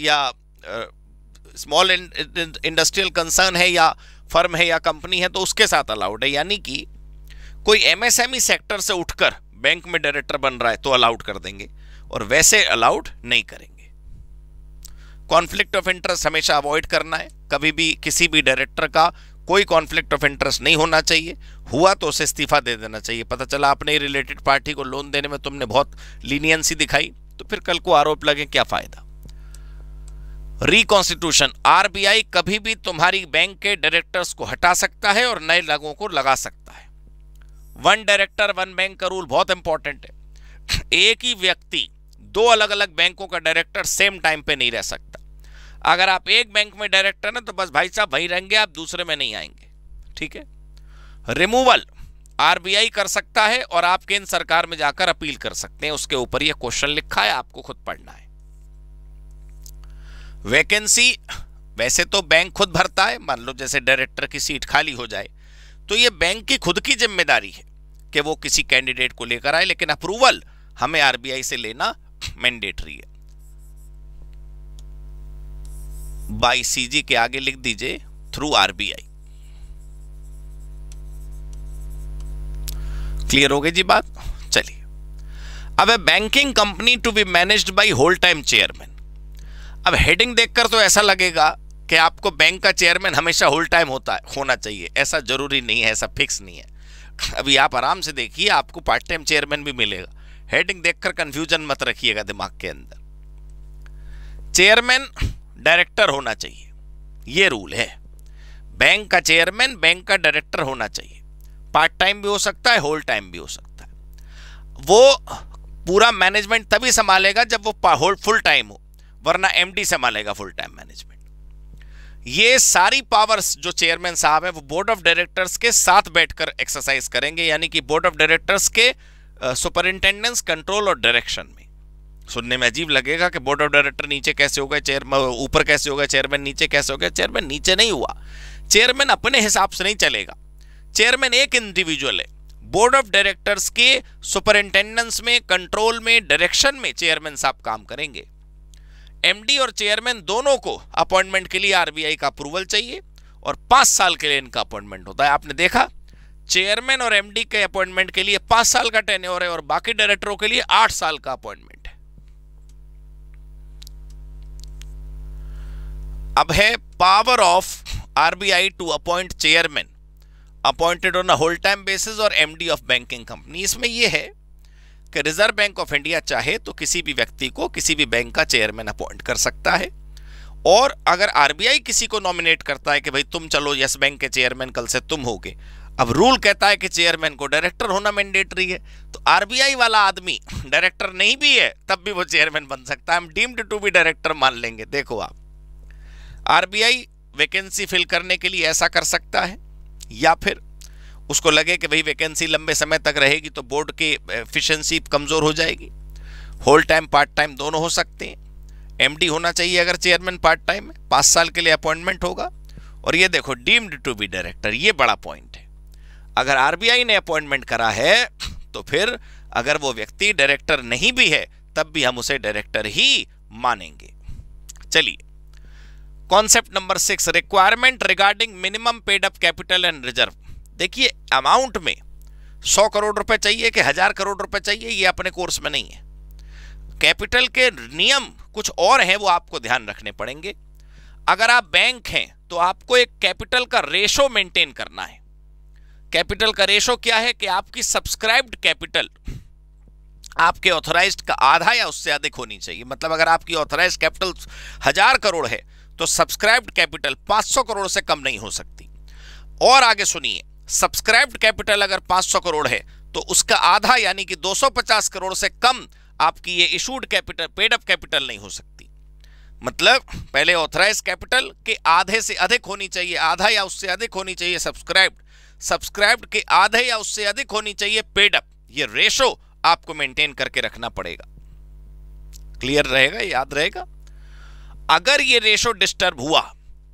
या स्मॉल इंडस्ट्रियल कंसर्न है या फर्म है या कंपनी है तो उसके साथ अलाउड है यानी कि कोई एमएसएमई सेक्टर e से उठकर बैंक में डायरेक्टर बन रहा है तो अलाउड कर देंगे और वैसे अलाउड नहीं करेंगे कॉन्फ्लिक्ट ऑफ इंटरेस्ट हमेशा अवॉइड करना है कभी भी किसी भी डायरेक्टर का कोई कॉन्फ्लिक्ट ऑफ इंटरेस्ट नहीं होना चाहिए हुआ तो उसे इस्तीफा दे देना चाहिए पता चला आपने रिलेटेड पार्टी को लोन देने में तुमने बहुत लीनियंसी दिखाई तो फिर कल को आरोप लगे क्या फायदा रिकॉन्स्टिट्यूशन आरबीआई कभी भी तुम्हारी बैंक के डायरेक्टर्स को हटा सकता है और नए लोगों को लगा सकता है वन डायरेक्टर वन बैंक का रूल बहुत इंपॉर्टेंट है एक ही व्यक्ति दो अलग अलग बैंकों का डायरेक्टर सेम टाइम पे नहीं रह सकता अगर आप एक बैंक में डायरेक्टर हैं तो बस भाई साहब वहीं रहेंगे आप दूसरे में नहीं आएंगे ठीक है रिमूवल आरबीआई कर सकता है और आप केंद्र सरकार में जाकर अपील कर सकते हैं उसके ऊपर यह क्वेश्चन लिखा है आपको खुद पढ़ना है वैकेंसी वैसे तो बैंक खुद भरता है मान लो जैसे डायरेक्टर की सीट खाली हो जाए तो यह बैंक की खुद की जिम्मेदारी है कि वो किसी कैंडिडेट को लेकर आए लेकिन अप्रूवल हमें आरबीआई से लेना मैंडेटरी है बाई सीजी के आगे लिख दीजिए थ्रू आरबीआई क्लियर हो गई जी बात चलिए अब banking company to be managed by whole time chairman अब हेडिंग देखकर तो ऐसा लगेगा कि आपको बैंक का चेयरमैन हमेशा होल टाइम होता है होना चाहिए ऐसा जरूरी नहीं है ऐसा फिक्स नहीं है अभी आप आराम से देखिए आपको पार्ट टाइम चेयरमैन भी मिलेगा हेडिंग देखकर कंफ्यूजन मत रखिएगा दिमाग के अंदर चेयरमैन डायरेक्टर होना चाहिए ये रूल है बैंक का चेयरमैन बैंक का डायरेक्टर होना चाहिए पार्ट टाइम भी हो सकता है होल टाइम भी हो सकता है वो पूरा मैनेजमेंट तभी संभालेगा जब वो होल फुल टाइम हो वरना एमडी संभालेगा फुल टाइम मैनेजमेंट ये सारी पावर्स जो चेयरमैन साहब हैं वो बोर्ड ऑफ डायरेक्टर्स के साथ बैठकर एक्सरसाइज करेंगे यानी कि बोर्ड ऑफ डायरेक्टर्स के सुपरिंटेंडेंस कंट्रोल और डायरेक्शन में सुनने में अजीब लगेगा कि बोर्ड ऑफ डायरेक्टर नीचे कैसे होगा चेयरमैन ऊपर कैसे होगा चेयरमैन नीचे कैसे होगा चेयरमैन नीचे नहीं हुआ चेयरमैन अपने हिसाब से नहीं चलेगा चेयरमैन एक इंडिविजुअल है बोर्ड ऑफ डायरेक्टर्स के सुपरिंटेंडेंस में कंट्रोल में डायरेक्शन में चेयरमैन साहब काम करेंगे एमडी और चेयरमैन दोनों को अपॉइंटमेंट के लिए आरबीआई का अप्रूवल चाहिए और पांच साल के लिए इनका अपॉइंटमेंट होता है आपने देखा चेयरमैन और एमडी के अपॉइंटमेंट के लिए पांच साल का टेन है और बाकी डायरेक्टरों के लिए आठ साल का अपॉइंटमेंट है अब है power of RBI to appoint chairman appointed on whole time basis और एमडी ऑफ बैंकिंग कंपनी इसमें यह है कि रिजर्व बैंक ऑफ इंडिया चाहे तो किसी भी व्यक्ति को किसी भी बैंक का चेयरमैन अपॉइंट कर सकता है और अगर आरबीआई किसी को नॉमिनेट करता है कि भाई तुम चलो यस बैंक के चेयरमैन कल से तुम होगे अब रूल कहता है कि चेयरमैन को डायरेक्टर होना मैंडेटरी है तो आरबीआई वाला आदमी डायरेक्टर नहीं भी है तब भी वो चेयरमैन बन सकता है हम डीम्ड टू बी डायरेक्टर मान लेंगे देखो आप आरबीआई वैकेंसी फिल करने के लिए ऐसा कर सकता है या फिर उसको लगे कि भाई वैकेंसी लंबे समय तक रहेगी तो बोर्ड की एफिशेंसी कमज़ोर हो जाएगी होल टाइम पार्ट टाइम दोनों हो सकते हैं एमडी होना चाहिए अगर चेयरमैन पार्ट टाइम है पाँच साल के लिए अपॉइंटमेंट होगा और ये देखो डीम्ड टू बी डायरेक्टर ये बड़ा पॉइंट है अगर आरबीआई ने अपॉइंटमेंट करा है तो फिर अगर वो व्यक्ति डायरेक्टर नहीं भी है तब भी हम उसे डायरेक्टर ही मानेंगे चलिए concept number six requirement regarding minimum paid up capital and reserve देखिए अमाउंट में सौ करोड़ रुपए चाहिए कि हजार करोड़ रुपए चाहिए ये अपने कोर्स में नहीं है कैपिटल के नियम कुछ और हैं वो आपको ध्यान रखने पड़ेंगे अगर आप बैंक हैं तो आपको एक कैपिटल का रेशो मेंटेन करना है कैपिटल का रेशो क्या है कि आपकी सब्सक्राइब्ड कैपिटल आपके ऑथोराइज का आधा या उससे अधिक होनी चाहिए मतलब अगर आपकी ऑथराइज कैपिटल हजार करोड़ है तो सब्सक्राइब्ड कैपिटल 500 करोड़ से कम नहीं हो सकती और आगे सुनिए सब्सक्राइब्ड कैपिटल अगर 500 करोड़ है तो उसका आधा यानी कि 250 करोड़ से कम आपकी ये issued capital paid up capital नहीं हो सकती मतलब पहले ऑथराइज कैपिटल के आधे से अधिक होनी चाहिए आधा या उससे अधिक होनी चाहिए सब्सक्राइब्ड सब्सक्राइब्ड के आधे या उससे अधिक होनी चाहिए पेडअप ये रेशो आपको मेंटेन करके रखना पड़ेगा क्लियर रहेगा याद रहेगा अगर ये रेशो डिस्टर्ब हुआ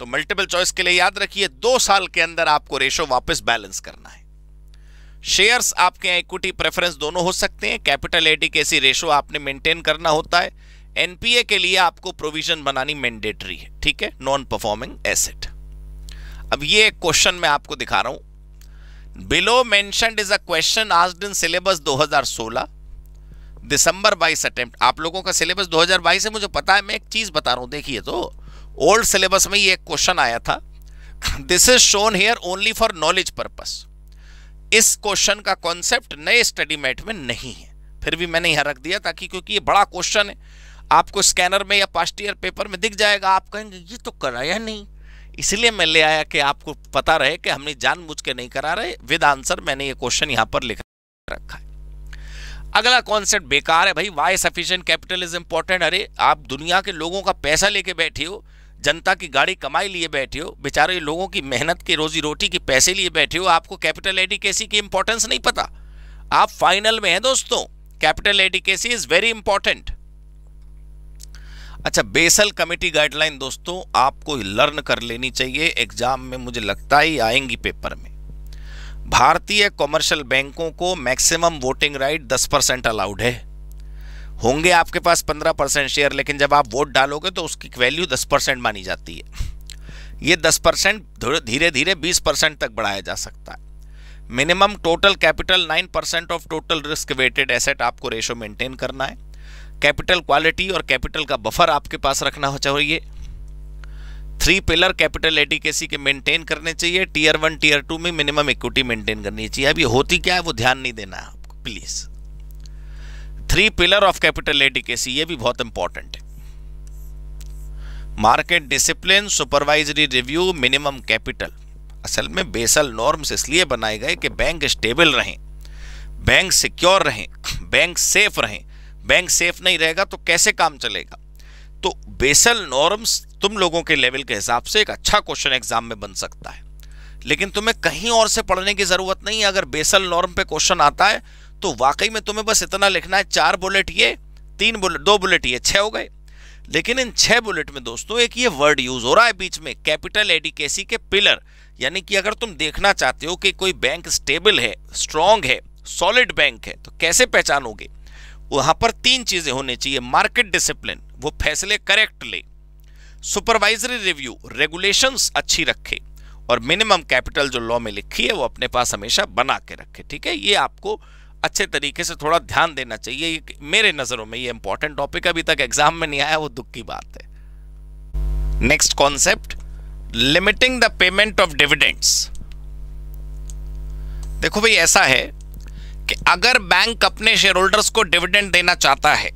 तो मल्टीपल चॉइस के लिए याद रखिए दो साल के अंदर आपको रेशो वापस बैलेंस करना है शेयर्स आपके इक्विटी प्रेफरेंस दोनों हो सकते हैं कैपिटल एडिकेसी रेशो आपने मेंटेन करना होता है एनपीए के लिए आपको प्रोविजन बनानी मैंडेटरी है ठीक है नॉन परफॉर्मिंग एसेट अब ये क्वेश्चन मैं आपको दिखा रहा हूं below mentioned is a question asked in syllabus 2016 December 22 attempt आप लोगों का सिलेबस 2022 से मुझे पता है मैं एक चीज बता रहा हूं देखिए तो ओल्ड सिलेबस में ये एक क्वेश्चन आया था this is shown here only for knowledge purpose इस क्वेश्चन का कॉन्सेप्ट नए स्टडी मैट में नहीं है फिर भी मैंने यहां रख दिया ताकि क्योंकि ये बड़ा क्वेश्चन है आपको स्कैनर में या पास्ट ईयर पेपर में दिख जाएगा आप कहेंगे ये तो कराया नहीं इसलिए मैं ले आया कि आपको पता रहे कि हमने जानबूझ के नहीं करा रहे विद आंसर मैंने ये क्वेश्चन यहाँ पर लिख रखा है अगला कॉन्सेप्ट बेकार है भाई why sufficient capital is important अरे आप दुनिया के लोगों का पैसा लेके बैठे हो जनता की गाड़ी कमाई लिए बैठे हो बेचारे लोगों की मेहनत की रोजी रोटी के पैसे लिए बैठे हो आपको कैपिटल एडिकेसी की इंपॉर्टेंस नहीं पता आप फाइनल में हैं दोस्तों capital adequacy is very important अच्छा बेसल कमेटी गाइडलाइन दोस्तों आपको लर्न कर लेनी चाहिए एग्जाम में मुझे लगता ही आएंगी पेपर में भारतीय कॉमर्शियल बैंकों को maximum voting right 10 percent allowed है होंगे आपके पास 15 परसेंट शेयर लेकिन जब आप वोट डालोगे तो उसकी वैल्यू 10 परसेंट मानी जाती है ये 10 परसेंट धीरे धीरे 20 परसेंट तक बढ़ाया जा सकता है minimum total capital 9 percent of total risk weighted asset आपको रेशो मेंटेन करना है कैपिटल क्वालिटी और कैपिटल का बफर आपके पास रखना चाहिए थ्री पिलर कैपिटल एडिकेसी के मेंटेन करने चाहिए टीयर वन टीयर टू में मिनिमम इक्विटी मेंटेन करनी चाहिए अभी होती क्या है वो ध्यान नहीं देना है आपको please three pillar of capital adequacy ये भी बहुत इंपॉर्टेंट है market discipline supervisory review minimum capital असल में बेसल नॉर्म्स इसलिए बनाए गए कि बैंक स्टेबल रहें बैंक सिक्योर रहें बैंक सेफ रहें बैंक सेफ नहीं रहेगा तो कैसे काम चलेगा तो बेसल नॉर्म्स तुम लोगों के लेवल के हिसाब से एक अच्छा क्वेश्चन एग्जाम में बन सकता है लेकिन तुम्हें कहीं और से पढ़ने की ज़रूरत नहीं है अगर बेसल नॉर्म पे क्वेश्चन आता है तो वाकई में तुम्हें बस इतना लिखना है चार बुलेट ये तीन बुलेट दो बुलेट ये छह हो गए लेकिन इन छह बुलेट में दोस्तों एक ये वर्ड यूज़ हो रहा है बीच में कैपिटल एडिकेसी के पिलर यानी कि अगर तुम देखना चाहते हो कि कोई बैंक स्टेबल है स्ट्रांग है सॉलिड बैंक है तो कैसे पहचानोगे वहां पर तीन चीजें होनी चाहिए मार्केट डिसिप्लिन वो फैसले करेक्ट ले सुपरवाइजरी रिव्यू रेगुलेशंस अच्छी रखे और मिनिमम कैपिटल जो लॉ में लिखी है वो अपने पास हमेशा बना के रखे ठीक है ये आपको अच्छे तरीके से थोड़ा ध्यान देना चाहिए मेरे नज़रों में ये इंपॉर्टेंट टॉपिक अभी तक एग्जाम में नहीं आया वो दुख की बात है next concept limiting the payment of dividends देखो भाई ऐसा है कि अगर बैंक अपने शेयर होल्डर्स को डिविडेंड देना चाहता है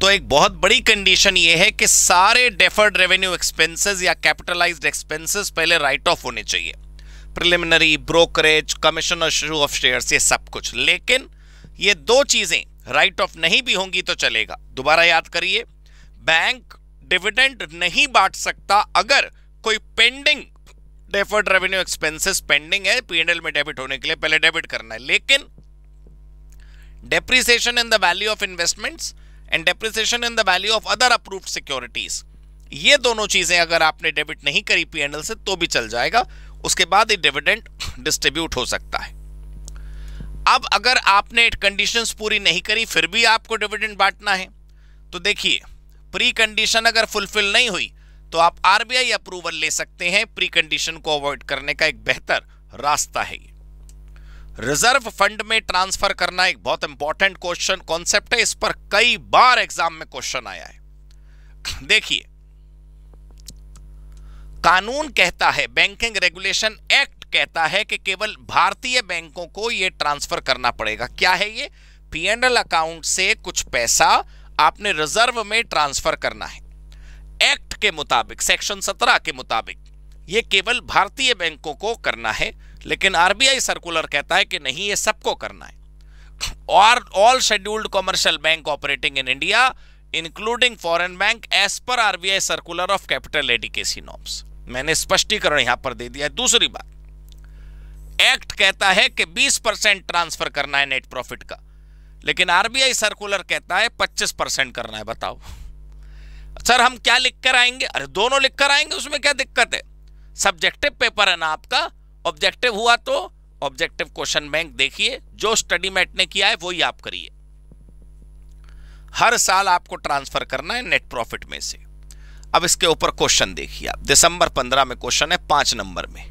तो एक बहुत बड़ी कंडीशन ये है कि सारे डेफर्ड रेवेन्यू एक्सपेंसेस या कैपिटलाइज्ड एक्सपेंसेस पहले राइट ऑफ होने चाहिए प्रिलिमिनरी ब्रोकरेज कमीशन और शू ऑफ शेयर ये सब कुछ लेकिन ये दो चीजें राइट ऑफ नहीं भी होंगी तो चलेगा दोबारा याद करिए बैंक डिविडेंड नहीं बांट सकता अगर कोई pending deferred revenue expenses pending है पीएनएल में डेबिट होने के लिए पहले डेबिट करना है लेकिन depreciation in the value of investments and depreciation in the value of other approved securities ये दोनों चीजें अगर आपने डेबिट नहीं करी पीएनएल से तो भी चल जाएगा उसके बाद ही डिविडेंड डिस्ट्रीब्यूट हो सकता है अब अगर आपने कंडीशंस पूरी नहीं करी फिर भी आपको डिविडेंड बांटना है तो देखिए प्री कंडीशन अगर फुलफिल नहीं हुई तो आप आरबीआई अप्रूवल ले सकते हैं प्री कंडीशन को अवॉइड करने का एक बेहतर रास्ता है ये रिजर्व फंड में ट्रांसफर करना एक बहुत इंपॉर्टेंट क्वेश्चन कॉन्सेप्ट है इस पर कई बार एग्जाम में क्वेश्चन आया है देखिए कानून कहता है बैंकिंग रेगुलेशन एक्ट कहता है कि केवल भारतीय बैंकों को यह ट्रांसफर करना पड़ेगा क्या है ये पीएनएल अकाउंट से कुछ पैसा आपने रिजर्व में ट्रांसफर करना है एक्ट के मुताबिक सेक्शन 17 के मुताबिक यह केवल भारतीय बैंकों को करना है लेकिन आरबीआई सर्कुलर कहता है कि नहीं ये सबको करना है और all scheduled commercial bank operating in India including foreign bank as per RBI circular of capital adequacy norms मैंने स्पष्टीकरण यहां पर दे दिया दूसरी बात एक्ट कहता है कि 20 परसेंट ट्रांसफर करना है नेट प्रॉफिट का लेकिन आरबीआई सर्कुलर कहता है 25 परसेंट करना है बताओ सर हम क्या लिख कर आएंगे अरे दोनों लिख कर आएंगे उसमें क्या दिक्कत है सब्जेक्टिव पेपर है ना आपका ऑब्जेक्टिव हुआ तो ऑब्जेक्टिव क्वेश्चन बैंक देखिए जो स्टडी मैट ने किया है वही आप करिए हर साल आपको ट्रांसफर करना है नेट प्रॉफिट में से अब इसके ऊपर क्वेश्चन देखिए आप दिसंबर पंद्रह में क्वेश्चन है पांच नंबर में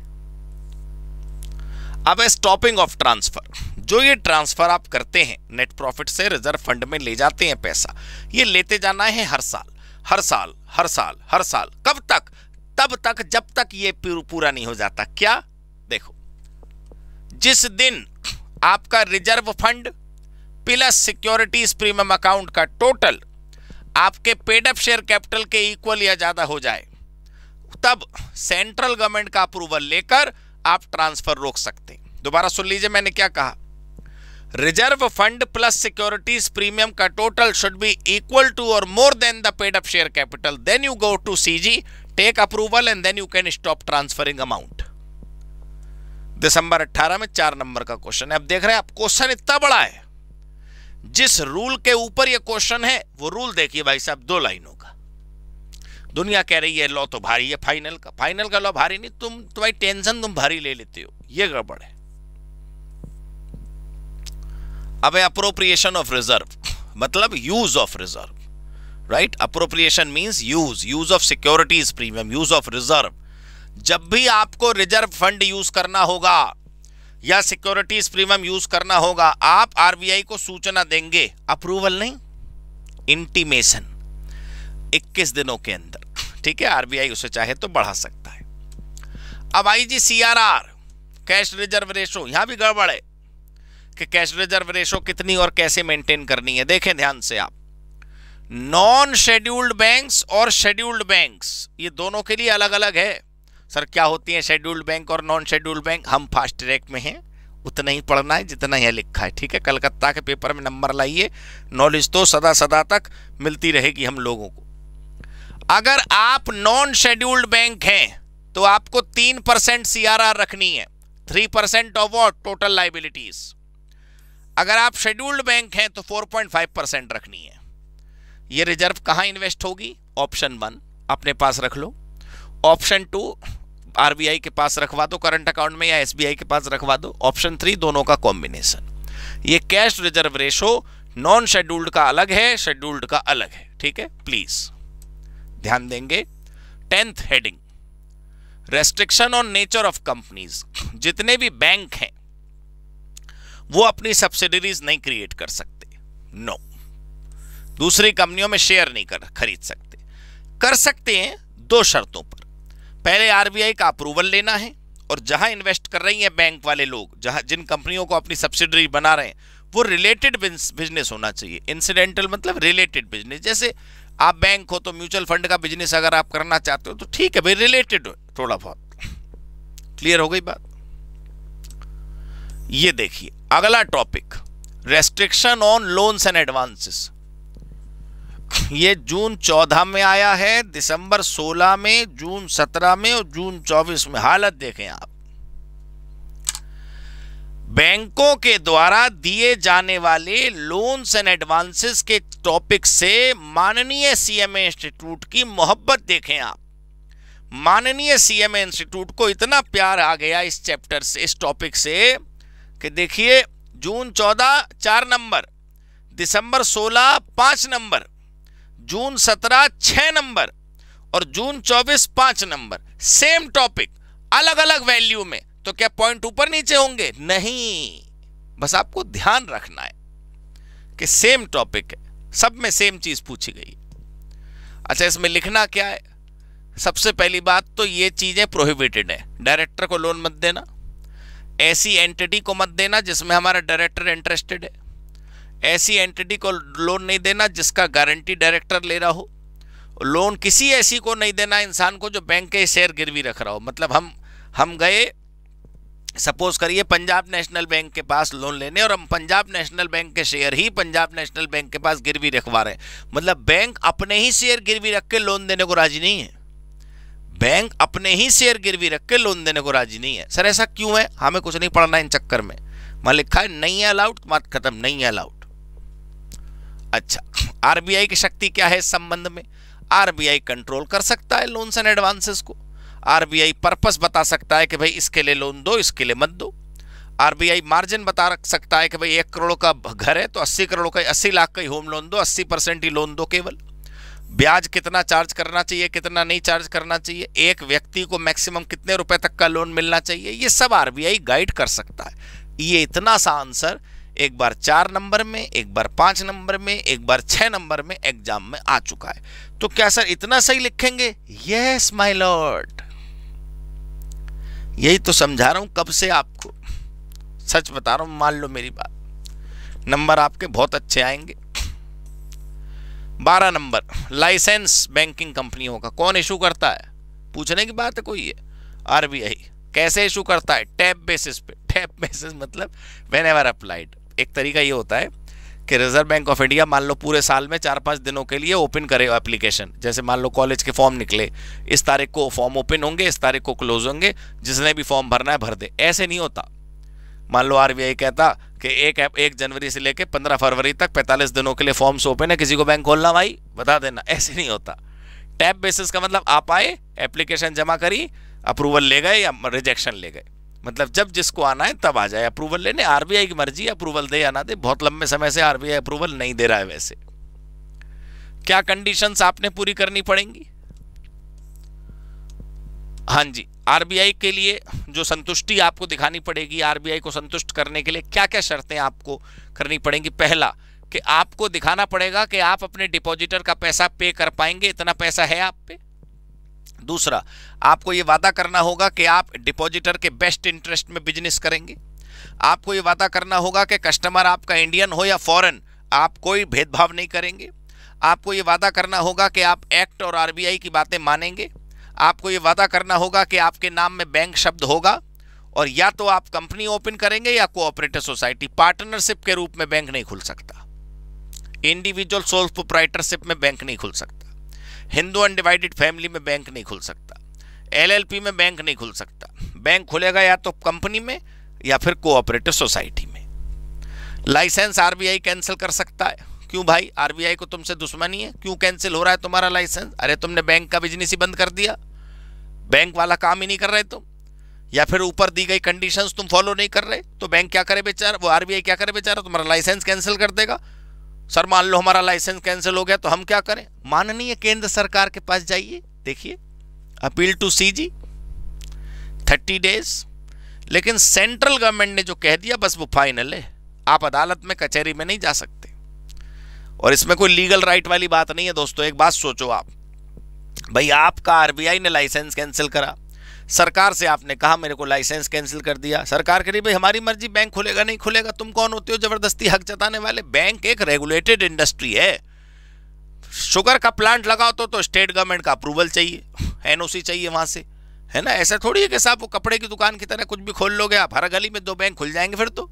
अब है स्टॉपिंग ऑफ ट्रांसफर जो ये ट्रांसफर आप करते हैं नेट प्रॉफिट से रिजर्व फंड में ले जाते हैं पैसा ये लेते जाना है हर साल हर साल हर साल हर साल कब तक तब तक जब तक ये पूरा नहीं हो जाता क्या जिस दिन आपका reserve fund plus securities premium account का टोटल आपके पेड अप शेयर कैपिटल के इक्वल या ज़्यादा हो जाए तब सेंट्रल गवर्नमेंट का अप्रूवल लेकर आप ट्रांसफर रोक सकते हैं दोबारा सुन लीजिए मैंने क्या कहा reserve fund plus securities premium का total should be equal to और more than the paid up share capital then you go to CG take approval and then you can stop transferring amount December 18 में चार number का question है अब देख रहे हैं आप क्वेश्चन इतना बड़ा है जिस रूल के ऊपर ये क्वेश्चन है वो रूल देखिए भाई साहब दो लाइनों का दुनिया कह रही है लॉ तो भारी है फाइनल का फाइनल का लॉ भारी नहीं तुम तुम्हारी तो टेंशन तुम भारी ले लेते हो ये गड़बड़ है अब अप्रोप्रिएशन ऑफ रिजर्व मतलब use of reserve right appropriation means use use of securities premium use of reserve जब भी आपको रिजर्व फंड यूज करना होगा या सिक्योरिटीज प्रीमियम यूज करना होगा आप आरबीआई को सूचना देंगे अप्रूवल नहीं इंटीमेशन 21 दिनों के अंदर ठीक है आरबीआई उसे चाहे तो बढ़ा सकता है अब I G C R R cash reserve ratio यहां भी गड़बड़ है कि कैश रिजर्व रेशो कितनी और कैसे मेंटेन करनी है देखें ध्यान से आप नॉन शेड्यूल्ड बैंक्स और शेड्यूल्ड बैंक्स ये दोनों के लिए अलग अलग है सर क्या होती है शेड्यूल्ड बैंक और नॉन शेड्यूल्ड बैंक हम फास्ट ट्रैक में हैं उतना ही पढ़ना है जितना यह लिखा है ठीक है कलकत्ता के पेपर में नंबर लाइए नॉलेज तो सदा सदा तक मिलती रहेगी हम लोगों को अगर आप नॉन शेड्यूल्ड बैंक हैं तो आपको तीन परसेंट सी रखनी है three percent of what total liabilities अगर आप शेड्यूल्ड बैंक हैं तो फोर पॉइंट फाइव परसेंट रखनी है ये रिजर्व कहाँ इन्वेस्ट होगी ऑप्शन वन अपने पास रख लो ऑप्शन टू आरबीआई के पास रखवा दो करंट अकाउंट में या एसबीआई के पास रखवा दो ऑप्शन थ्री दोनों का कॉम्बिनेशन ये cash reserve ratio non scheduled का अलग है शेड्यूल्ड का अलग है ठीक है प्लीज ध्यान देंगे tenth heading restriction on nature of companies जितने भी बैंक हैं वो अपनी सब्सिडरीज नहीं क्रिएट कर सकते नो no. दूसरी कंपनियों में शेयर नहीं कर खरीद सकते कर सकते हैं दो शर्तों पहले आरबीआई का अप्रूवल लेना है और जहां इन्वेस्ट कर रही हैं बैंक वाले लोग जहां जिन कंपनियों को अपनी सब्सिडरी बना रहे हैं वो रिलेटेड बिजनेस होना चाहिए इंसिडेंटल मतलब रिलेटेड बिजनेस जैसे आप बैंक हो तो म्यूचुअल फंड का बिजनेस अगर आप करना चाहते हो तो ठीक है भाई रिलेटेड थोड़ा बहुत क्लियर हो गई बात ये देखिए अगला topic restriction on loans and advances ये जून 14 में आया है दिसंबर 16 में जून 17 में और जून 24 में हालत देखें आप बैंकों के द्वारा दिए जाने वाले लोन्स एंड एडवांसेस के टॉपिक से माननीय सीएमए इंस्टीट्यूट की मोहब्बत देखें आप माननीय सीएमए इंस्टीट्यूट को इतना प्यार आ गया इस चैप्टर से इस टॉपिक से कि देखिए जून 14 चार नंबर दिसंबर 16 पांच नंबर जून सत्रह छह नंबर और जून चौबीस पांच नंबर सेम टॉपिक अलग अलग वैल्यू में तो क्या पॉइंट ऊपर नीचे होंगे नहीं बस आपको ध्यान रखना है कि सेम टॉपिक है सब में सेम चीज पूछी गई अच्छा इसमें लिखना क्या है सबसे पहली बात तो ये चीजें प्रोहिबिटेड है डायरेक्टर को लोन मत देना ऐसी एंटिटी को मत देना जिसमें हमारा डायरेक्टर इंटरेस्टेड है ऐसी एंटिटी को लोन नहीं देना जिसका गारंटी डायरेक्टर ले रहा हो लोन किसी ऐसी को नहीं देना इंसान को जो बैंक के शेयर गिरवी रख रहा हो मतलब हम हम गए सपोज करिए पंजाब नेशनल बैंक के पास लोन लेने और हम पंजाब नेशनल बैंक के शेयर ही पंजाब नेशनल बैंक के पास गिरवी रखवा रहे हैं मतलब बैंक अपने ही शेयर गिरवी रख के लोन देने को राजी नहीं है बैंक अपने ही शेयर गिरवी रख के लोन देने को राजी नहीं है सर ऐसा क्यों है हमें कुछ नहीं पढ़ना इन चक्कर में मैं लिखा है नहीं अलाउड मत खत्म नहीं अलाउड अच्छा आरबीआई की शक्ति क्या है इस संबंध में आरबीआई कंट्रोल कर सकता है लोन्स एंड एडवांसेस को आरबीआई पर्पस बता सकता है कि भाई इसके लिए लोन दो इसके लिए मत दो आरबीआई मार्जिन बता रख सकता है कि भाई एक करोड़ का घर है तो अस्सी करोड़ का अस्सी लाख का ही होम लोन दो अस्सी परसेंट ही लोन दो केवल ब्याज कितना चार्ज करना चाहिए कितना नहीं चार्ज करना चाहिए एक व्यक्ति को मैक्सिमम कितने रुपए तक का लोन मिलना चाहिए ये सब आरबीआई गाइड कर सकता है ये इतना सा आंसर एक बार चार नंबर में एक बार पांच नंबर में एक बार छह नंबर में एग्जाम में आ चुका है तो क्या सर इतना सही लिखेंगे यस माय लॉर्ड यही तो समझा रहा हूं कब से आपको सच बता रहा हूं मान लो मेरी बात नंबर आपके बहुत अच्छे आएंगे बारह नंबर लाइसेंस बैंकिंग कंपनियों का कौन इशू करता है पूछने की बात है कोई है आरबीआई कैसे इशू करता है टैप बेसिस पे टैप बेसिस मतलब वेन एवर अप्लाइड एक तरीका ये होता है कि रिजर्व बैंक ऑफ इंडिया मान लो पूरे साल में चार पाँच दिनों के लिए ओपन करे एप्लीकेशन जैसे मान लो कॉलेज के फॉर्म निकले इस तारीख को फॉर्म ओपन होंगे इस तारीख को क्लोज होंगे जिसने भी फॉर्म भरना है भर दे ऐसे नहीं होता मान लो आरबीआई कहता कि एक एक जनवरी से लेकर पंद्रह फरवरी तक पैंतालीस दिनों के लिए फॉर्म्स ओपन है किसी को बैंक खोलना भाई बता देना ऐसे नहीं होता टैप बेसिस का मतलब आप आए एप्लीकेशन जमा करी अप्रूवल ले गए या रिजेक्शन ले गए मतलब जब जिसको आना है तब आ जाए अप्रूवल लेने आरबीआई की मर्जी अप्रूवल दे या ना दे बहुत लंबे समय से आरबीआई अप्रूवल नहीं दे रहा है वैसे क्या कंडीशंस आपने पूरी करनी पड़ेंगी हाँ जी आरबीआई के लिए जो संतुष्टि आपको दिखानी पड़ेगी आरबीआई को संतुष्ट करने के लिए क्या क्या शर्तें आपको करनी पड़ेंगी पहला कि आपको दिखाना पड़ेगा कि आप अपने डिपॉजिटर का पैसा पे कर पाएंगे इतना पैसा है आप पे दूसरा आपको ये वादा करना होगा कि आप डिपॉजिटर के बेस्ट इंटरेस्ट में बिजनेस करेंगे आपको ये वादा करना होगा कि कस्टमर आपका इंडियन हो या फॉरेन आप कोई भेदभाव नहीं करेंगे आपको ये वादा करना होगा कि आप एक्ट और आरबीआई की बातें मानेंगे आपको ये वादा करना होगा कि आपके नाम में बैंक शब्द होगा और या तो आप कंपनी ओपन करेंगे या कोऑपरेटिव सोसाइटी पार्टनरशिप के रूप में बैंक नहीं खुल सकता इंडिविजुअल सोल प्रोप्राइटरशिप में बैंक नहीं खुल सकता हिंदू अनडिवाइडेड फैमिली में बैंक नहीं खुल सकता एलएलपी में बैंक नहीं खुल सकता बैंक खुलेगा या तो कंपनी में या फिर कोऑपरेटिव सोसाइटी में लाइसेंस आरबीआई कैंसिल कर सकता है क्यों भाई आरबीआई को तुमसे दुश्मनी है क्यों कैंसिल हो रहा है तुम्हारा लाइसेंस अरे तुमने बैंक का बिजनेस ही बंद कर दिया बैंक वाला काम ही नहीं कर रहे तुम या फिर ऊपर दी गई कंडीशंस तुम फॉलो नहीं कर रहे तो बैंक क्या करे बेचारा वो आरबीआई क्या करे बेचारा तुम्हारा लाइसेंस कैंसिल कर देगा सर मान लो हमारा लाइसेंस कैंसिल हो गया तो हम क्या करें माननीय केंद्र सरकार के पास जाइए देखिए appeal to CG thirty days लेकिन सेंट्रल गवर्नमेंट ने जो कह दिया बस वो फाइनल है आप अदालत में कचहरी में नहीं जा सकते और इसमें कोई लीगल राइट वाली बात नहीं है दोस्तों एक बात सोचो आप भाई आपका आरबीआई ने लाइसेंस कैंसिल करा सरकार से आपने कहा मेरे को लाइसेंस कैंसिल कर दिया सरकार कह रही भाई हमारी मर्जी बैंक खुलेगा नहीं खुलेगा तुम कौन होते हो जबरदस्ती हक जताने वाले बैंक एक रेगुलेटेड इंडस्ट्री है शुगर का प्लांट लगाओ तो तो स्टेट गवर्नमेंट का अप्रूवल चाहिए एनओसी चाहिए वहां से है ना ऐसा थोड़ी है कि साहब वो कपड़े की दुकान की तरह कुछ भी खोल लोगे आप हर गली में दो बैंक खुल जाएंगे फिर तो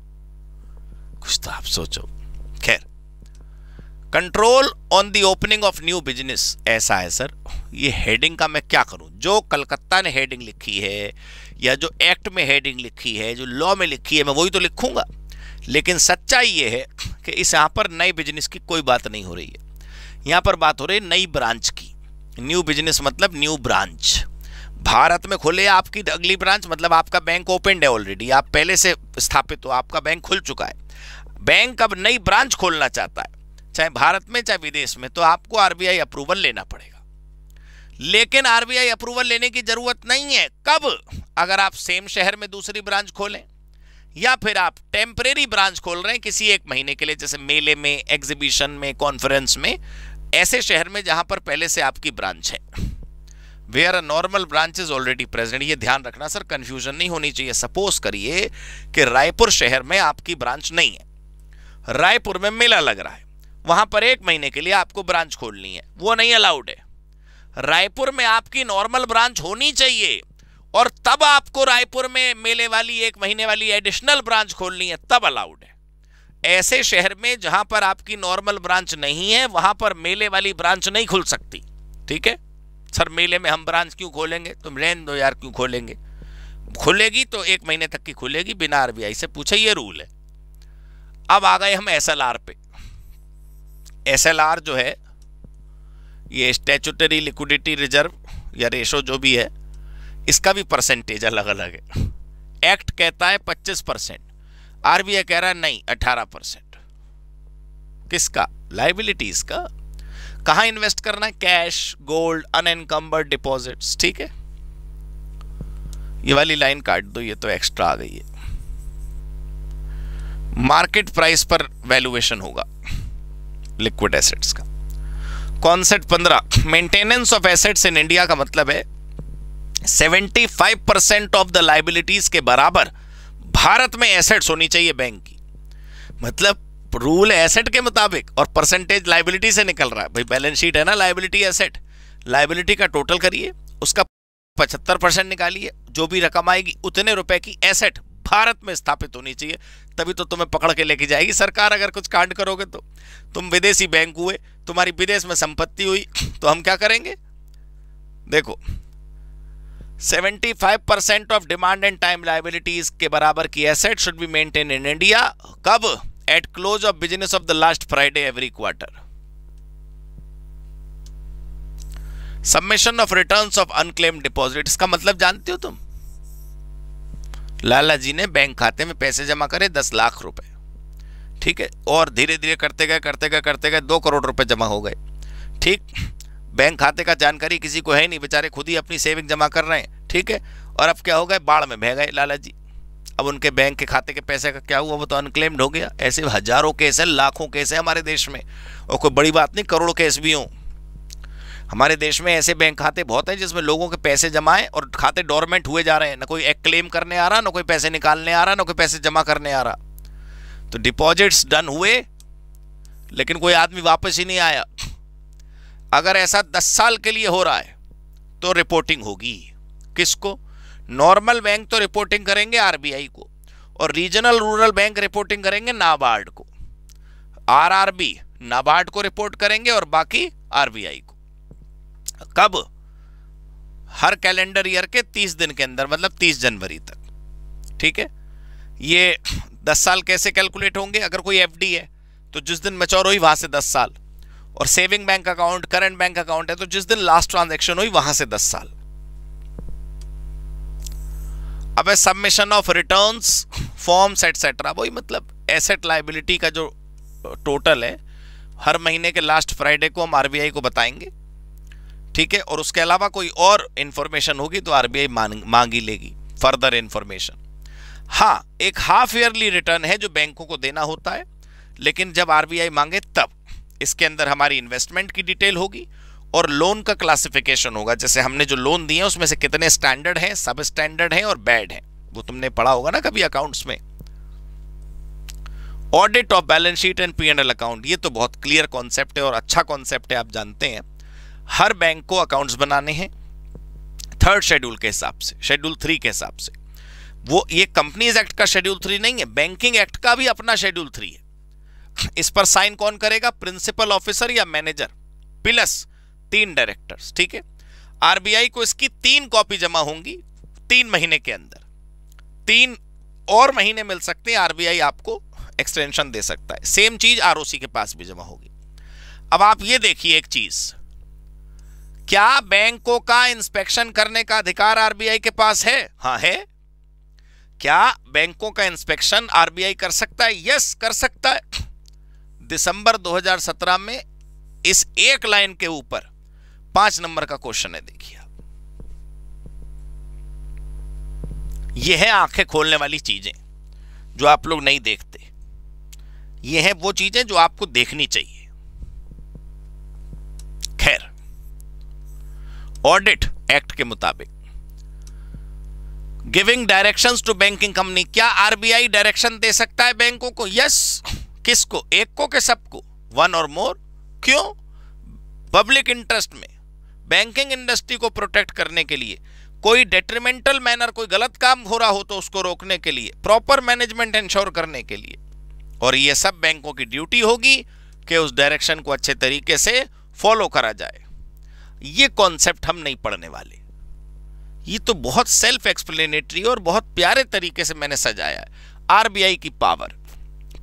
कुछ तो आप सोचो खैर control on the opening of new business ऐसा है सर ये हेडिंग का मैं क्या करूं जो कलकत्ता ने हेडिंग लिखी है या जो एक्ट में हेडिंग लिखी है जो लॉ में लिखी है मैं वही तो लिखूंगा लेकिन सच्चाई ये है कि इस यहाँ पर नए बिजनेस की कोई बात नहीं हो रही है यहाँ पर बात हो रही है नई ब्रांच की न्यू बिजनेस मतलब न्यू ब्रांच भारत में खुले आपकी अगली ब्रांच मतलब आपका बैंक ओपन है ऑलरेडी आप पहले से स्थापित हो आपका बैंक खुल चुका है बैंक अब नई ब्रांच खोलना चाहता है चाहे भारत में चाहे विदेश में तो आपको आरबीआई अप्रूवल लेना पड़ेगा लेकिन आरबीआई अप्रूवल लेने की जरूरत नहीं है कब अगर आप सेम शहर में दूसरी ब्रांच खोलें या फिर आप टेम्परेरी ब्रांच खोल रहे हैं किसी एक महीने के लिए जैसे मेले में एग्जीबिशन में कॉन्फ्रेंस में ऐसे शहर में जहां पर पहले से आपकी ब्रांच है where normal branch is already present ये ध्यान रखना सर कंफ्यूजन नहीं होनी चाहिए सपोज करिए कि रायपुर शहर में आपकी ब्रांच नहीं है रायपुर में मेला लग रहा है वहां पर एक महीने के लिए आपको ब्रांच खोलनी है वो नहीं अलाउड है रायपुर में आपकी नॉर्मल ब्रांच होनी चाहिए और तब आपको रायपुर में मेले वाली एक महीने वाली एडिशनल ब्रांच खोलनी है तब अलाउड है ऐसे शहर में जहां पर आपकी नॉर्मल ब्रांच नहीं है वहां पर मेले वाली ब्रांच नहीं खुल सकती ठीक है सर मेले में हम ब्रांच क्यों खोलेंगे तुम तो रेन दो यार क्यों खोलेंगे खुलेगी तो एक महीने तक की खुलेगी बिना आरबीआई से पूछे ये रूल है अब आ गए हम एस पे एसएलआर जो है ये स्टेचुटरी लिक्विडिटी रिजर्व या रेशो जो भी है इसका भी परसेंटेज अलग अलग है एक्ट कहता है 25 परसेंट आरबीआई कह रहा है नहीं 18 परसेंट किसका लाइबिलिटीज का कहा इन्वेस्ट करना है कैश गोल्ड अनएनकम्बर्ड डिपॉजिट्स ठीक है ये वाली लाइन काट दो ये तो एक्स्ट्रा आ गई है मार्केट प्राइस पर वैल्यूएशन होगा लिक्विड एसेट्स का कॉन्सेप्ट पंद्रह maintenance of assets in India का मतलब है 75 परसेंट ऑफ द लाइबिलिटीज के बराबर भारत में एसेट्स होनी चाहिए बैंक की मतलब रूल एसेट के मुताबिक और परसेंटेज लाइबिलिटी से निकल रहा है भाई बैलेंस शीट है ना लाइबिलिटी एसेट लाइबिलिटी का टोटल करिए उसका पचहत्तर परसेंट निकालिए जो भी रकम आएगी उतने रुपए की एसेट भारत में स्थापित होनी चाहिए तभी तो तुम्हें पकड़ के लेके जाएगी सरकार अगर कुछ कांड करोगे तो तुम विदेशी बैंक हुए तुम्हारी विदेश में संपत्ति हुई तो हम क्या करेंगे देखो 75 percent of demand and time liabilities के बराबर की asset should be maintain in India कब at close of business of the last Friday every quarter submission of returns of unclaim deposit इसका मतलब जानते हो तुम लाला जी ने बैंक खाते में पैसे जमा करे दस लाख रुपए ठीक है और धीरे धीरे करते गए करते गए करते गए दो करोड़ रुपए जमा हो गए ठीक बैंक खाते का जानकारी किसी को है नहीं बेचारे खुद ही अपनी सेविंग जमा कर रहे हैं ठीक है और अब क्या हो गए बाढ़ में बह गए लाला जी अब उनके बैंक के खाते के पैसे का क्या हुआ वो तो अनक्लेम्ड हो गया ऐसे हजारों केस है लाखों केस है हमारे देश में और कोई बड़ी बात नहीं करोड़ों केस भी हों हमारे देश में ऐसे बैंक खाते बहुत हैं जिसमें लोगों के पैसे जमाए और खाते डोरमेंट हुए जा रहे हैं ना कोई एक क्लेम करने आ रहा ना कोई पैसे निकालने आ रहा ना कोई पैसे जमा करने आ रहा तो डिपॉजिट्स डन हुए लेकिन कोई आदमी वापस ही नहीं आया अगर ऐसा दस साल के लिए हो रहा है तो रिपोर्टिंग होगी किसको नॉर्मल बैंक तो रिपोर्टिंग करेंगे आर को और रीजनल रूरल बैंक रिपोर्टिंग करेंगे नाबार्ड को आर नाबार्ड को रिपोर्ट करेंगे और बाकी आर को कब हर कैलेंडर ईयर के तीस दिन के अंदर मतलब तीस जनवरी तक ठीक है ये दस साल कैसे कैलकुलेट होंगे अगर कोई एफ है तो जिस दिन मचोर हुई वहां से दस साल और saving bank account current bank account है तो जिस दिन लास्ट ट्रांजेक्शन हुई वहां से दस साल अब submission of return forms etcetera वही मतलब एसेट लाइबिलिटी का जो टोटल है हर महीने के लास्ट फ्राइडे को हम आरबीआई को बताएंगे ठीक है और उसके अलावा कोई और इन्फॉर्मेशन होगी तो आरबीआई मांगी लेगी फर्दर इन्फॉर्मेशन हाँ एक हाफ ईयरली रिटर्न है जो बैंकों को देना होता है लेकिन जब आरबीआई मांगे तब इसके अंदर हमारी इन्वेस्टमेंट की डिटेल होगी और लोन का क्लासिफिकेशन होगा जैसे हमने जो लोन दिए उसमें से कितने स्टैंडर्ड हैं सब स्टैंडर्ड हैं और बैड हैं वो तुमने पढ़ा होगा ना कभी अकाउंट्स में audit of balance sheet and P and L account ये तो बहुत क्लियर कॉन्सेप्ट है और अच्छा कॉन्सेप्ट है आप जानते हैं हर बैंक को अकाउंट्स बनाने हैं थर्ड शेड्यूल के हिसाब से शेड्यूल थ्री के हिसाब से वो ये कंपनीज एक्ट का शेड्यूल थ्री नहीं है बैंकिंग एक्ट का भी अपना शेड्यूल थ्री है इस पर साइन कौन करेगा प्रिंसिपल ऑफिसर या मैनेजर प्लस तीन डायरेक्टर्स ठीक है आरबीआई को इसकी तीन कॉपी जमा होंगी तीन महीने के अंदर तीन और महीने मिल सकते हैं आरबीआई आपको एक्सटेंशन दे सकता है सेम चीज आरओसी के पास भी जमा होगी अब आप ये देखिए एक चीज़ क्या बैंकों का इंस्पेक्शन करने का अधिकार आरबीआई के पास है हाँ है क्या बैंकों का इंस्पेक्शन आरबीआई कर सकता है यस कर सकता है दिसंबर 2017 में इस एक लाइन के ऊपर पांच नंबर का क्वेश्चन है देखिए यह है आंखें खोलने वाली चीजें जो आप लोग नहीं देखते यह है वो चीजें जो आपको देखनी चाहिए ऑडिट एक्ट के मुताबिक giving directions to banking company क्या आरबीआई डायरेक्शन दे सकता है बैंकों को यस किसको एक को के सबको वन और मोर क्यों पब्लिक इंटरेस्ट में बैंकिंग इंडस्ट्री को प्रोटेक्ट करने के लिए कोई डेट्रीमेंटल मैनर कोई गलत काम हो रहा हो तो उसको रोकने के लिए प्रॉपर मैनेजमेंट इंश्योर करने के लिए और यह सब बैंकों की ड्यूटी होगी कि उस डायरेक्शन को अच्छे तरीके से फॉलो करा जाए ये कॉन्सेप्ट हम नहीं पढ़ने वाले ये तो बहुत सेल्फ एक्सप्लेनेटरी और बहुत प्यारे तरीके से मैंने सजाया आरबीआई की पावर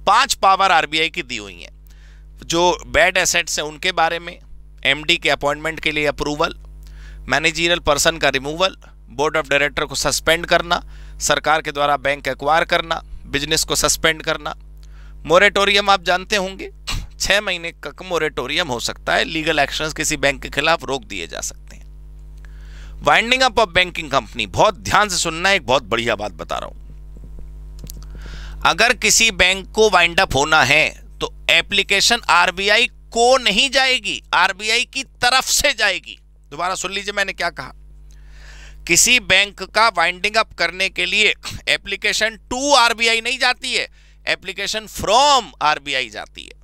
पांच पावर आरबीआई की दी हुई है जो बैड एसेट्स हैं उनके बारे में एमडी के अपॉइंटमेंट के लिए अप्रूवल मैनेजरियल पर्सन का रिमूवल बोर्ड ऑफ डायरेक्टर को सस्पेंड करना सरकार के द्वारा बैंक एक्वायर करना बिजनेस को सस्पेंड करना मोरेटोरियम आप जानते होंगे छह महीने का मोरेटोरियम हो सकता है लीगल एक्शन किसी बैंक के खिलाफ रोक दिए जा सकते हैं winding up of banking company बहुत ध्यान से सुनना एक बहुत बढ़िया बात बता रहा हूं अगर किसी बैंक को वाइंड अप होना है तो एप्लीकेशन आरबीआई को नहीं जाएगी आरबीआई की तरफ से जाएगी दोबारा सुन लीजिए मैंने क्या कहा किसी बैंक का वाइंडिंग अप करने के लिए एप्लीकेशन टू आरबीआई नहीं जाती है एप्लीकेशन फ्रॉम आरबीआई जाती है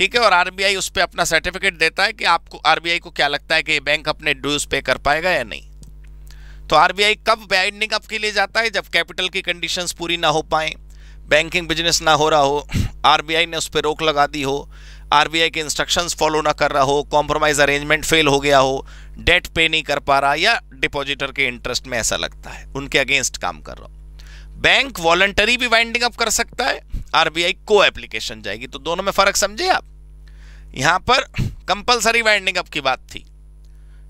ठीक है और आरबीआई उस पर अपना सर्टिफिकेट देता है कि आपको आरबीआई को क्या लगता है कि बैंक अपने ड्यूज पे कर पाएगा या नहीं तो आरबीआई कब बाइंडिंग अप के लिए जाता है जब कैपिटल की कंडीशंस पूरी ना हो पाए बैंकिंग बिजनेस ना हो रहा हो आरबीआई ने उस पर रोक लगा दी हो आरबीआई के इंस्ट्रक्शंस फॉलो ना कर रहा हो कॉम्प्रोमाइज अरेंजमेंट फेल हो गया हो डेट पे नहीं कर पा रहा या डिपॉजिटर के इंटरेस्ट में ऐसा लगता है उनके अगेंस्ट काम कर रहा हो बैंक वॉलंटरी भी वाइंडिंग अप कर सकता है आरबीआई को एप्लीकेशन जाएगी तो दोनों में फर्क समझे आप यहां पर कंपलसरी वाइंडिंग अप की बात थी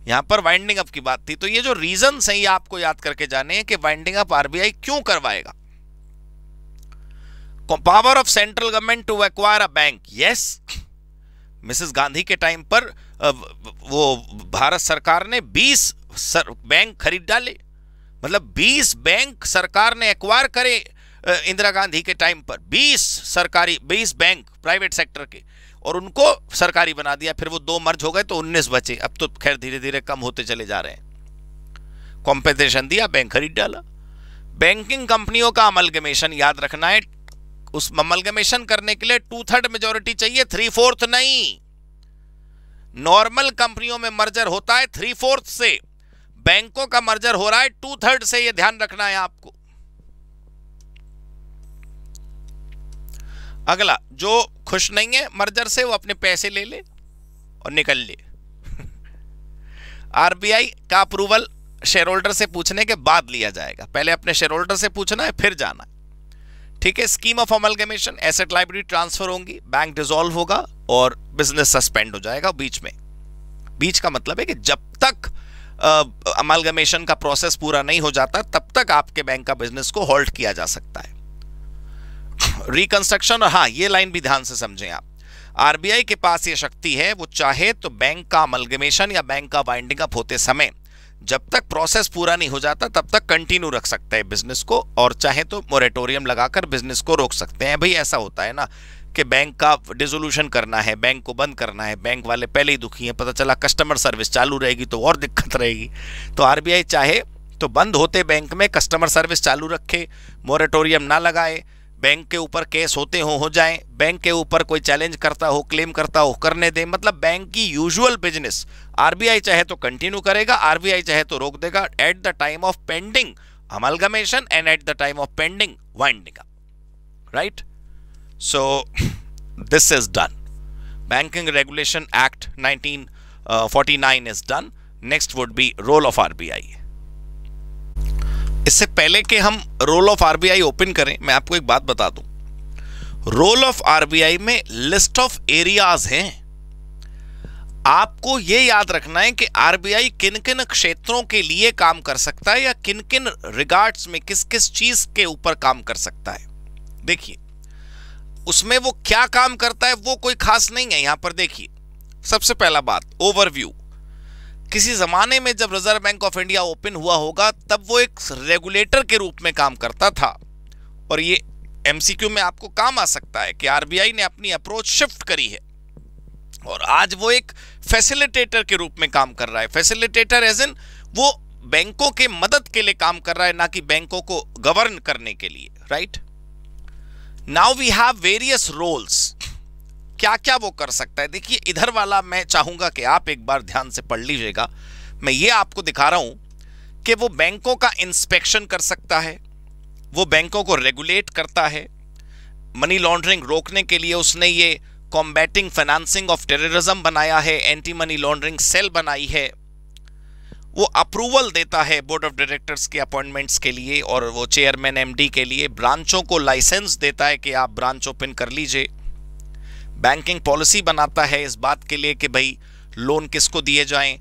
यहां पर वाइंडिंग अप की बात थी तो ये जो रीजन है ये आपको याद करके जाने हैं कि वाइंडिंग अप आरबीआई क्यों करवाएगा power of central government to acquire a bank yes Mrs Gandhi के टाइम पर वो भारत सरकार ने 20 सर, बैंक खरीद डाले मतलब 20 बैंक सरकार ने एक्वायर करे इंदिरा गांधी के टाइम पर 20 सरकारी 20 बैंक प्राइवेट सेक्टर के और उनको सरकारी बना दिया फिर वो दो मर्ज हो गए तो उन्नीस बचे अब तो खैर धीरे धीरे कम होते चले जा रहे हैं कॉम्पेंसेशन दिया बैंक खरीद डाला बैंकिंग कंपनियों का अमलगमेशन याद रखना है उस अमलगमेशन करने के लिए टू थर्ड मेजोरिटी चाहिए थ्री फोर्थ नहीं नॉर्मल कंपनियों में मर्जर होता है थ्री फोर्थ से बैंकों का मर्जर हो रहा है टू थर्ड से यह ध्यान रखना है आपको अगला जो खुश नहीं है मर्जर से वो अपने पैसे ले ले और निकल ले आरबीआई का अप्रूवल शेयर होल्डर से पूछने के बाद लिया जाएगा पहले अपने शेयर होल्डर से पूछना है फिर जाना ठीक है scheme of commission asset library transfer होंगी बैंक डिजोल्व होगा और बिजनेस सस्पेंड हो जाएगा बीच में बीच का मतलब है कि जब तक अमलगमेशन का प्रोसेस पूरा नहीं हो जाता तब तक आपके बैंक का बिजनेस को होल्ड किया जा सकता है रिकंस्ट्रक्शन हाँ ये लाइन भी ध्यान से समझें आप आरबीआई के पास ये शक्ति है वो चाहे तो बैंक का अमलगमेशन या बैंक का वाइंडिंग अप होते समय जब तक प्रोसेस पूरा नहीं हो जाता तब तक कंटिन्यू रख सकते हैं बिजनेस को और चाहे तो मोरेटोरियम लगाकर बिजनेस को रोक सकते हैं भाई ऐसा होता है ना कि बैंक का डिजोल्यूशन करना है बैंक को बंद करना है बैंक वाले पहले ही दुखी हैं पता चला कस्टमर सर्विस चालू रहेगी तो और दिक्कत रहेगी तो आर चाहे तो बंद होते बैंक में कस्टमर सर्विस चालू रखे मोरेटोरियम ना लगाए बैंक के ऊपर केस होते हो हो जाए बैंक के ऊपर कोई चैलेंज करता हो क्लेम करता हो करने दें मतलब बैंक की यूजुअल बिजनेस आरबीआई चाहे तो कंटिन्यू करेगा आरबीआई चाहे तो रोक देगा at the time of pending amalgamation and at the time of pending winding right so this is done banking regulation act nineteen is done next would be role of RBI इससे पहले कि हम role of RBI open करें मैं आपको एक बात बता दूं रोल ऑफ आरबीआई में लिस्ट ऑफ एरियाज हैं आपको यह याद रखना है कि आरबीआई किन किन क्षेत्रों के लिए काम कर सकता है या किन किन रिगार्ड्स में किस किस चीज के ऊपर काम कर सकता है देखिए उसमें वो क्या काम करता है वो कोई खास नहीं है यहां पर देखिए सबसे पहला बात ओवरव्यू किसी ज़माने में जब Reserve Bank of India open हुआ होगा तब वो एक रेगुलेटर के रूप में काम करता था और ये एमसीक्यू में आपको काम आ सकता है कि आरबीआई ने अपनी अप्रोच शिफ्ट करी है और आज वो एक फैसिलिटेटर के रूप में काम कर रहा है फैसिलिटेटर एज इन वो बैंकों के मदद के लिए काम कर रहा है ना कि बैंकों को गवर्न करने के लिए right now we have various roles क्या क्या वो कर सकता है देखिए इधर वाला मैं चाहूंगा कि आप एक बार ध्यान से पढ़ लीजिएगा मैं ये आपको दिखा रहा हूं कि वो बैंकों का इंस्पेक्शन कर सकता है वो बैंकों को रेगुलेट करता है मनी लॉन्ड्रिंग रोकने के लिए उसने ये कॉम्बैटिंग फाइनेंसिंग ऑफ टेररिज्म बनाया है एंटी मनी लॉन्ड्रिंग सेल बनाई है वो अप्रूवल देता है बोर्ड ऑफ डायरेक्टर्स के अपॉइंटमेंट्स के लिए और वो चेयरमैन एमडी के लिए ब्रांचों को लाइसेंस देता है कि आप ब्रांच ओपन कर लीजिए बैंकिंग पॉलिसी बनाता है इस बात के लिए कि भाई लोन किसको दिए जाएं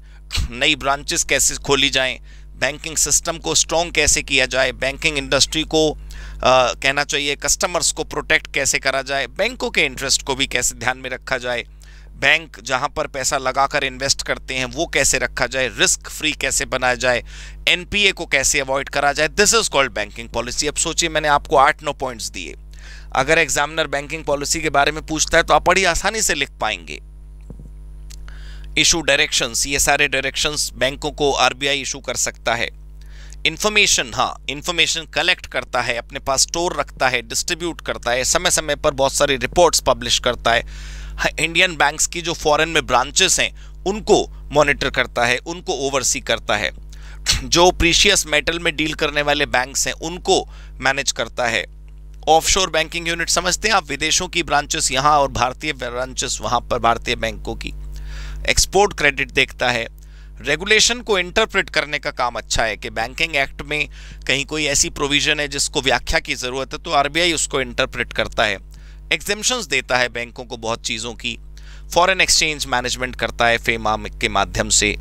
नई ब्रांचेस कैसे खोली जाएं बैंकिंग सिस्टम को स्ट्रॉन्ग कैसे किया जाए बैंकिंग इंडस्ट्री को आ, कहना चाहिए कस्टमर्स को प्रोटेक्ट कैसे करा जाए बैंकों के इंटरेस्ट को भी कैसे ध्यान में रखा जाए बैंक जहां पर पैसा लगाकर इन्वेस्ट करते हैं वो कैसे रखा जाए रिस्क फ्री कैसे बनाया जाए एनपीए को कैसे अवॉइड करा जाए this is called banking policy अब सोचिए मैंने आपको आठ नौ पॉइंट्स दिए अगर एग्जामिनर बैंकिंग पॉलिसी के बारे में पूछता है तो आप बड़ी आसानी से लिख पाएंगे इशू डायरेक्शंस ये सारे डायरेक्शंस बैंकों को आरबीआई इशू कर सकता है इन्फॉर्मेशन हाँ इन्फॉर्मेशन कलेक्ट करता है अपने पास स्टोर रखता है डिस्ट्रीब्यूट करता है समय समय पर बहुत सारी रिपोर्ट्स पब्लिश करता है हाँ, इंडियन बैंक्स की जो फॉरेन में ब्रांचेस हैं उनको मॉनिटर करता है उनको ओवरसी करता है जो प्रीशियस मेटल में डील करने वाले बैंक्स हैं उनको मैनेज करता है ऑफशोर बैंकिंग यूनिट समझते हैं आप विदेशों की ब्रांचेस यहाँ और भारतीय ब्रांचेस वहाँ पर भारतीय बैंकों की एक्सपोर्ट क्रेडिट देखता है रेगुलेशन को इंटरप्रेट करने का काम अच्छा है कि बैंकिंग एक्ट में कहीं कोई ऐसी प्रोविजन है जिसको व्याख्या की ज़रूरत है तो आर उसको इंटरप्रेट करता है एग्जेम्पन्स देता है बैंकों को बहुत चीज़ों की फॉरेन एक्सचेंज मैनेजमेंट करता है फेमा के माध्यम से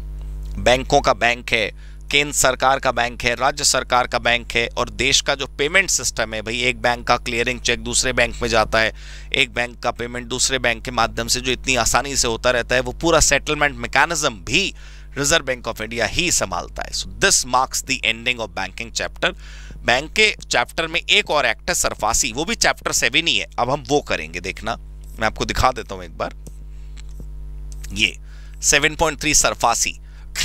बैंकों का बैंक है केंद्र सरकार का बैंक है राज्य सरकार का बैंक है और देश का जो पेमेंट सिस्टम है भाई एक बैंक का क्लियरिंग चेक दूसरे बैंक में जाता है एक बैंक का पेमेंट दूसरे बैंक के माध्यम से जो इतनी आसानी से होता रहता है वो पूरा सेटलमेंट मैकेनिज्म भी रिजर्व बैंक ऑफ इंडिया ही संभालता है so this marks the ending of banking chapter bank के चैप्टर में एक और एक्ट है सरफासी वो भी चैप्टर सेवन ही है अब हम वो करेंगे देखना मैं आपको दिखा देता हूँ एक बार ये seven point three SARFAESI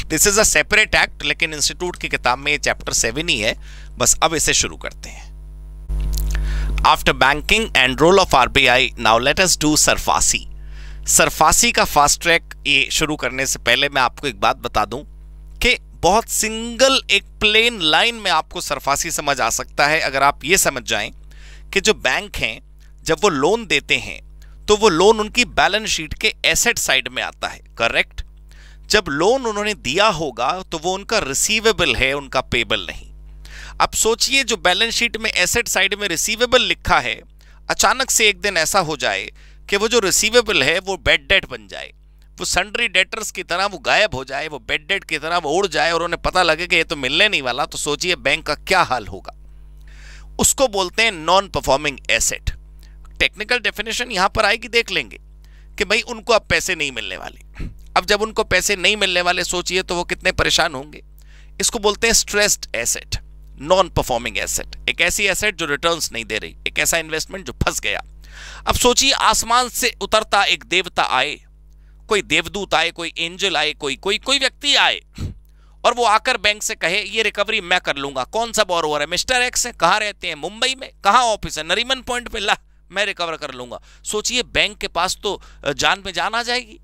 this is a separate act लेकिन इंस्टीट्यूट की किताब में ये चैप्टर सेवन ही है बस अब इसे शुरू करते हैं after banking and role of R B I now let us do SARFAESI SARFAESI का फास्ट ट्रैक ये शुरू करने से पहले मैं आपको एक बात बता दूं कि बहुत सिंगल एक प्लेन लाइन में आपको सरफासी समझ आ सकता है अगर आप ये समझ जाएं कि जो बैंक हैं जब वो लोन देते हैं तो वो लोन उनकी बैलेंस शीट के एसेट साइड में आता है करेक्ट जब लोन उन्होंने दिया होगा तो वो उनका रिसीवेबल है उनका पेबल नहीं अब सोचिए जो बैलेंस शीट में एसेट साइड में रिसीवेबल लिखा है अचानक से एक दिन ऐसा हो जाए कि वो जो रिसीवेबल है वो बेड डेट बन जाए वो सन्ड्री डेटर्स की तरह वो गायब हो जाए वो बेड डेट की तरह वो उड़ जाए और उन्हें पता लगे कि ये तो मिलने नहीं वाला तो सोचिए बैंक का क्या हाल होगा उसको बोलते हैं non performing asset technical definition यहां पर आएगी देख लेंगे कि भाई उनको अब पैसे नहीं मिलने वाले अब जब उनको पैसे नहीं मिलने वाले सोचिए तो वो कितने परेशान होंगे इसको बोलते हैं stressed asset non performing asset एक ऐसी एसेट जो रिटर्न्स नहीं दे रही एक ऐसा इन्वेस्टमेंट जो फंस गया अब सोचिए आसमान से उतरता एक देवता आए कोई देवदूत आए कोई एंजल आए कोई कोई कोई व्यक्ति आए और वो आकर बैंक से कहे ये रिकवरी मैं कर लूंगा कौन सा बोर है मिस्टर एक्स है कहाँ रहते हैं मुंबई में कहा ऑफिस है नरीमन पॉइंट पे ला मैं रिकवर कर लूंगा सोचिए बैंक के पास तो जान में जान आ जाएगी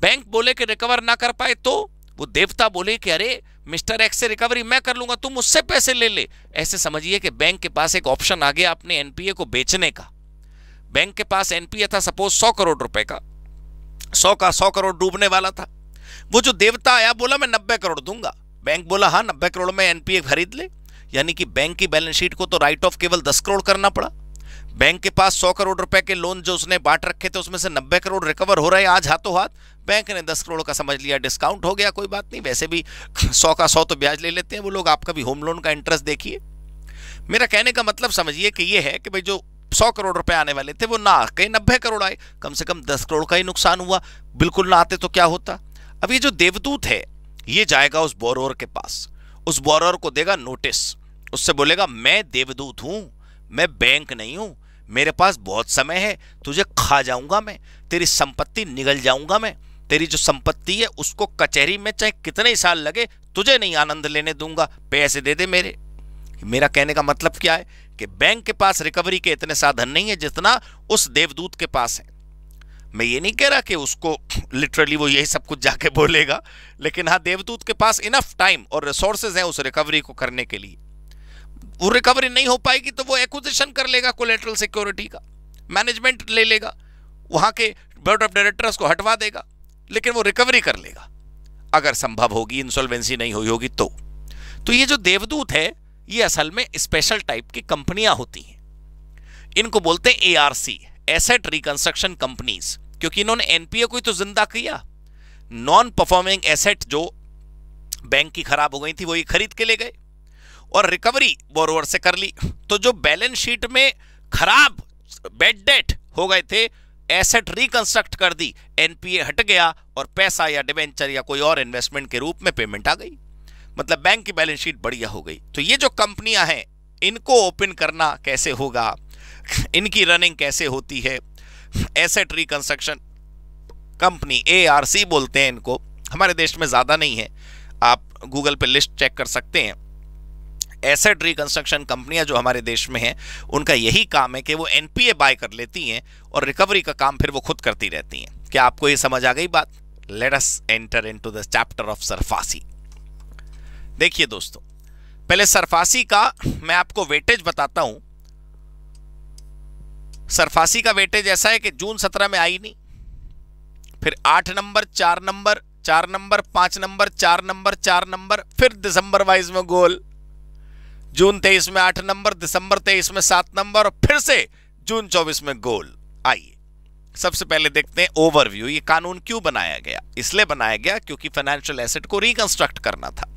बैंक बोले कि रिकवर ना कर पाए तो वो देवता बोले कि अरे मिस्टर एक्स से रिकवरी मैं कर लूंगा तुम उससे पैसे ले ले ऐसे समझिए कि बैंक के पास एक ऑप्शन आ गया अपने एनपीए को बेचने का बैंक के पास एनपीए था सपोज सौ करोड़ रुपए का सौ का सौ करोड़ डूबने वाला था वो जो देवता आया बोला मैं नब्बे करोड़ दूंगा बैंक बोला हाँ नब्बे करोड़ में एनपीए खरीद ले यानी कि बैंक की बैलेंस शीट को तो राइट ऑफ केवल दस करोड़ करना पड़ा बैंक के पास सौ करोड़ रुपए के लोन जो उसने बांट रखे थे उसमें से नब्बे करोड़ रिकवर हो रहे हैं आज हाथों हाथ बैंक ने दस करोड़ का समझ लिया डिस्काउंट हो गया कोई बात नहीं वैसे भी सौ का सौ तो ब्याज ले लेते हैं वो लोग आपका भी होम लोन का इंटरेस्ट देखिए मेरा कहने का मतलब समझिए कि ये है कि भाई जो सौ करोड़ रुपए आने वाले थे वो ना कहीं नब्बे करोड़ आए कम से कम दस करोड़ का ही नुकसान हुआ बिल्कुल ना आते तो क्या होता अब ये जो देवदूत है ये जाएगा उस बोरोर के पास उस बोरोर को देगा नोटिस उससे बोलेगा मैं देवदूत हूं मैं बैंक नहीं हूं मेरे पास बहुत समय है तुझे खा जाऊंगा मैं तेरी संपत्ति निगल जाऊंगा मैं तेरी जो संपत्ति है उसको कचहरी में चाहे कितने ही साल लगे तुझे नहीं आनंद लेने दूंगा पैसे दे दे मेरे मेरा कहने का मतलब क्या है कि बैंक के पास रिकवरी के इतने साधन नहीं है जितना उस देवदूत के पास है मैं ये नहीं कह रहा कि उसको लिटरली वो यही सब कुछ जाके बोलेगा लेकिन हाँ देवदूत के पास इनफ टाइम और रिसोर्सेज हैं उस रिकवरी को करने के लिए वो रिकवरी नहीं हो पाएगी तो वो एक्विजिशन कर लेगा कोलेट्रल सिक्योरिटी का मैनेजमेंट ले लेगा वहाँ के बोर्ड ऑफ डायरेक्टर्स को हटवा देगा लेकिन वो रिकवरी कर लेगा अगर संभव होगी इंसॉल्वेंसी नहीं हुई होगी तो तो ये जो देवदूत है ये असल में स्पेशल टाइप की कंपनियां होती हैं इनको बोलते हैं एआरसी एसेट रिकंस्ट्रक्शन कंपनीज क्योंकि इन्होंने एनपीए को ही तो जिंदा किया नॉन परफॉर्मिंग एसेट जो बैंक की खराब हो गई थी वो ये खरीद के ले गए और रिकवरी बोरोवर से कर ली तो जो बैलेंस शीट में खराब बेड डेट हो गए थे एसेट रिकंस्ट्रक्ट कर दी एनपीए हट गया और पैसा या डिवेंचर या कोई और इन्वेस्टमेंट के रूप में पेमेंट आ गई मतलब बैंक की बैलेंस शीट बढ़िया हो गई तो ये जो कंपनियां हैं इनको ओपन करना कैसे होगा इनकी रनिंग कैसे होती है एसेट रिकंस्ट्रक्शन कंपनी ए बोलते हैं इनको हमारे देश में ज़्यादा नहीं है आप गूगल पे लिस्ट चेक कर सकते हैं एसेट रिकंस्ट्रक्शन कंपनियां जो हमारे देश में हैं उनका यही काम है कि वो एनपीए बाय कर लेती हैं और रिकवरी का काम फिर वो खुद करती रहती हैं क्या आपको ये समझ आ गई बात let us enter into the chapter of SARFAESI देखिए दोस्तों पहले सरफासी का मैं आपको वेटेज बताता हूं सरफासी का वेटेज ऐसा है कि जून सत्रह में आई नहीं फिर आठ नंबर चार नंबर चार नंबर पांच नंबर चार नंबर चार नंबर फिर दिसंबर वाइज में गोल जून तेईस में आठ नंबर दिसंबर तेईस में सात नंबर और फिर से जून चौबीस में गोल आइए सबसे पहले देखते हैं ओवरव्यू ये कानून क्यों बनाया गया इसलिए बनाया गया क्योंकि फाइनेंशियल एसेट को रिकंस्ट्रक्ट करना था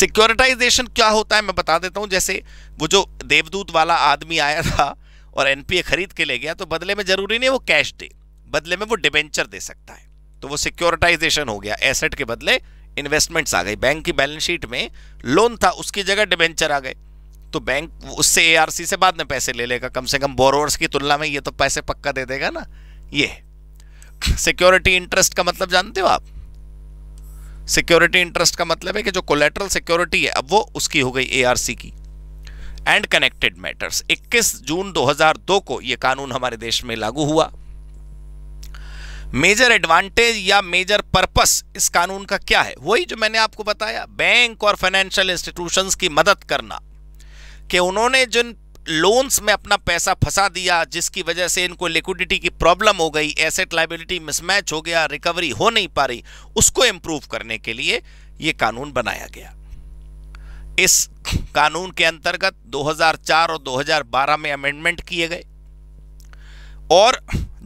सिक्योरिटाइजेशन क्या होता है मैं बता देता हूं जैसे वो जो देवदूत वाला आदमी आया था और एनपीए खरीद के ले गया तो बदले में जरूरी नहीं वो कैश दे बदले में वो डिबेंचर दे सकता है तो वो सिक्योरिटाइजेशन हो गया एसेट के बदले इन्वेस्टमेंट्स आ गए बैंक की बैलेंस शीट में लोन था उसकी जगह डिबेंचर आ गए तो बैंक उससे ए से बाद में पैसे ले लेगा कम से कम बोरोवर्स की तुलना में ये तो पैसे पक्का दे देगा ना ये सिक्योरिटी इंटरेस्ट का मतलब जानते हो आप सिक्योरिटी इंटरेस्ट का मतलब है कि जो कोलेट्रल सिक्योरिटी है अब वो उसकी हो गई ए की एंड कनेक्टेड मैटर्स 21 जून 2002 को ये कानून हमारे देश में लागू हुआ मेजर एडवांटेज या मेजर पर्पस इस कानून का क्या है वही जो मैंने आपको बताया बैंक और फाइनेंशियल इंस्टीट्यूशन की मदद करना कि उन्होंने जिन लोन्स में अपना पैसा फंसा दिया जिसकी वजह से इनको लिक्विडिटी की प्रॉब्लम हो गई एसेट लाइबिलिटी मिसमैच हो गया रिकवरी हो नहीं पा रही उसको इम्प्रूव करने के लिए ये कानून बनाया गया इस कानून के अंतर्गत 2004 और 2012 में अमेंडमेंट किए गए और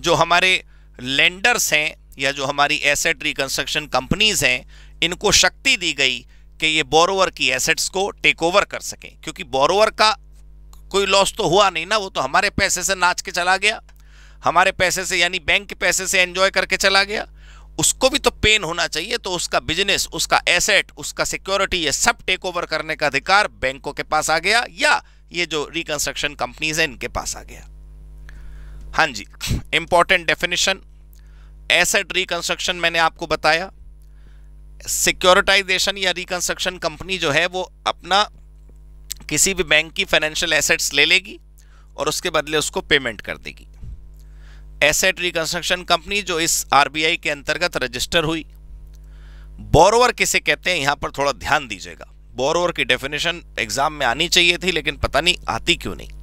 जो हमारे लेंडर्स हैं या जो हमारी एसेट रिकंस्ट्रक्शन कंपनीज हैं इनको शक्ति दी गई कि ये बोरोवर की एसेट्स को टेक ओवर कर सकें क्योंकि बोरोवर का कोई लॉस तो हुआ नहीं ना वो तो हमारे पैसे से नाच के चला गया हमारे पैसे से यानी बैंक के पैसे से एंजॉय करके चला गया उसको भी तो पेन होना चाहिए तो उसका बिजनेस उसका एसेट उसका सिक्योरिटी ये सब टेक ओवर करने का अधिकार बैंकों के पास आ गया या ये जो रिकंस्ट्रक्शन कंपनीज हैं इनके पास आ गया हाँ जी इंपॉर्टेंट डेफिनेशन एसेट रिकंस्ट्रक्शन मैंने आपको बताया सिक्योरिटाइजेशन या रिकंस्ट्रक्शन कंपनी जो है वो अपना किसी भी बैंक की फाइनेंशियल एसेट्स ले लेगी और उसके बदले उसको पेमेंट कर देगी एसेट रिकंस्ट्रक्शन कंपनी जो इस आरबीआई के अंतर्गत रजिस्टर हुई बोरोवर किसे कहते हैं यहाँ पर थोड़ा ध्यान दीजिएगा बोरोवर की डेफिनेशन एग्जाम में आनी चाहिए थी लेकिन पता नहीं आती क्यों नहीं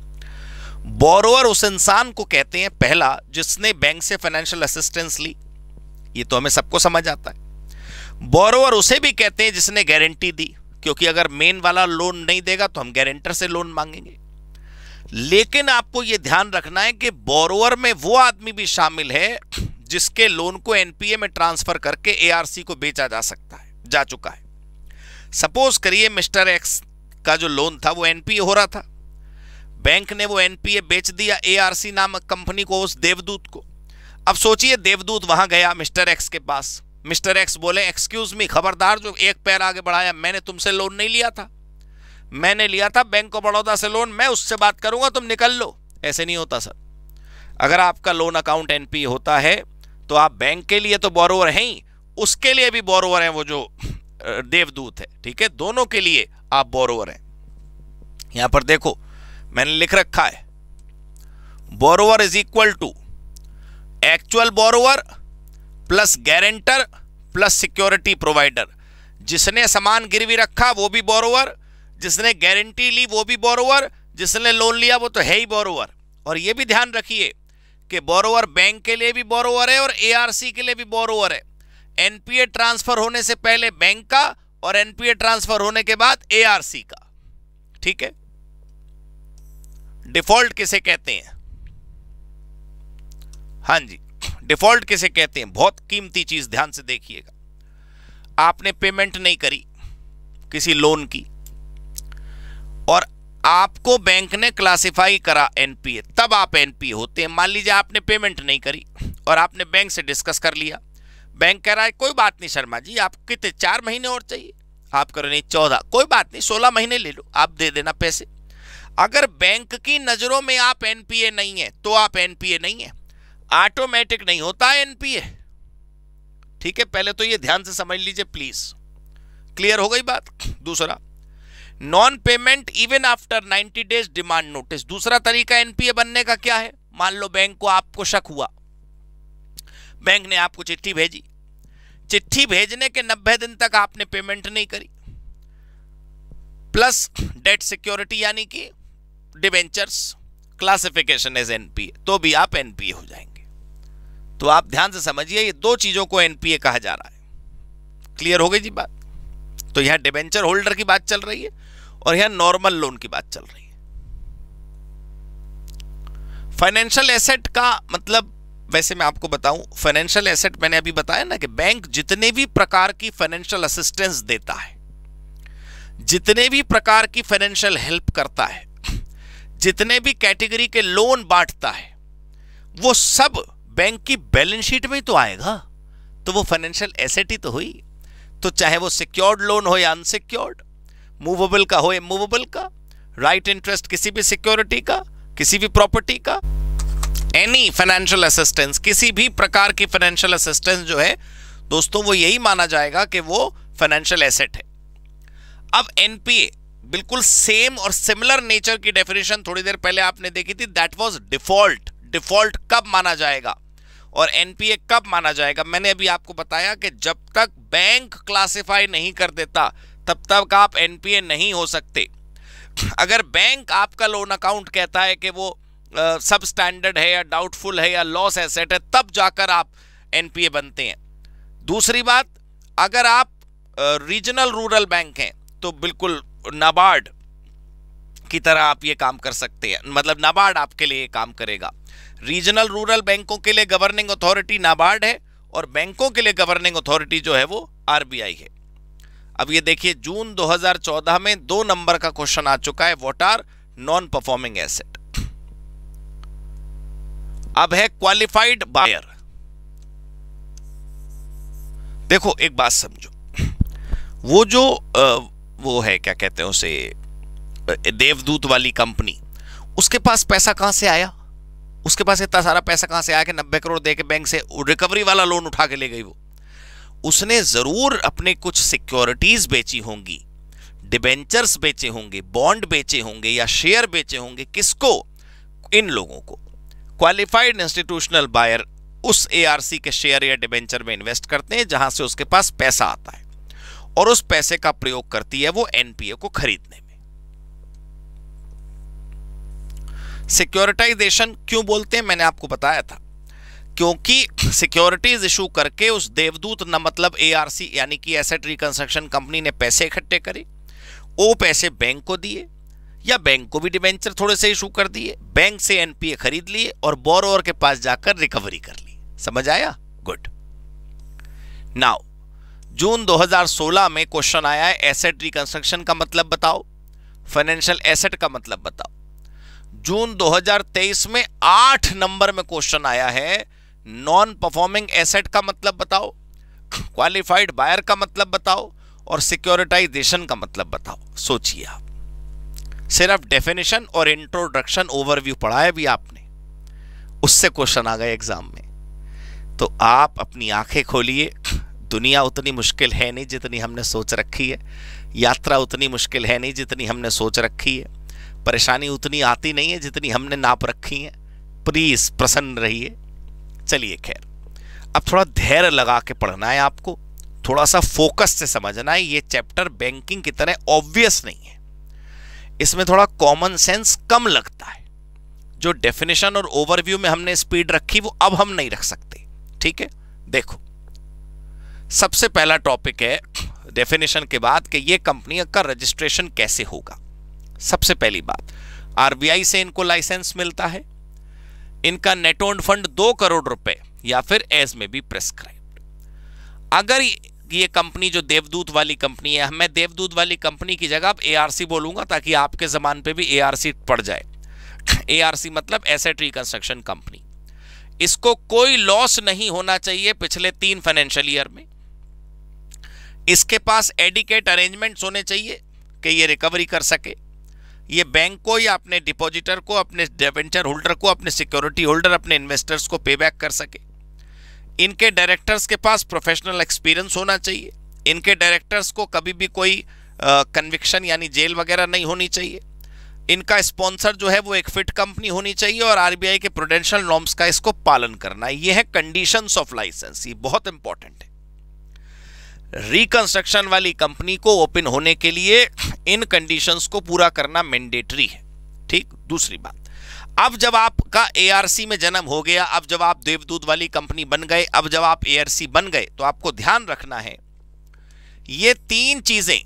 बोरोवर उस इंसान को कहते हैं पहला जिसने बैंक से फाइनेंशियल असिस्टेंस ली ये तो हमें सबको समझ आता है बोरोवर उसे भी कहते हैं जिसने गारंटी दी क्योंकि अगर मेन वाला लोन नहीं देगा तो हम गारंटर से लोन मांगेंगे लेकिन आपको यह ध्यान रखना है कि बोरोवर में वो आदमी भी शामिल है जिसके लोन को एनपीए में ट्रांसफर करके एआरसी को बेचा जा सकता है जा चुका है सपोज करिए मिस्टर एक्स का जो लोन था वो एनपीए हो रहा था बैंक ने वो एनपीए बेच दिया एआरसी नाम कंपनी को उस देवदूत को अब सोचिए देवदूत वहां गया मिस्टर एक्स के पास मिस्टर एक्स बोले एक्सक्यूज मी खबरदार जो एक पैर आगे बढ़ाया मैंने तुमसे लोन नहीं लिया था मैंने लिया था बैंक ऑफ बड़ौदा से लोन मैं उससे बात करूंगा तुम निकल लो ऐसे नहीं होता सर अगर आपका लोन अकाउंट एनपी होता है तो आप बैंक के लिए तो बोरोवर हैं ही उसके लिए भी बोरोवर हैं वो जो देवदूत है ठीक है दोनों के लिए आप बोरोवर हैं यहां पर देखो मैंने लिख रखा है borrower is equal to actual borrower plus guarantor plus security provider जिसने सामान गिरवी रखा वो भी बोरोवर जिसने गारंटी ली वो भी बोरोवर जिसने लोन लिया वो तो है ही बोरोवर और ये भी ध्यान रखिए कि बोरोवर बैंक के लिए भी बोरोवर है और एआरसी के लिए भी बोरोवर है एनपीए ट्रांसफर होने से पहले बैंक का और एनपीए ट्रांसफर होने के बाद एआरसी का ठीक है डिफॉल्ट किसे कहते हैं हाँ जी डिफॉल्ट किसे कहते हैं बहुत कीमती चीज ध्यान से देखिएगा आपने पेमेंट नहीं करी किसी लोन की और आपको बैंक ने क्लासिफाई करा एनपीए तब आप एनपीए होते हैं मान लीजिए आपने पेमेंट नहीं करी और आपने बैंक से डिस्कस कर लिया बैंक कह रहा है कोई बात नहीं शर्मा जी आप कितने चार महीने और चाहिए आप करो नहीं चौदह कोई बात नहीं सोलह महीने ले लो आप दे देना पैसे अगर बैंक की नज़रों में आप एनपीए नहीं है तो आप एनपीए नहीं है ऑटोमेटिक नहीं होता एनपीए ठीक है पहले तो ये ध्यान से समझ लीजिए प्लीज क्लियर हो गई बात दूसरा non payment even after 90 days demand notice दूसरा तरीका एनपीए बनने का क्या है मान लो बैंक को आपको शक हुआ बैंक ने आपको चिट्ठी भेजी चिट्ठी भेजने के 90 दिन तक आपने पेमेंट नहीं करी प्लस डेट सिक्योरिटी यानी कि डिवेंचर्स क्लासिफिकेशन एज एनपीए तो भी आप एनपीए हो जाएंगे तो आप ध्यान से समझिए ये दो चीजों को एनपीए कहा जा रहा है क्लियर हो गई जी बात तो यहां डिबेंचर होल्डर की बात चल रही है और यहां नॉर्मल लोन की बात चल रही है फाइनेंशियल एसेट का मतलब वैसे मैं आपको बताऊं फाइनेंशियल एसेट मैंने अभी बताया ना कि बैंक जितने भी प्रकार की फाइनेंशियल असिस्टेंस देता है जितने भी प्रकार की फाइनेंशियल हेल्प करता है जितने भी कैटेगरी के लोन बांटता है वो सब बैंक की बैलेंस शीट में ही तो आएगा तो वो फाइनेंशियल एसेट ही तो हुई तो चाहे वो सिक्योर्ड लोन हो या अनसिक्योर्ड मूवेबल का हो या मूवेबल का राइट right इंटरेस्ट किसी भी सिक्योरिटी का किसी भी प्रॉपर्टी का एनी फाइनेंशियल असिस्टेंस किसी भी प्रकार की फाइनेंशियल असिस्टेंस जो है दोस्तों वो यही माना जाएगा कि वो फाइनेंशियल एसेट है अब एनपीए बिल्कुल सेम और सिमिलर नेचर की डेफिनेशन थोड़ी देर पहले आपने देखी थी दैट वॉज डिफॉल्ट डिफॉल्ट कब माना जाएगा और एनपीए कब माना जाएगा मैंने अभी आपको बताया कि जब तक बैंक क्लासिफाई नहीं कर देता तब तक आप एनपीए नहीं हो सकते अगर बैंक आपका लोन अकाउंट कहता है कि वो सब स्टैंडर्ड है या डाउटफुल है या लॉस एसेट है तब जाकर आप एनपीए बनते हैं दूसरी बात अगर आप रीजनल रूरल बैंक हैं तो बिल्कुल नाबार्ड की तरह आप ये काम कर सकते हैं मतलब नाबार्ड आपके लिए काम करेगा रीजनल रूरल बैंकों के लिए गवर्निंग अथॉरिटी नाबार्ड है और बैंकों के लिए गवर्निंग अथॉरिटी जो है वो आरबीआई है अब ये देखिए जून 2014 में दो नंबर का क्वेश्चन आ चुका है what are non performing asset अब है क्वालिफाइड बायर देखो एक बात समझो वो जो वो है क्या कहते हैं उसे देवदूत वाली कंपनी उसके पास पैसा कहाँ से आया उसके पास इतना सारा पैसा कहाँ से आया कि नब्बे करोड़ दे के बैंक से रिकवरी वाला लोन उठा के ले गई वो उसने ज़रूर अपने कुछ सिक्योरिटीज़ बेची होंगी डिबेंचर्स बेचे होंगे बॉन्ड बेचे होंगे या शेयर बेचे होंगे किसको इन लोगों को क्वालिफाइड इंस्टीट्यूशनल बायर उस एआरसी के शेयर या डिबेंचर में इन्वेस्ट करते हैं जहां से उसके पास पैसा आता है और उस पैसे का प्रयोग करती है वो एनपीए को खरीदने में सिक्योरिटाइजेशन क्यों बोलते हैं मैंने आपको बताया था क्योंकि सिक्योरिटीज इशू करके उस देवदूत न मतलब एआरसी यानी कि एसेट रिकंस्ट्रक्शन कंपनी ने पैसे इकट्ठे करे वो पैसे बैंक को दिए या बैंक को भी डिवेंचर थोड़े से इशू कर दिए बैंक से एनपीए खरीद लिए और बोरोवर के पास जाकर रिकवरी कर ली समझ आया गुड नाउ जून 2016 में क्वेश्चन आया है एसेट रिकंस्ट्रक्शन का मतलब बताओ फाइनेंशियल एसेट का मतलब बताओ जून 2023 में आठ नंबर में क्वेश्चन आया है नॉन परफॉर्मिंग एसेट का मतलब बताओ क्वालिफाइड बायर का मतलब बताओ और सिक्योरिटाइजेशन का मतलब बताओ सोचिए आप सिर्फ डेफिनेशन और इंट्रोडक्शन ओवरव्यू पढ़ा है भी आपने उससे क्वेश्चन आ गए एग्जाम में तो आप अपनी आंखें खोलिए दुनिया उतनी मुश्किल है नहीं जितनी हमने सोच रखी है यात्रा उतनी मुश्किल है नहीं जितनी हमने सोच रखी है परेशानी उतनी आती नहीं है जितनी हमने नाप रखी है प्लीज़ प्रसन्न रहिए चलिए खैर अब थोड़ा धैर्य लगा के पढ़ना है आपको थोड़ा सा फोकस से समझना है ये चैप्टर बैंकिंग की तरह ऑब्वियस नहीं है इसमें थोड़ा कॉमन सेंस कम लगता है जो डेफिनेशन और ओवरव्यू में हमने स्पीड रखी वो अब हम नहीं रख सकते ठीक है देखो सबसे पहला टॉपिक है डेफिनेशन के बाद कि ये कंपनियों का रजिस्ट्रेशन कैसे होगा सबसे पहली बात आरबीआई से इनको लाइसेंस मिलता है इनका नेट फंड दो करोड़ रुपए या फिर एज में भी प्रेस्क्राइब अगर ये कंपनी जो देवदूत वाली कंपनी है मैं देवदूत वाली कंपनी की जगह अब एआरसी बोलूंगा ताकि आपके जमान पे भी एआरसी पड़ जाए एआरसी मतलब एसेट रिकंस्ट्रक्शन कंपनी इसको कोई लॉस नहीं होना चाहिए पिछले तीन फाइनेंशियल ईयर में इसके पास एडिकेट अरेंजमेंट्स होने चाहिए कि ये रिकवरी कर सके ये बैंक को या अपने डिपॉजिटर को अपने डेवेंचर होल्डर को अपने सिक्योरिटी होल्डर अपने इन्वेस्टर्स को पे बैक कर सके इनके डायरेक्टर्स के पास प्रोफेशनल एक्सपीरियंस होना चाहिए इनके डायरेक्टर्स को कभी भी कोई कन्विक्शन यानी जेल वगैरह नहीं होनी चाहिए इनका स्पॉन्सर जो है वो एक फिट कंपनी होनी चाहिए और आरबीआई के प्रोडेंशियल नॉर्म्स का इसको पालन करना ये है कंडीशंस ऑफ लाइसेंस ये बहुत इंपॉर्टेंट है रिकंस्ट्रक्शन वाली कंपनी को ओपन होने के लिए इन कंडीशंस को पूरा करना मैंडेटरी है ठीक दूसरी बात अब जब आपका एआरसी में जन्म हो गया अब जब आप देवदूत वाली कंपनी बन गए अब जब आप एआरसी बन गए तो आपको ध्यान रखना है ये तीन चीजें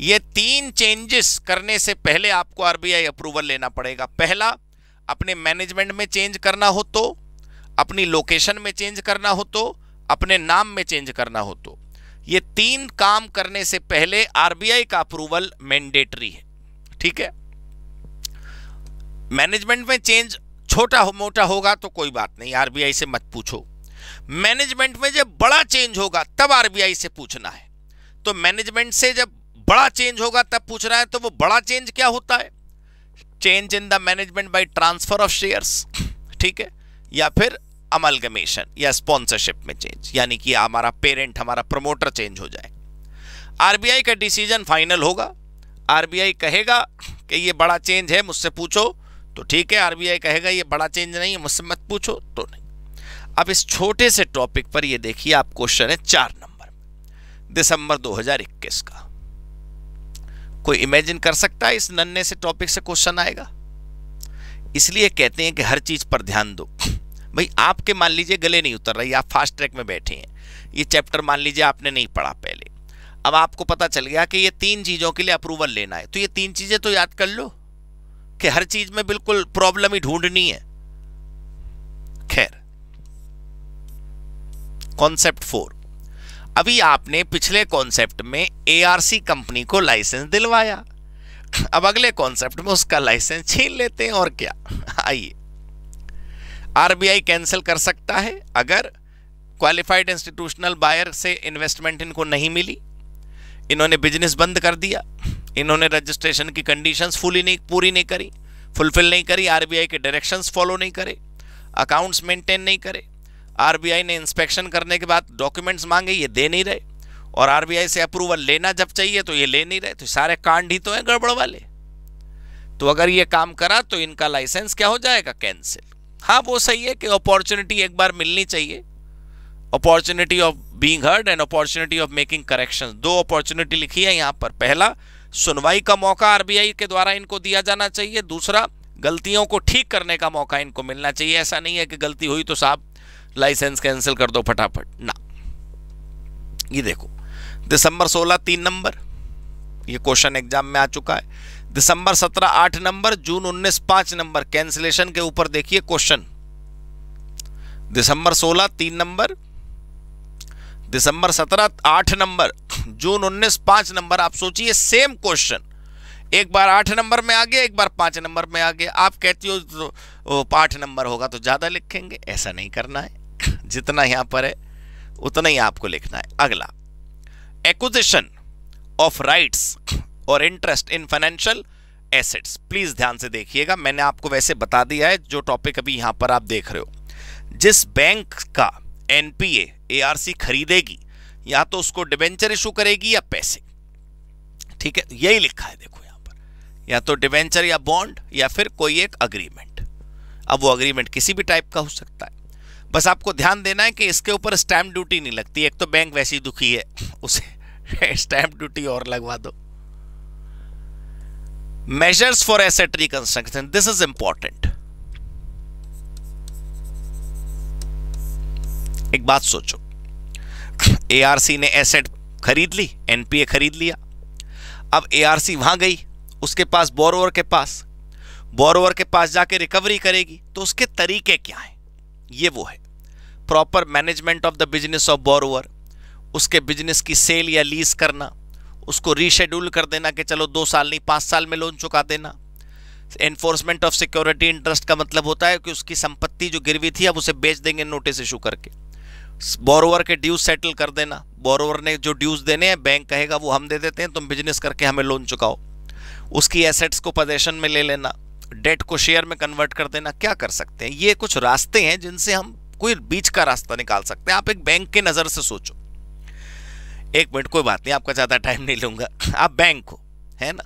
ये तीन चेंजेस करने से पहले आपको आरबीआई अप्रूवल लेना पड़ेगा पहला अपने मैनेजमेंट में चेंज करना हो तो अपनी लोकेशन में चेंज करना हो तो अपने नाम में चेंज करना हो तो ये तीन काम करने से पहले आरबीआई का अप्रूवल मैंडेटरी है ठीक है मैनेजमेंट में चेंज छोटा हो, मोटा होगा तो कोई बात नहीं आरबीआई से मत पूछो मैनेजमेंट में जब बड़ा चेंज होगा तब आरबीआई से पूछना है तो मैनेजमेंट से जब बड़ा चेंज होगा तब पूछना है तो वो बड़ा चेंज क्या होता है change in the management by transfer of shares ठीक है या फिर अमलगमेशन या स्पॉन्सरशिप में चेंज यानी कि हमारा पेरेंट हमारा प्रमोटर चेंज हो जाए आरबीआई का डिसीजन फाइनल होगा आरबीआई कहेगा कि ये बड़ा चेंज है मुझसे पूछो तो ठीक है आरबीआई कहेगा ये बड़ा चेंज नहीं है मुझसे मत पूछो तो नहीं अब इस छोटे से टॉपिक पर ये देखिए आप क्वेश्चन है चार नंबर दिसंबर 2021 का कोई इमेजिन कर सकता है इस नन्हे से टॉपिक से क्वेश्चन आएगा इसलिए कहते हैं कि हर चीज पर ध्यान दो भाई आपके मान लीजिए गले नहीं उतर रही आप फास्ट ट्रैक में बैठे हैं ये चैप्टर मान लीजिए आपने नहीं पढ़ा पहले अब आपको पता चल गया कि ये तीन चीज़ों के लिए अप्रूवल लेना है तो ये तीन चीज़ें तो याद कर लो कि हर चीज़ में बिल्कुल प्रॉब्लम ही ढूंढनी है खैर कॉन्सेप्ट फोर अभी आपने पिछले कॉन्सेप्ट में एआरसी कंपनी को लाइसेंस दिलवाया अब अगले कॉन्सेप्ट में उसका लाइसेंस छीन लेते हैं और क्या आइए आरबीआई कैंसिल कर सकता है अगर क्वालिफाइड इंस्टीट्यूशनल बायर से इन्वेस्टमेंट इनको नहीं मिली इन्होंने बिजनेस बंद कर दिया इन्होंने रजिस्ट्रेशन की कंडीशंस फुली नहीं पूरी नहीं करी फुलफिल नहीं करी आरबीआई के डायरेक्शंस फॉलो नहीं करे अकाउंट्स मेंटेन नहीं करे आरबीआई ने इंस्पेक्शन करने के बाद डॉक्यूमेंट्स मांगे ये दे नहीं रहे और आर से अप्रूवल लेना जब चाहिए तो ये ले नहीं रहे तो सारे कांड ही तो हैं गड़बड़ वाले तो अगर ये काम करा तो इनका लाइसेंस क्या हो जाएगा कैंसिल हाँ वो सही है कि अपॉर्चुनिटी एक बार मिलनी चाहिए opportunity of being heard and opportunity of making correction दो अपॉर्चुनिटी लिखी है यहाँ पर पहला सुनवाई का मौका आरबीआई के द्वारा इनको दिया जाना चाहिए दूसरा गलतियों को ठीक करने का मौका इनको मिलना चाहिए ऐसा नहीं है कि गलती हुई तो साहब लाइसेंस कैंसिल कर दो फटाफट ना ये देखो दिसंबर सोलह तीन नंबर ये क्वेश्चन एग्जाम में आ चुका है दिसंबर सत्रह आठ नंबर जून उन्नीस पांच नंबर कैंसिलेशन के ऊपर देखिए क्वेश्चन दिसंबर सोलह तीन नंबर दिसंबर सत्रह आठ नंबर जून उन्नीस पांच नंबर आप सोचिए सेम क्वेश्चन एक बार आठ नंबर में आ गया एक बार पांच नंबर में आ गया आप कहती हो तो आठ नंबर होगा तो ज़्यादा लिखेंगे ऐसा नहीं करना है जितना यहां पर है उतना ही आपको लिखना है अगला एक्विजिशन ऑफ राइट्स और interest in financial assets please ध्यान से देखिएगा मैंने आपको वैसे बता दिया है जो टॉपिक अभी यहां पर आप देख रहे हो जिस बैंक का एनपीए एआरसी खरीदेगी या तो उसको डिवेंचर इशू करेगी या पैसे ठीक है यही लिखा है देखो यहां पर या तो डिवेंचर या बॉन्ड या फिर कोई एक अग्रीमेंट अब वो अग्रीमेंट किसी भी टाइप का हो सकता है बस आपको ध्यान देना है कि इसके ऊपर स्टैंप ड्यूटी नहीं लगती एक तो बैंक वैसी दुखी है उसे स्टैंप ड्यूटी और लगवा दो measures for asset reconstruction this is important एक बात सोचो एआरसी ने एसेट खरीद ली एनपीए खरीद लिया अब एआरसी वहां गई उसके पास बोरोवर के पास बोरोवर के पास जाके रिकवरी करेगी तो उसके तरीके क्या हैं ये वो है proper management of the business of borrower उसके बिजनेस की सेल या लीज करना उसको रीशेड्यूल कर देना कि चलो दो साल नहीं पाँच साल में लोन चुका देना एनफोर्समेंट ऑफ सिक्योरिटी इंटरेस्ट का मतलब होता है कि उसकी संपत्ति जो गिरवी थी अब उसे बेच देंगे नोटिस इशू करके बोरोवर के ड्यूज सेटल कर देना बोरोवर ने जो ड्यूज देने हैं बैंक कहेगा वो हम दे देते हैं तुम बिजनेस करके हमें लोन चुकाओ उसकी एसेट्स को पोजेशन में ले लेना डेट को शेयर में कन्वर्ट कर देना क्या कर सकते हैं ये कुछ रास्ते हैं जिनसे हम कोई बीच का रास्ता निकाल सकते हैं आप एक बैंक के नज़र से सोचो एक मिनट कोई बात नहीं आपका ज़्यादा टाइम नहीं लूँगा आप बैंक हो है ना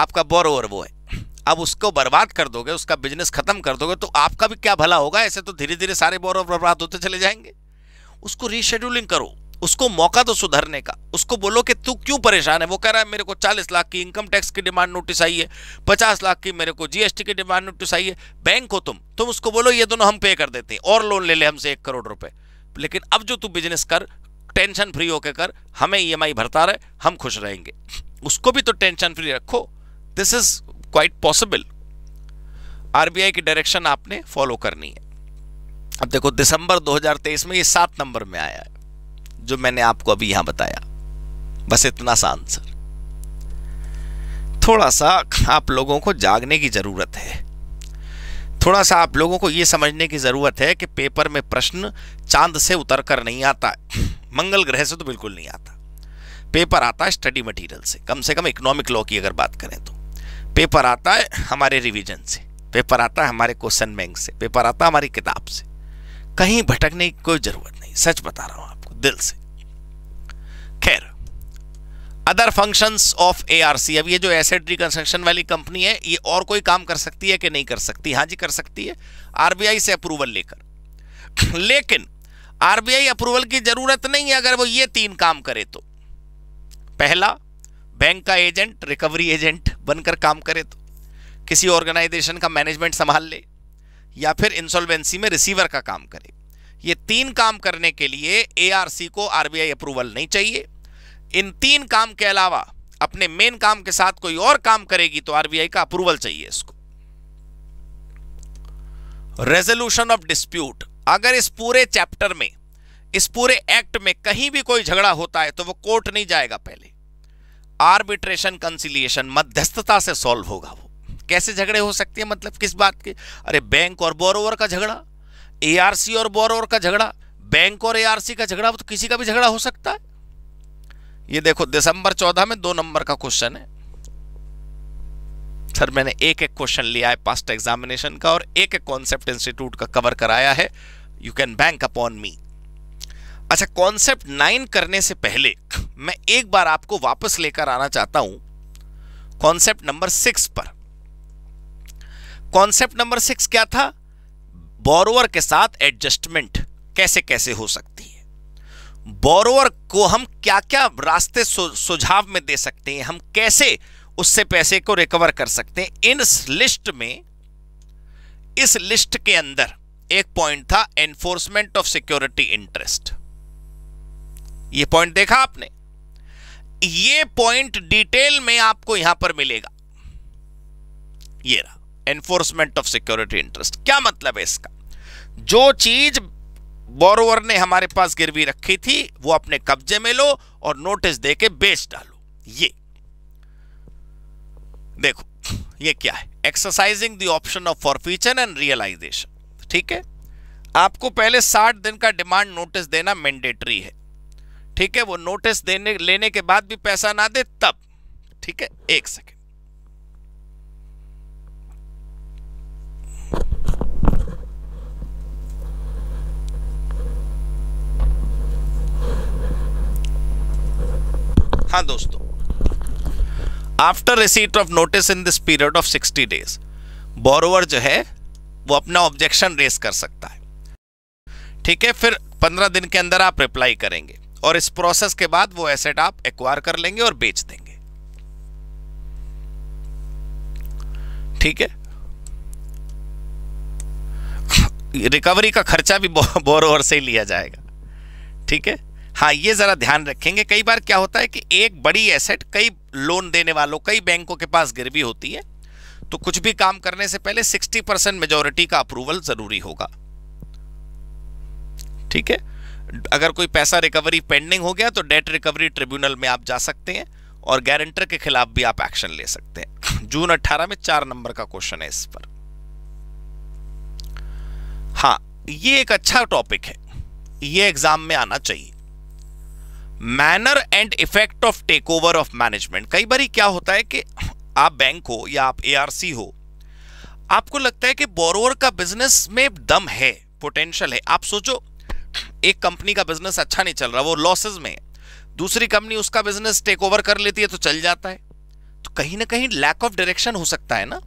आपका बोरोवर वो है अब उसको बर्बाद कर दोगे उसका बिजनेस खत्म कर दोगे तो आपका भी क्या भला होगा ऐसे तो धीरे धीरे सारे बोरोवर बर्बाद होते चले जाएंगे उसको रीशेड्यूलिंग करो उसको मौका दो सुधरने का उसको बोलो कि तू क्यों परेशान है वो कह रहा है मेरे को 40 लाख की इनकम टैक्स की डिमांड नोटिस आई है 50 लाख की मेरे को जीएसटी की डिमांड नोटिस आई है बैंक हो तुम तुम उसको बोलो ये दोनों हम पे कर देते हैं और लोन ले ले हमसे एक करोड़ रुपए लेकिन अब जो तू बिजनेस कर टेंशन फ्री होकर कर हमें ई e भरता रहे हम खुश रहेंगे उसको भी तो टेंशन फ्री रखो this is quite possible RBI की डायरेक्शन आपने फॉलो करनी है अब देखो दिसंबर 2023 में ये सात नंबर में आया है जो मैंने आपको अभी यहां बताया बस इतना सा आंसर थोड़ा सा आप लोगों को जागने की जरूरत है थोड़ा सा आप लोगों को ये समझने की ज़रूरत है कि पेपर में प्रश्न चांद से उतर कर नहीं आता मंगल ग्रह से तो बिल्कुल नहीं आता पेपर आता है स्टडी मटेरियल से कम से कम इकोनॉमिक लॉ की अगर बात करें तो पेपर आता है हमारे रिवीजन से पेपर आता है हमारे क्वेश्चन बैंक से पेपर आता है हमारी किताब से कहीं भटकने की कोई ज़रूरत नहीं सच बता रहा हूँ आपको दिल से खैर अदर फंक्शंस ऑफ एआरसी अब ये जो एसेट रिकंस्ट्रक्शन वाली कंपनी है ये और कोई काम कर सकती है कि नहीं कर सकती हाँ जी कर सकती है आरबीआई से अप्रूवल लेकर लेकिन आरबीआई अप्रूवल की जरूरत नहीं है अगर वो ये तीन काम करे तो पहला बैंक का एजेंट रिकवरी एजेंट बनकर काम करे तो किसी ऑर्गेनाइजेशन का मैनेजमेंट संभाल ले या फिर इंसॉल्वेंसी में रिसीवर का काम करे ये तीन काम करने के लिए एआरसी को आरबीआई अप्रूवल नहीं चाहिए इन तीन काम के अलावा अपने मेन काम के साथ कोई और काम करेगी तो आरबीआई का अप्रूवल चाहिए इसको रेजोल्यूशन ऑफ डिस्प्यूट अगर इस पूरे चैप्टर में इस पूरे एक्ट में कहीं भी कोई झगड़ा होता है तो वो कोर्ट नहीं जाएगा पहले आर्बिट्रेशन कंसिलियेशन मध्यस्थता से सॉल्व होगा वो कैसे झगड़े हो सकते हैं मतलब किस बात के अरे बैंक और बोरोवर का झगड़ा एआरसी और बोरोवर का झगड़ा बैंक और एआरसी का झगड़ा तो किसी का भी झगड़ा हो सकता है ये देखो दिसंबर चौदह में दो नंबर का क्वेश्चन है सर मैंने एक एक क्वेश्चन लिया है पास्ट एग्जामिनेशन का और एक एक कॉन्सेप्ट इंस्टीट्यूट का कवर कराया है you can bank upon me अच्छा कॉन्सेप्ट नाइन करने से पहले मैं एक बार आपको वापस लेकर आना चाहता हूं कॉन्सेप्ट नंबर सिक्स पर कॉन्सेप्ट नंबर सिक्स क्या था बोरोवर के साथ एडजस्टमेंट कैसे कैसे हो सकती है बोरोवर को हम क्या क्या रास्ते सुझाव में दे सकते हैं हम कैसे उससे पैसे को रिकवर कर सकते हैं इन लिस्ट में इस लिस्ट के अंदर एक पॉइंट था एनफोर्समेंट ऑफ सिक्योरिटी इंटरेस्ट ये पॉइंट देखा आपने ये पॉइंट डिटेल में आपको यहां पर मिलेगा ये रहा एनफोर्समेंट ऑफ सिक्योरिटी इंटरेस्ट क्या मतलब है इसका जो चीज बोरोवर ने हमारे पास गिरवी रखी थी वो अपने कब्जे में लो और नोटिस दे के बेच डालो ये देखो ये क्या है exercising the option of forfeiture and realisation ठीक है आपको पहले साठ दिन का डिमांड नोटिस देना मैंडेटरी है ठीक है वो नोटिस देने लेने के बाद भी पैसा ना दे तब ठीक है एक सेकेंड हाँ दोस्तों after receipt of notice in this period of 60 days borrower जो है वो अपना ऑब्जेक्शन रेस कर सकता है ठीक है फिर 15 दिन के अंदर आप रिप्लाई करेंगे और इस प्रोसेस के बाद वो एसेट आप एक्वायर कर लेंगे और बेच देंगे ठीक है रिकवरी का खर्चा भी बोरोवर से ही लिया जाएगा ठीक है हाँ ये ज़रा ध्यान रखेंगे कई बार क्या होता है कि एक बड़ी एसेट कई लोन देने वालों कई बैंकों के पास गिरवी होती है तो कुछ भी काम करने से पहले 60 परसेंट मेजोरिटी का अप्रूवल ज़रूरी होगा ठीक है अगर कोई पैसा रिकवरी पेंडिंग हो गया तो डेट रिकवरी ट्रिब्यूनल में आप जा सकते हैं और गारंटर के खिलाफ भी आप एक्शन ले सकते हैं जून 18 में चार नंबर का क्वेश्चन है इस पर हाँ ये एक अच्छा टॉपिक है ये एग्जाम में आना चाहिए manner and effect of take over of management कई बार क्या होता है कि आप बैंक हो या आप एआरसी हो आपको लगता है कि बोरोवर का बिजनेस में दम है पोटेंशियल है आप सोचो एक कंपनी का बिजनेस अच्छा नहीं चल रहा वो लॉसेज में दूसरी कंपनी उसका बिजनेस टेक ओवर कर लेती है तो चल जाता है तो कहीं ना कहीं लैक ऑफ डायरेक्शन हो सकता है ना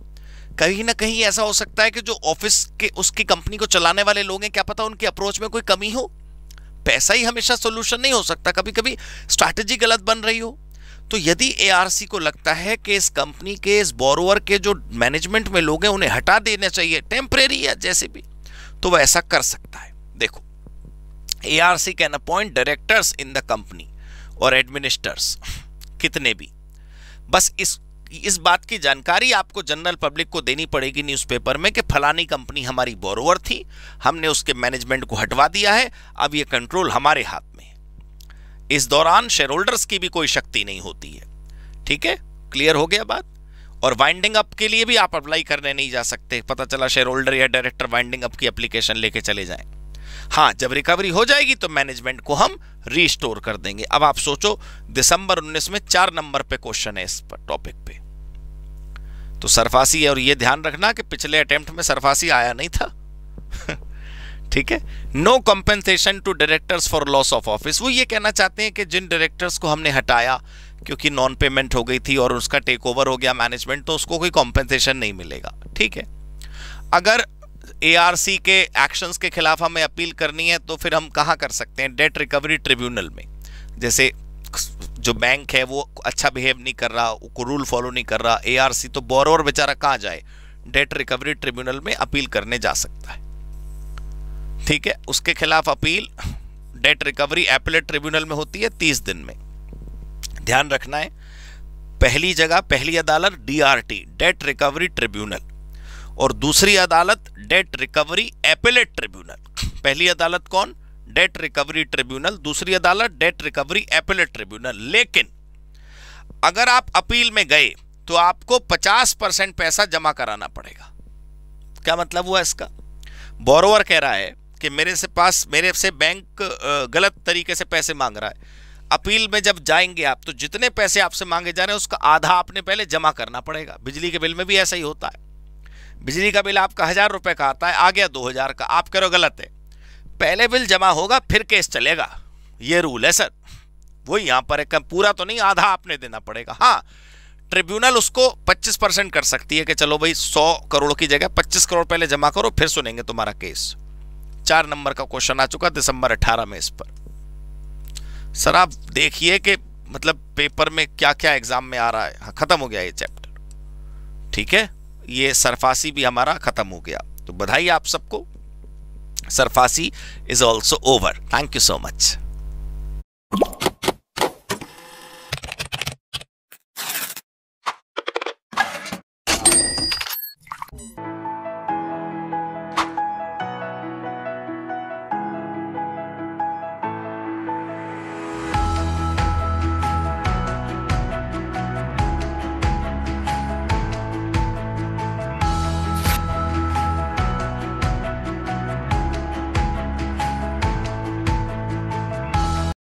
कहीं ना कहीं ऐसा हो सकता है कि जो ऑफिस के उसकी कंपनी को चलाने वाले लोग हैं क्या पता उनकी अप्रोच में कोई कमी हो पैसा ही हमेशा सोल्यूशन नहीं हो सकता कभी कभी स्ट्रैटेजी गलत बन रही हो तो यदि एआरसी को लगता है कि इस कंपनी के इस बोरोवर के जो मैनेजमेंट में लोग हैं उन्हें हटा देने चाहिए टेम्परेरी या जैसे भी तो वह ऐसा कर सकता है देखो A R C can appoint directors in the company और एडमिनिस्टर्स कितने भी बस इस इस बात की जानकारी आपको जनरल पब्लिक को देनी पड़ेगी न्यूज़पेपर में कि फलानी कंपनी हमारी बोरोवर थी हमने उसके मैनेजमेंट को हटवा दिया है अब ये कंट्रोल हमारे हाथ में है इस दौरान शेयर होल्डर्स की भी कोई शक्ति नहीं होती है ठीक है क्लियर हो गया बात और वाइंडिंग अप के लिए भी आप अप्लाई करने नहीं जा सकते पता चला शेयर होल्डर या डायरेक्टर वाइंडिंग अप की अप्लीकेशन लेके चले जाएं हाँ जब रिकवरी हो जाएगी तो मैनेजमेंट को हम रिस्टोर कर देंगे अब आप सोचो दिसंबर 19 में चार नंबर पे क्वेश्चन है इस पर टॉपिक पे तो सरफासी है और ये ध्यान रखना कि पिछले अटेम्प्ट में सरफासी आया नहीं था ठीक है no compensation to directors for loss of office वो ये कहना चाहते हैं कि जिन डायरेक्टर्स को हमने हटाया क्योंकि नॉन पेमेंट हो गई थी और उसका टेक ओवर हो गया मैनेजमेंट तो उसको कोई कॉम्पेंसेशन नहीं मिलेगा ठीक है अगर एआरसी के एक्शंस के खिलाफ हमें अपील करनी है तो फिर हम कहाँ कर सकते हैं डेट रिकवरी ट्रिब्यूनल में जैसे जो बैंक है वो अच्छा बिहेव नहीं कर रहा उसको रूल फॉलो नहीं कर रहा एआरसी तो और बेचारा कहाँ जाए डेट रिकवरी ट्रिब्यूनल में अपील करने जा सकता है ठीक है उसके खिलाफ appeal debt recovery appellate tribunal में होती है तीस दिन में ध्यान रखना है पहली जगह पहली अदालत डीआरटी डेट रिकवरी ट्रिब्यूनल और दूसरी अदालत डेट रिकवरी एपेलेट ट्रिब्यूनल पहली अदालत कौन डेट रिकवरी ट्रिब्यूनल दूसरी अदालत डेट रिकवरी एपेलेट ट्रिब्यूनल लेकिन अगर आप अपील में गए तो आपको 50 परसेंट पैसा जमा कराना पड़ेगा क्या मतलब हुआ इसका बोरोवर कह रहा है कि मेरे से पास मेरे से बैंक गलत तरीके से पैसे मांग रहा है अपील में जब जाएंगे आप तो जितने पैसे आपसे मांगे जा रहे हैं उसका आधा आपने पहले जमा करना पड़ेगा बिजली के बिल में भी ऐसा ही होता है बिजली का बिल आपका हज़ार रुपये का आता है आ गया दो हज़ार का आप कह रहे हो गलत है पहले बिल जमा होगा फिर केस चलेगा ये रूल है सर वो यहाँ पर एक पूरा तो नहीं आधा आपने देना पड़ेगा हाँ ट्रिब्यूनल उसको 25 परसेंट कर सकती है कि चलो भाई 100 करोड़ की जगह 25 करोड़ पहले जमा करो फिर सुनेंगे तुम्हारा केस चार नंबर का क्वेश्चन आ चुका दिसंबर 18 में इस पर सर आप देखिए कि मतलब पेपर में क्या क्या एग्जाम में आ रहा है हाँ खत्म हो गया ये चैप्टर ठीक है ये सरफासी भी हमारा ख़त्म हो गया तो बधाई आप सबको SARFAESI is also over thank you so much